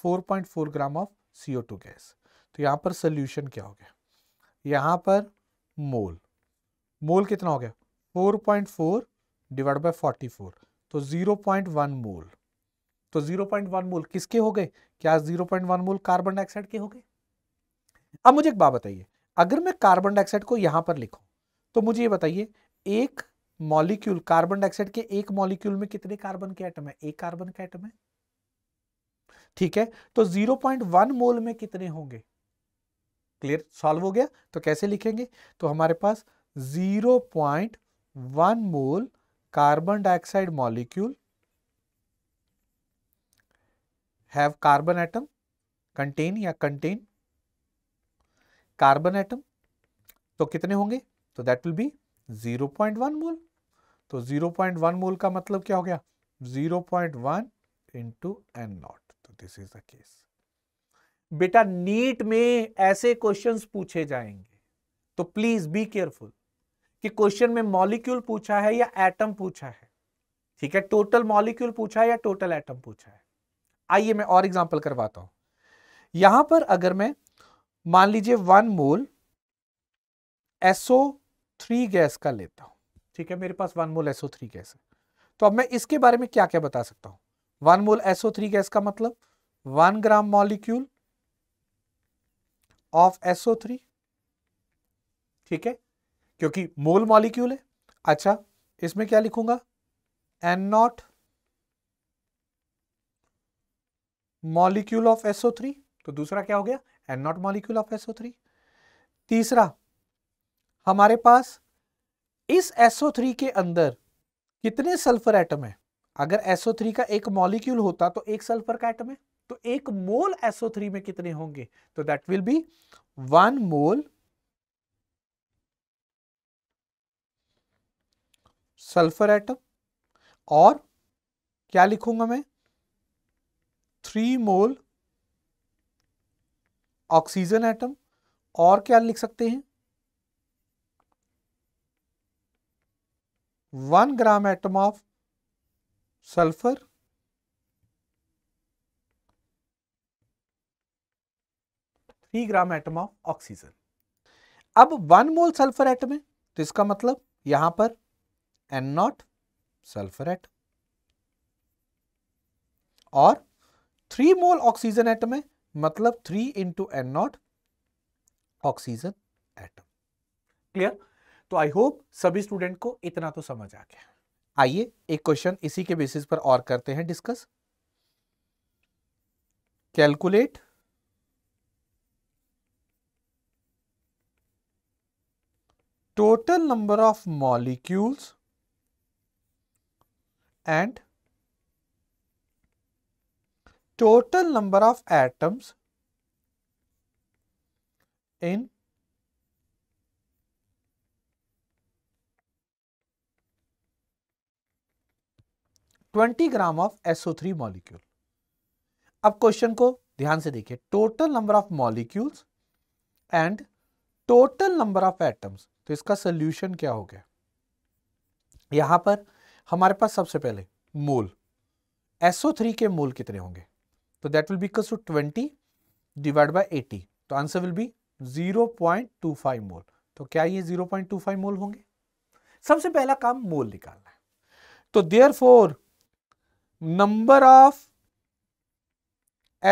4.4 gram of CO2 gas तो यहां पर सोल्यूशन क्या हो गया यहां पर मोल मोल कितना हो गया 4.4 डिवाइड बाय 44 तो 0.1 मोल तो 0.1 मोल किसके हो गए क्या 0.1 मोल कार्बन डाइऑक्साइड के हो गए अब मुझे एक बात बताइए अगर मैं कार्बन डाइऑक्साइड को यहां पर लिखूं तो मुझे ये बताइए एक मॉलिक्यूल कार्बन डाइऑक्साइड के एक मॉलिक्यूल में कितने कार्बन के एटम है एक कार्बन के एटम है ठीक है तो 0.1 मोल में कितने होंगे क्लियर सॉल्व हो गया तो कैसे लिखेंगे तो हमारे पास 0.1 mole carbon dioxide molecule have carbon atom contain या contain carbon atom तो कितने होंगे तो दैट विल बी 0.1 मोल तो 0.1 मोल का मतलब क्या हो गया 0.1 इंटू एन नॉट तो दिस इज द केस बेटा नीट में ऐसे क्वेश्चंस पूछे जाएंगे तो प्लीज बी केयरफुल कि क्वेश्चन में मॉलिक्यूल पूछा है या एटम पूछा है ठीक है टोटल मॉलिक्यूल पूछा है या टोटल एटम पूछा है आइए मैं और एग्जाम्पल करवाता हूं यहां पर अगर मैं मान लीजिए one mole SO three gas का लेता हूं ठीक है मेरे पास one mole SO three gas है तो अब मैं इसके बारे में क्या क्या बता सकता हूं one mole SO three gas का मतलब one gram molecule of SO three ठीक है क्योंकि मोल मॉलिक्यूल है अच्छा इसमें क्या लिखूंगा N naught molecule of SO3 तो दूसरा क्या हो गया N naught molecule of SO3 तीसरा हमारे पास इस SO3 के अंदर कितने सल्फर एटम है अगर SO3 का एक मॉलिक्यूल होता तो एक सल्फर का एटम है तो एक मोल SO3 में कितने होंगे तो that will be one mole sulphur atom और क्या लिखूंगा मैं थ्री मोल ऑक्सीजन एटम और क्या लिख सकते हैं one gram atom of sulphur three gram atom of oxygen अब वन मोल सल्फर एटम है तो इसका मतलब यहां पर एन नॉट सल्फर एटम और थ्री मोल ऑक्सीजन एटम है मतलब three into N naught oxygen atom clear तो आई होप सभी स्टूडेंट को इतना तो समझ आ गया आइए एक क्वेश्चन इसी के बेसिस पर और करते हैं discuss calculate total number of molecules and total number of atoms in twenty gram of SO three molecule अब क्वेश्चन को ध्यान से देखिए total number of molecules and total number of atoms तो इसका सोल्यूशन क्या हो गया यहां पर हमारे पास सबसे पहले मोल एसओ थ्री के मोल कितने होंगे तो that will be equal to twenty divide by eighty तो answer will be zero point two five mole तो क्या ये zero point two five mole होंगे सबसे पहला काम मोल निकालना है तो therefore number of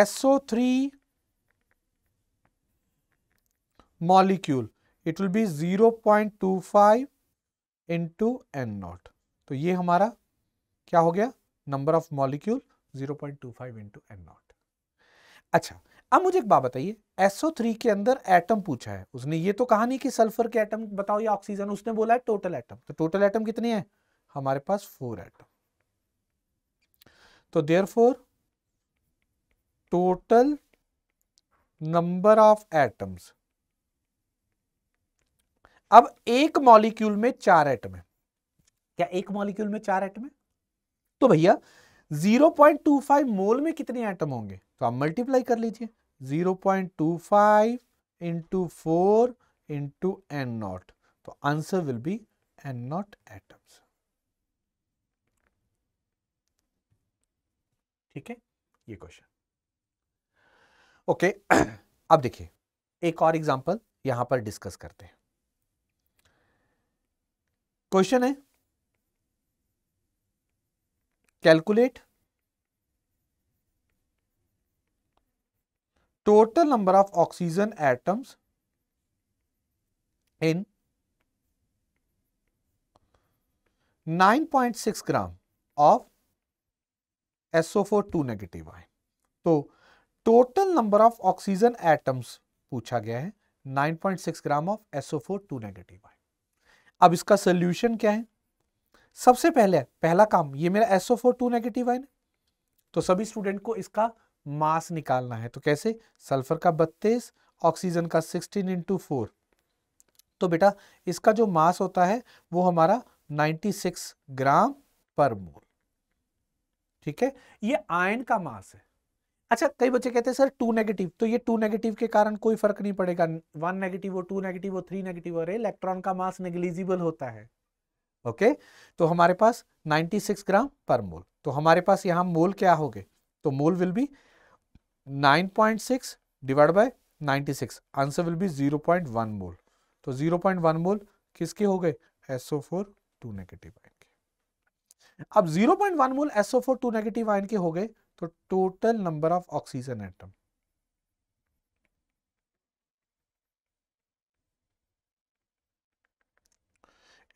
SO three molecule it will be zero point two five into N naught तो ये हमारा क्या हो गया number of molecule zero point two five into N not अच्छा अब मुझे एक बात बताइए एसओ थ्री के अंदर एटम पूछा है उसने ये तो कहा नहीं कि सल्फर के एटम बताओ या ऑक्सीजन उसने बोला है टोटल एटम तो टोटल एटम कितने हैं हमारे पास फोर एटम तो therefore total number of atoms अब एक मॉलिक्यूल में चार एटम है क्या एक मॉलिक्यूल में चार एटम है तो भैया 0.25 मोल में कितने एटम होंगे तो आप मल्टीप्लाई कर लीजिए 0.25 point two five into four into N naught तो answer will be N naught atoms ठीक है ये क्वेश्चन ओके अब देखिए एक और एग्जांपल यहां पर डिस्कस करते हैं क्वेश्चन है calculate total number of oxygen atoms in 9.6 gram of SO four two negative आए तो total number of oxygen atoms पूछा गया है 9.6 gram of SO four two negative आए अब इसका सोल्यूशन क्या है सबसे पहले पहला काम ये मेरा SO four two negative ion तो सभी स्टूडेंट को इसका मास निकालना है तो कैसे सल्फर का बत्तीस ऑक्सीजन का सिक्सटीन इंटू फोर तो बेटा इसका जो मास होता है वो हमारा 96 ग्राम पर मोल ठीक है ये आयन का मास है अच्छा कई बच्चे कहते हैं सर टू नेगेटिव तो ये टू नेगेटिव के कारण कोई फर्क नहीं पड़ेगा वन नेगेटिव हो टू नेगेटिव हो थ्री नेगेटिव हो रहे इलेक्ट्रॉन का मास नेग्लिजिबल होता है ओके तो हमारे पास 96 ग्राम पर मोल तो हमारे पास यहाँ मोल क्या हो गए तो mole will be 9.6 point six divide by ninety answer will be 0.1 mole तो 0.1 मोल किसके हो गए SO4 टू नेगेटिव आयन के अब 0.1 मोल SO4 टू नेगेटिव आयन के हो गए तो total number of oxygen atom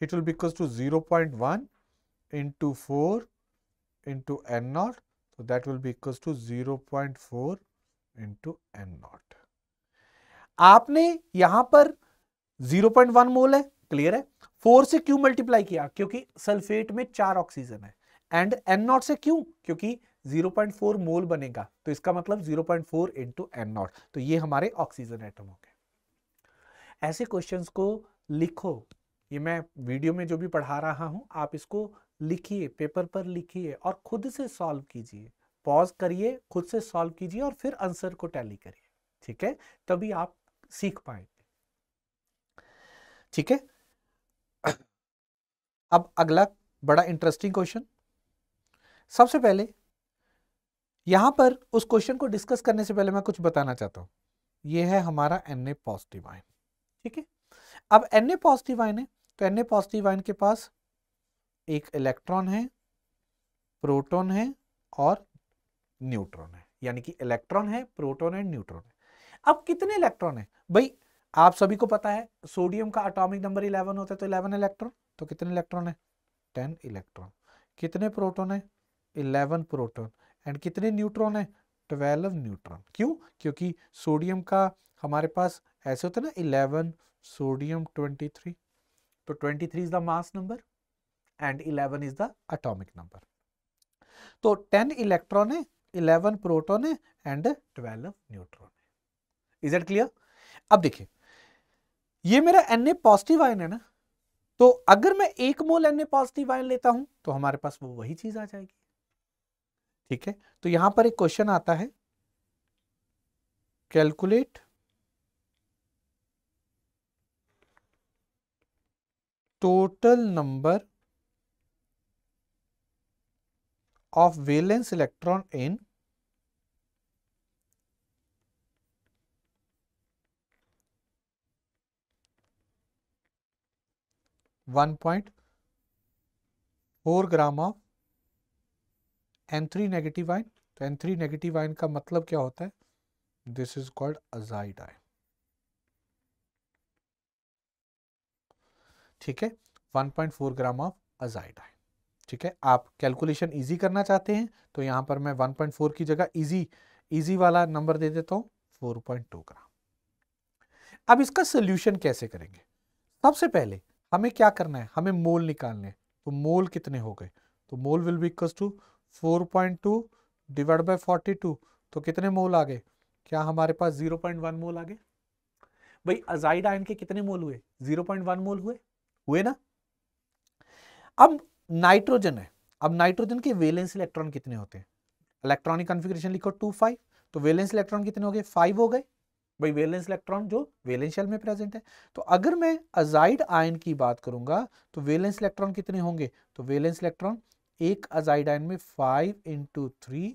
it will be equals to 0.1 into 4 into n naught. So, that will be equals to 0.4 into n naught. आपने यहां पर 0.1 मोल है क्लियर है 4 से क्यों मल्टीप्लाई किया क्योंकि सल्फेट में चार ऑक्सीजन है एंड एन नॉट से क्यों क्योंकि 0.4 मोल बनेगा तो इसका मतलब 0.4 पॉइंट इंटू एन नॉट तो ये हमारे ऑक्सीजन एटम हो गए ऐसे क्वेश्चंस को लिखो ये मैं वीडियो में जो भी पढ़ा रहा हूँ आप इसको लिखिए पेपर पर लिखिए और खुद से सॉल्व कीजिए पॉज करिए खुद से सॉल्व कीजिए और फिर आंसर को टैली करिए ठीक है तभी आप सीख पाएंगे ठीक है अब अगला बड़ा इंटरेस्टिंग क्वेश्चन सबसे पहले यहां पर उस क्वेश्चन को डिस्कस करने से पहले मैं कुछ बताना चाहता हूं यह है हमारा एन ए पॉजिटिव आयन ठीक है अब एन ए पॉजिटिव आयन है तो एन ए पॉजिटिव आयन के पास एक इलेक्ट्रॉन है प्रोटॉन है और न्यूट्रॉन है यानी कि इलेक्ट्रॉन है प्रोटॉन एंड न्यूट्रॉन है अब कितने इलेक्ट्रॉन है भाई आप सभी को पता है सोडियम का अटोमिक नंबर इलेवन होता है तो इलेवन इलेक्ट्रॉन तो कितने इलेक्ट्रॉन है टेन इलेक्ट्रॉन कितने प्रोटोन है इलेवन प्रोटोन एंड कितने न्यूट्रॉन है ट्वेल्व न्यूट्रॉन क्यों क्योंकि सोडियम का हमारे पास ऐसे होते है ना eleven sodium 23 so 23 is the mass number and 11 is the atomic number तो 10 इलेक्ट्रॉन है 11 प्रोटॉन है एंड 12 न्यूट्रॉन है इज इट क्लियर अब देखिए ये मेरा एन ए पॉजिटिव आयन है ना तो अगर मैं एक mole N A positive ion लेता हूं तो हमारे पास वो वही चीज आ जाएगी ठीक है तो यहां पर एक क्वेश्चन आता है calculate total number of valence electron in one point four gram of N three negative ion तो एन थ्री नेगेटिव आइन का मतलब क्या होता है दिस इज कॉल्ड अजाइड आइन ठीक है 1.4 ग्राम ऑफ अजाइडाइन ठीक है आप कैलकुलेशन इजी करना चाहते हैं तो यहां पर मैं 1.4 की जगह इजी इजी वाला नंबर दे देता हूं 4.2 ग्राम अब इसका सोल्यूशन कैसे करेंगे सबसे पहले हमें क्या करना है हमें मोल निकालने तो मोल कितने हो गए तो mole will be equals to four point two divide by forty two तो कितने मोल आ गए क्या हमारे पास जीरो पॉइंट वन मोल आ गए भाई अजाइड आयन के कितने मोल हुए जीरो पॉइंट वन मोल हुए हुए ना अब नाइट्रोजन है अब नाइट्रोजन के वेलेंस इलेक्ट्रॉन कितने होते हैं इलेक्ट्रॉनिक कॉन्फ़िगरेशन लिखो टू फाइव तो वेलेंस इलेक्ट्रॉन कितने हो गए फाइव हो गए भाई वेलेंस इलेक्ट्रॉन जो वेलेंस शेल में प्रेजेंट है तो अगर मैं अजाइड आयन की बात करूंगा तो वेलेंस इलेक्ट्रॉन कितने होंगे तो वेलेंस इलेक्ट्रॉन एक अजाइड आयन में five into three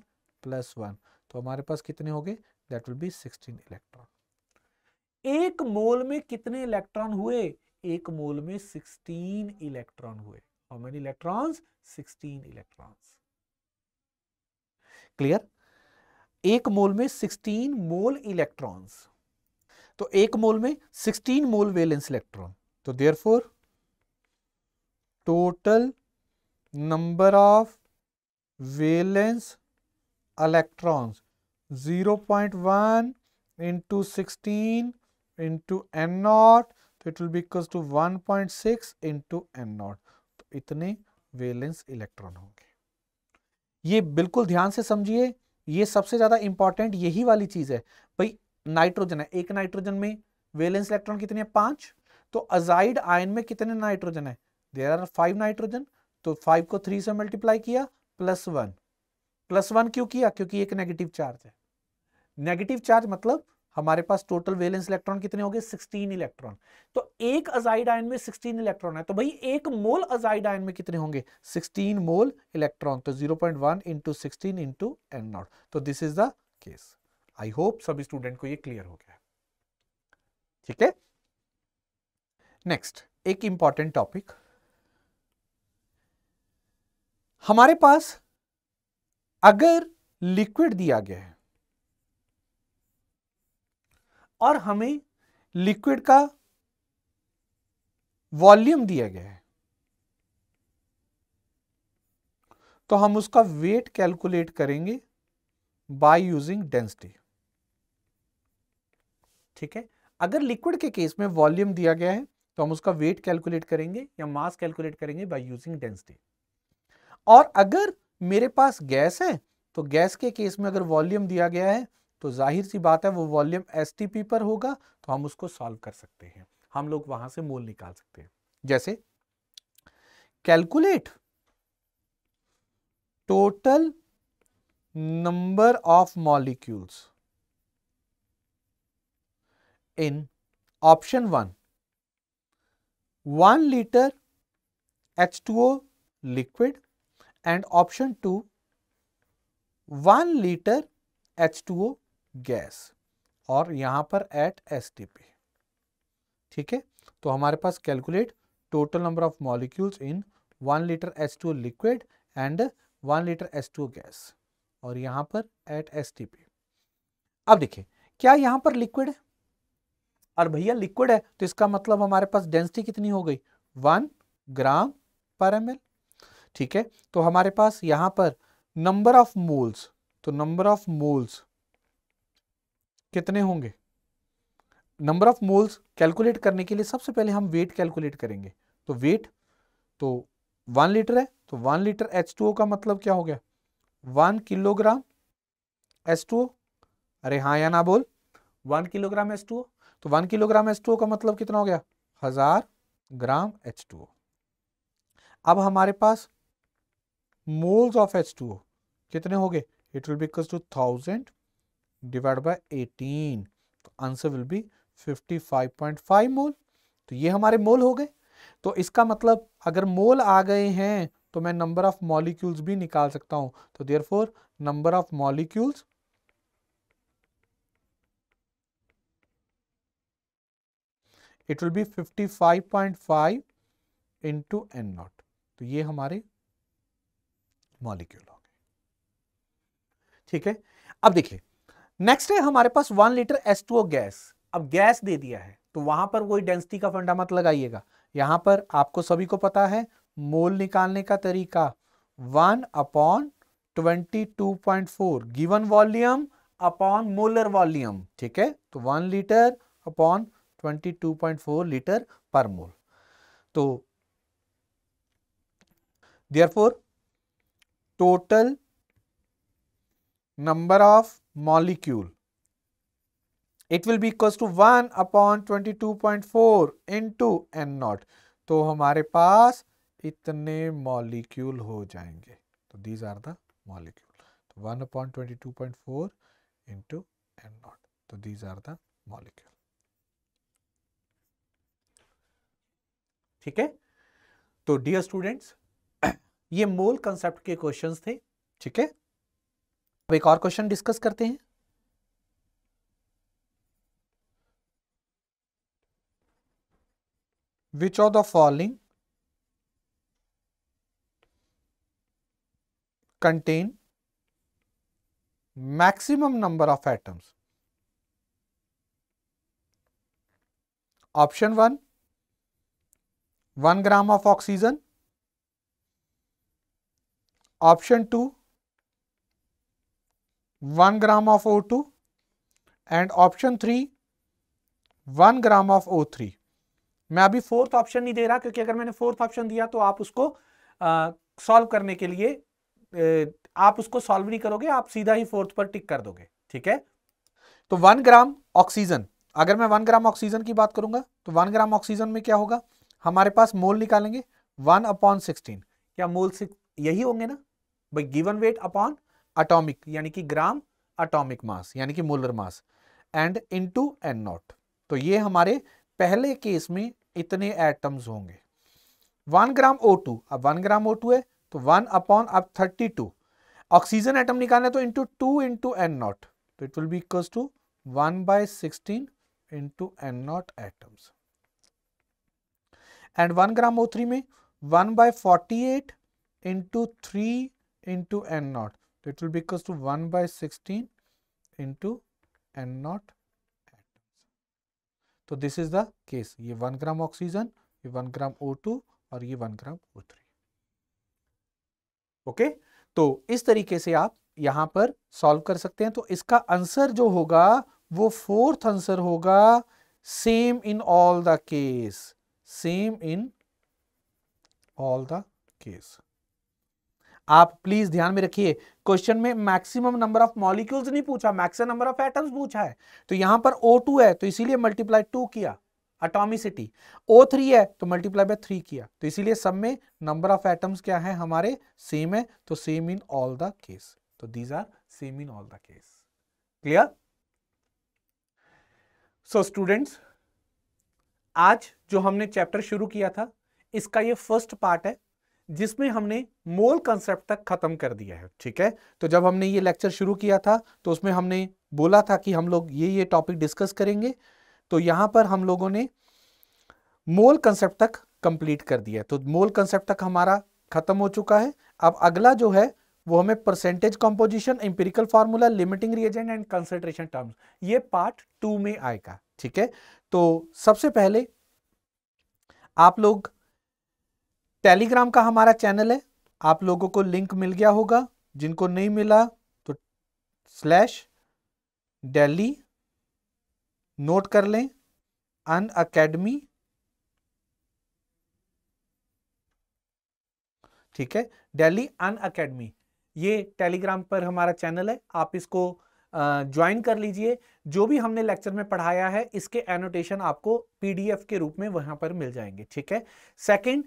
plus one तो हमारे पास कितने हो गए that will be sixteen electron एक मोल में कितने इलेक्ट्रॉन हुए एक मोल में 16 इलेक्ट्रॉन हुए how many electrons 16 electrons clear एक मोल में 16 मोल इलेक्ट्रॉन्स तो एक मोल में 16 मोल वेलेंस इलेक्ट्रॉन तो for total number of valence point 0.1 into sixteen into N naught तो it will be equal to 1.6 into N naught तो इतने वेलेंस इलेक्ट्रॉन होंगे ये बिल्कुल ध्यान से समझिए ये सबसे ज्यादा इंपॉर्टेंट यही वाली चीज है भाई नाइट्रोजन है एक नाइट्रोजन में वेलेंस इलेक्ट्रॉन कितने हैं पांच तो अजाइड आयन में कितने नाइट्रोजन है देर आर फाइव नाइट्रोजन तो फाइव को थ्री से मल्टीप्लाई किया प्लस वन प्लस वन क्यों किया क्योंकि एक नेगेटिव चार्ज है नेगेटिव चार्ज मतलब हमारे पास टोटल वेलेंस इलेक्ट्रॉन कितने हो गए सिक्सटीन इलेक्ट्रॉन तो एक अजाइड आयन में सिक्सटीन इलेक्ट्रॉन है तो भाई एक मोल अजाइड आयन में कितने होंगे सिक्सटीन मोल इलेक्ट्रॉन तो zero point one into sixteen into N naught तो this is the case I hope सभी स्टूडेंट को ये क्लियर हो गया ठीक है नेक्स्ट एक इंपॉर्टेंट टॉपिक हमारे पास अगर लिक्विड दिया गया है और हमें लिक्विड का वॉल्यूम दिया गया है तो हम उसका वेट कैलकुलेट करेंगे बाय यूजिंग डेंसिटी ठीक है अगर लिक्विड के केस में वॉल्यूम दिया गया है तो हम उसका वेट कैलकुलेट करेंगे या मास कैलकुलेट करेंगे बाय यूजिंग डेंसिटी और अगर मेरे पास गैस है तो गैस के केस में अगर वॉल्यूम दिया गया है तो जाहिर सी बात है वो वॉल्यूम एस पर होगा तो हम उसको सॉल्व कर सकते हैं हम लोग वहां से मोल निकाल सकते हैं जैसे calculate total number of molecules in option 1 1 liter H2O liquid and option 2 1 liter H2O gas और यहाँ पर एट एस ठीक है तो हमारे पास calculate total number of molecules in one liter as to liquid and one liter as to gas और यहाँ पर एट एस अब देखिए क्या यहाँ पर लिक्विड है और भैया लिक्विड है तो इसका मतलब हमारे पास डेंसिटी कितनी हो गई वन ग्राम पर एम ठीक है तो हमारे पास यहाँ पर नंबर ऑफ मोल्स तो नंबर ऑफ मोल्स कितने होंगे नंबर ऑफ मोल्स कैलकुलेट करने के लिए सबसे पहले हम वेट कैलकुलेट करेंगे तो वेट तो वन लीटर है तो one litre H two O का मतलब क्या हो गया one kilogram H two O अरे हाँ या ना बोल one kilogram H two O तो one kilogram H two O का मतलब कितना हो गया हजार ग्राम एच टू ओ अब हमारे पास moles of H two O कितने हो गए it will be equals two thousand divide by 18 तो आंसर विल बी 55.5 मोल तो ये हमारे मोल हो गए तो इसका मतलब अगर मोल आ गए हैं तो मैं नंबर ऑफ मॉलिक्यूल्स भी निकाल सकता हूं तो for number of molecules it will be 55.5 into N naught तो ये हमारे मॉलिक्यूल हो गए ठीक है अब देखिए नेक्स्ट है हमारे पास वन लीटर एस गैस अब गैस दे दिया है तो वहां पर कोई डेंसिटी का फंडा मत लगाइएगा यहां पर आपको सभी को पता है मोल निकालने का तरीका one upon twenty two point four given volume upon molar volume ठीक है तो one liter upon twenty two point four liter पर मोल तो therefore total number of molecule. It will be equals to 1 upon 22.4 into n naught. तो हमारे पास इतने मॉलिक्यूल हो जाएंगे तो दीज आर द मॉलिक्यूल तो one upon twenty two point four into N naught तो दीज आर द मॉलिक्यूल ठीक है तो डियर स्टूडेंट्स ये मोल कंसेप्ट के क्वेश्चंस थे ठीक है अब एक और क्वेश्चन डिस्कस करते हैं which of the following contain maximum number of atoms option one one gram of oxygen option two one gram of O two and option three one gram of O three मैं अभी फोर्थ ऑप्शन नहीं दे रहा क्योंकि अगर मैंने फोर्थ ऑप्शन दिया तो आप उसको सॉल्व करने के लिए ए, आप उसको सॉल्व नहीं करोगे आप सीधा ही फोर्थ पर टिक कर दोगे ठीक है तो वन ग्राम ऑक्सीजन अगर मैं वन ग्राम ऑक्सीजन की बात करूंगा तो वन ग्राम ऑक्सीजन में क्या होगा हमारे पास मोल निकालेंगे वन अपॉन सिक्सटीन क्या मोल सिक्स यही होंगे ना भाई गिवन वेट अपॉन अटोमिक यानी कि ग्राम अटोमिक मास यानी कि molar mass and into N naught तो ये हमारे पहले केस में इतने एटम्स होंगे वन ग्राम ओ टू अब वन ग्राम ओ टू है तो वन अपॉन अब थर्टी टू ऑक्सीजन एटम निकालना है तो into two into N naught तो it will be equal to one by sixteen into N naught atoms and one gram O three में one by forty eight into three into N naught So, it will be equals to 1 by 16 into n naught atoms. So, this is the case ये 1 ग्राम ऑक्सीजन ये 1 ग्राम O2 और ये 1 ग्राम O3. Okay okay? तो इस तरीके से आप यहां पर सॉल्व कर सकते हैं तो इसका आंसर जो होगा वो फोर्थ आंसर होगा same in all the case same in all the case आप प्लीज ध्यान में रखिए क्वेश्चन में मैक्सिमम नंबर ऑफ मॉलिक्यूल्स नहीं पूछा मैक्सिमम नंबर ऑफ एटम्स पूछा है तो यहां पर O2 है तो इसीलिए मल्टीप्लाई टू किया अटोमिसिटी O3 है तो मल्टीप्लाई बाय थ्री किया तो इसीलिए सब में नंबर ऑफ एटम्स क्या है हमारे सेम है तो same in all the case तो these are same in all the case clear so students आज जो हमने चैप्टर शुरू किया था इसका ये फर्स्ट पार्ट है जिसमें हमने मोल कंसेप्ट तक खत्म कर दिया है ठीक है तो जब हमने ये लेक्चर शुरू किया था तो उसमें हमने बोला था कि हम लोग ये ये टॉपिक डिस्कस करेंगे तो यहां पर हम लोगों ने मोल कंसेप्ट तक कंप्लीट कर दिया तो मोल कंसेप्ट तक हमारा खत्म हो चुका है अब अगला जो है वो हमें percentage composition empirical formula limiting reagent and concentration terms ये पार्ट टू में आएगा ठीक है तो सबसे पहले आप लोग टेलीग्राम का हमारा चैनल है आप लोगों को लिंक मिल गया होगा जिनको नहीं मिला तो स्लैश डेली नोट कर लें अन अकेडमी ठीक है डेली अन अकेडमी ये टेलीग्राम पर हमारा चैनल है आप इसको ज्वाइन कर लीजिए जो भी हमने लेक्चर में पढ़ाया है इसके एनोटेशन आपको पीडीएफ के रूप में वहां पर मिल जाएंगे ठीक है सेकंड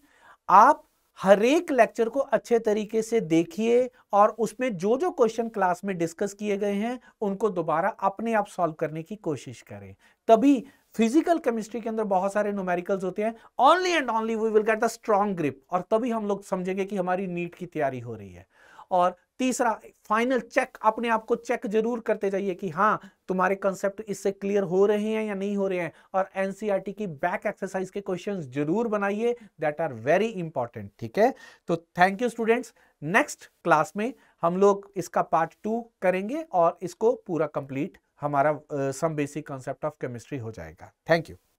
आप हर एक लेक्चर को अच्छे तरीके से देखिए और उसमें जो जो क्वेश्चन क्लास में डिस्कस किए गए हैं उनको दोबारा अपने आप सॉल्व करने की कोशिश करें तभी फिजिकल केमिस्ट्री के अंदर बहुत सारे न्यूमेरिकल्स होते हैं only and only we will get the strong grip और तभी हम लोग समझेंगे कि हमारी नीट की तैयारी हो रही है और तीसरा फाइनल चेक अपने आप को चेक जरूर करते जाइए कि हाँ तुम्हारे कंसेप्ट इससे क्लियर हो रहे हैं या नहीं हो रहे हैं और एनसीईआरटी e की बैक एक्सरसाइज के क्वेश्चंस जरूर बनाइए दैट आर वेरी इंपॉर्टेंट ठीक है तो thank you students next class में हम लोग इसका पार्ट टू करेंगे और इसको पूरा कंप्लीट हमारा some basic concept of chemistry हो जाएगा थैंक यू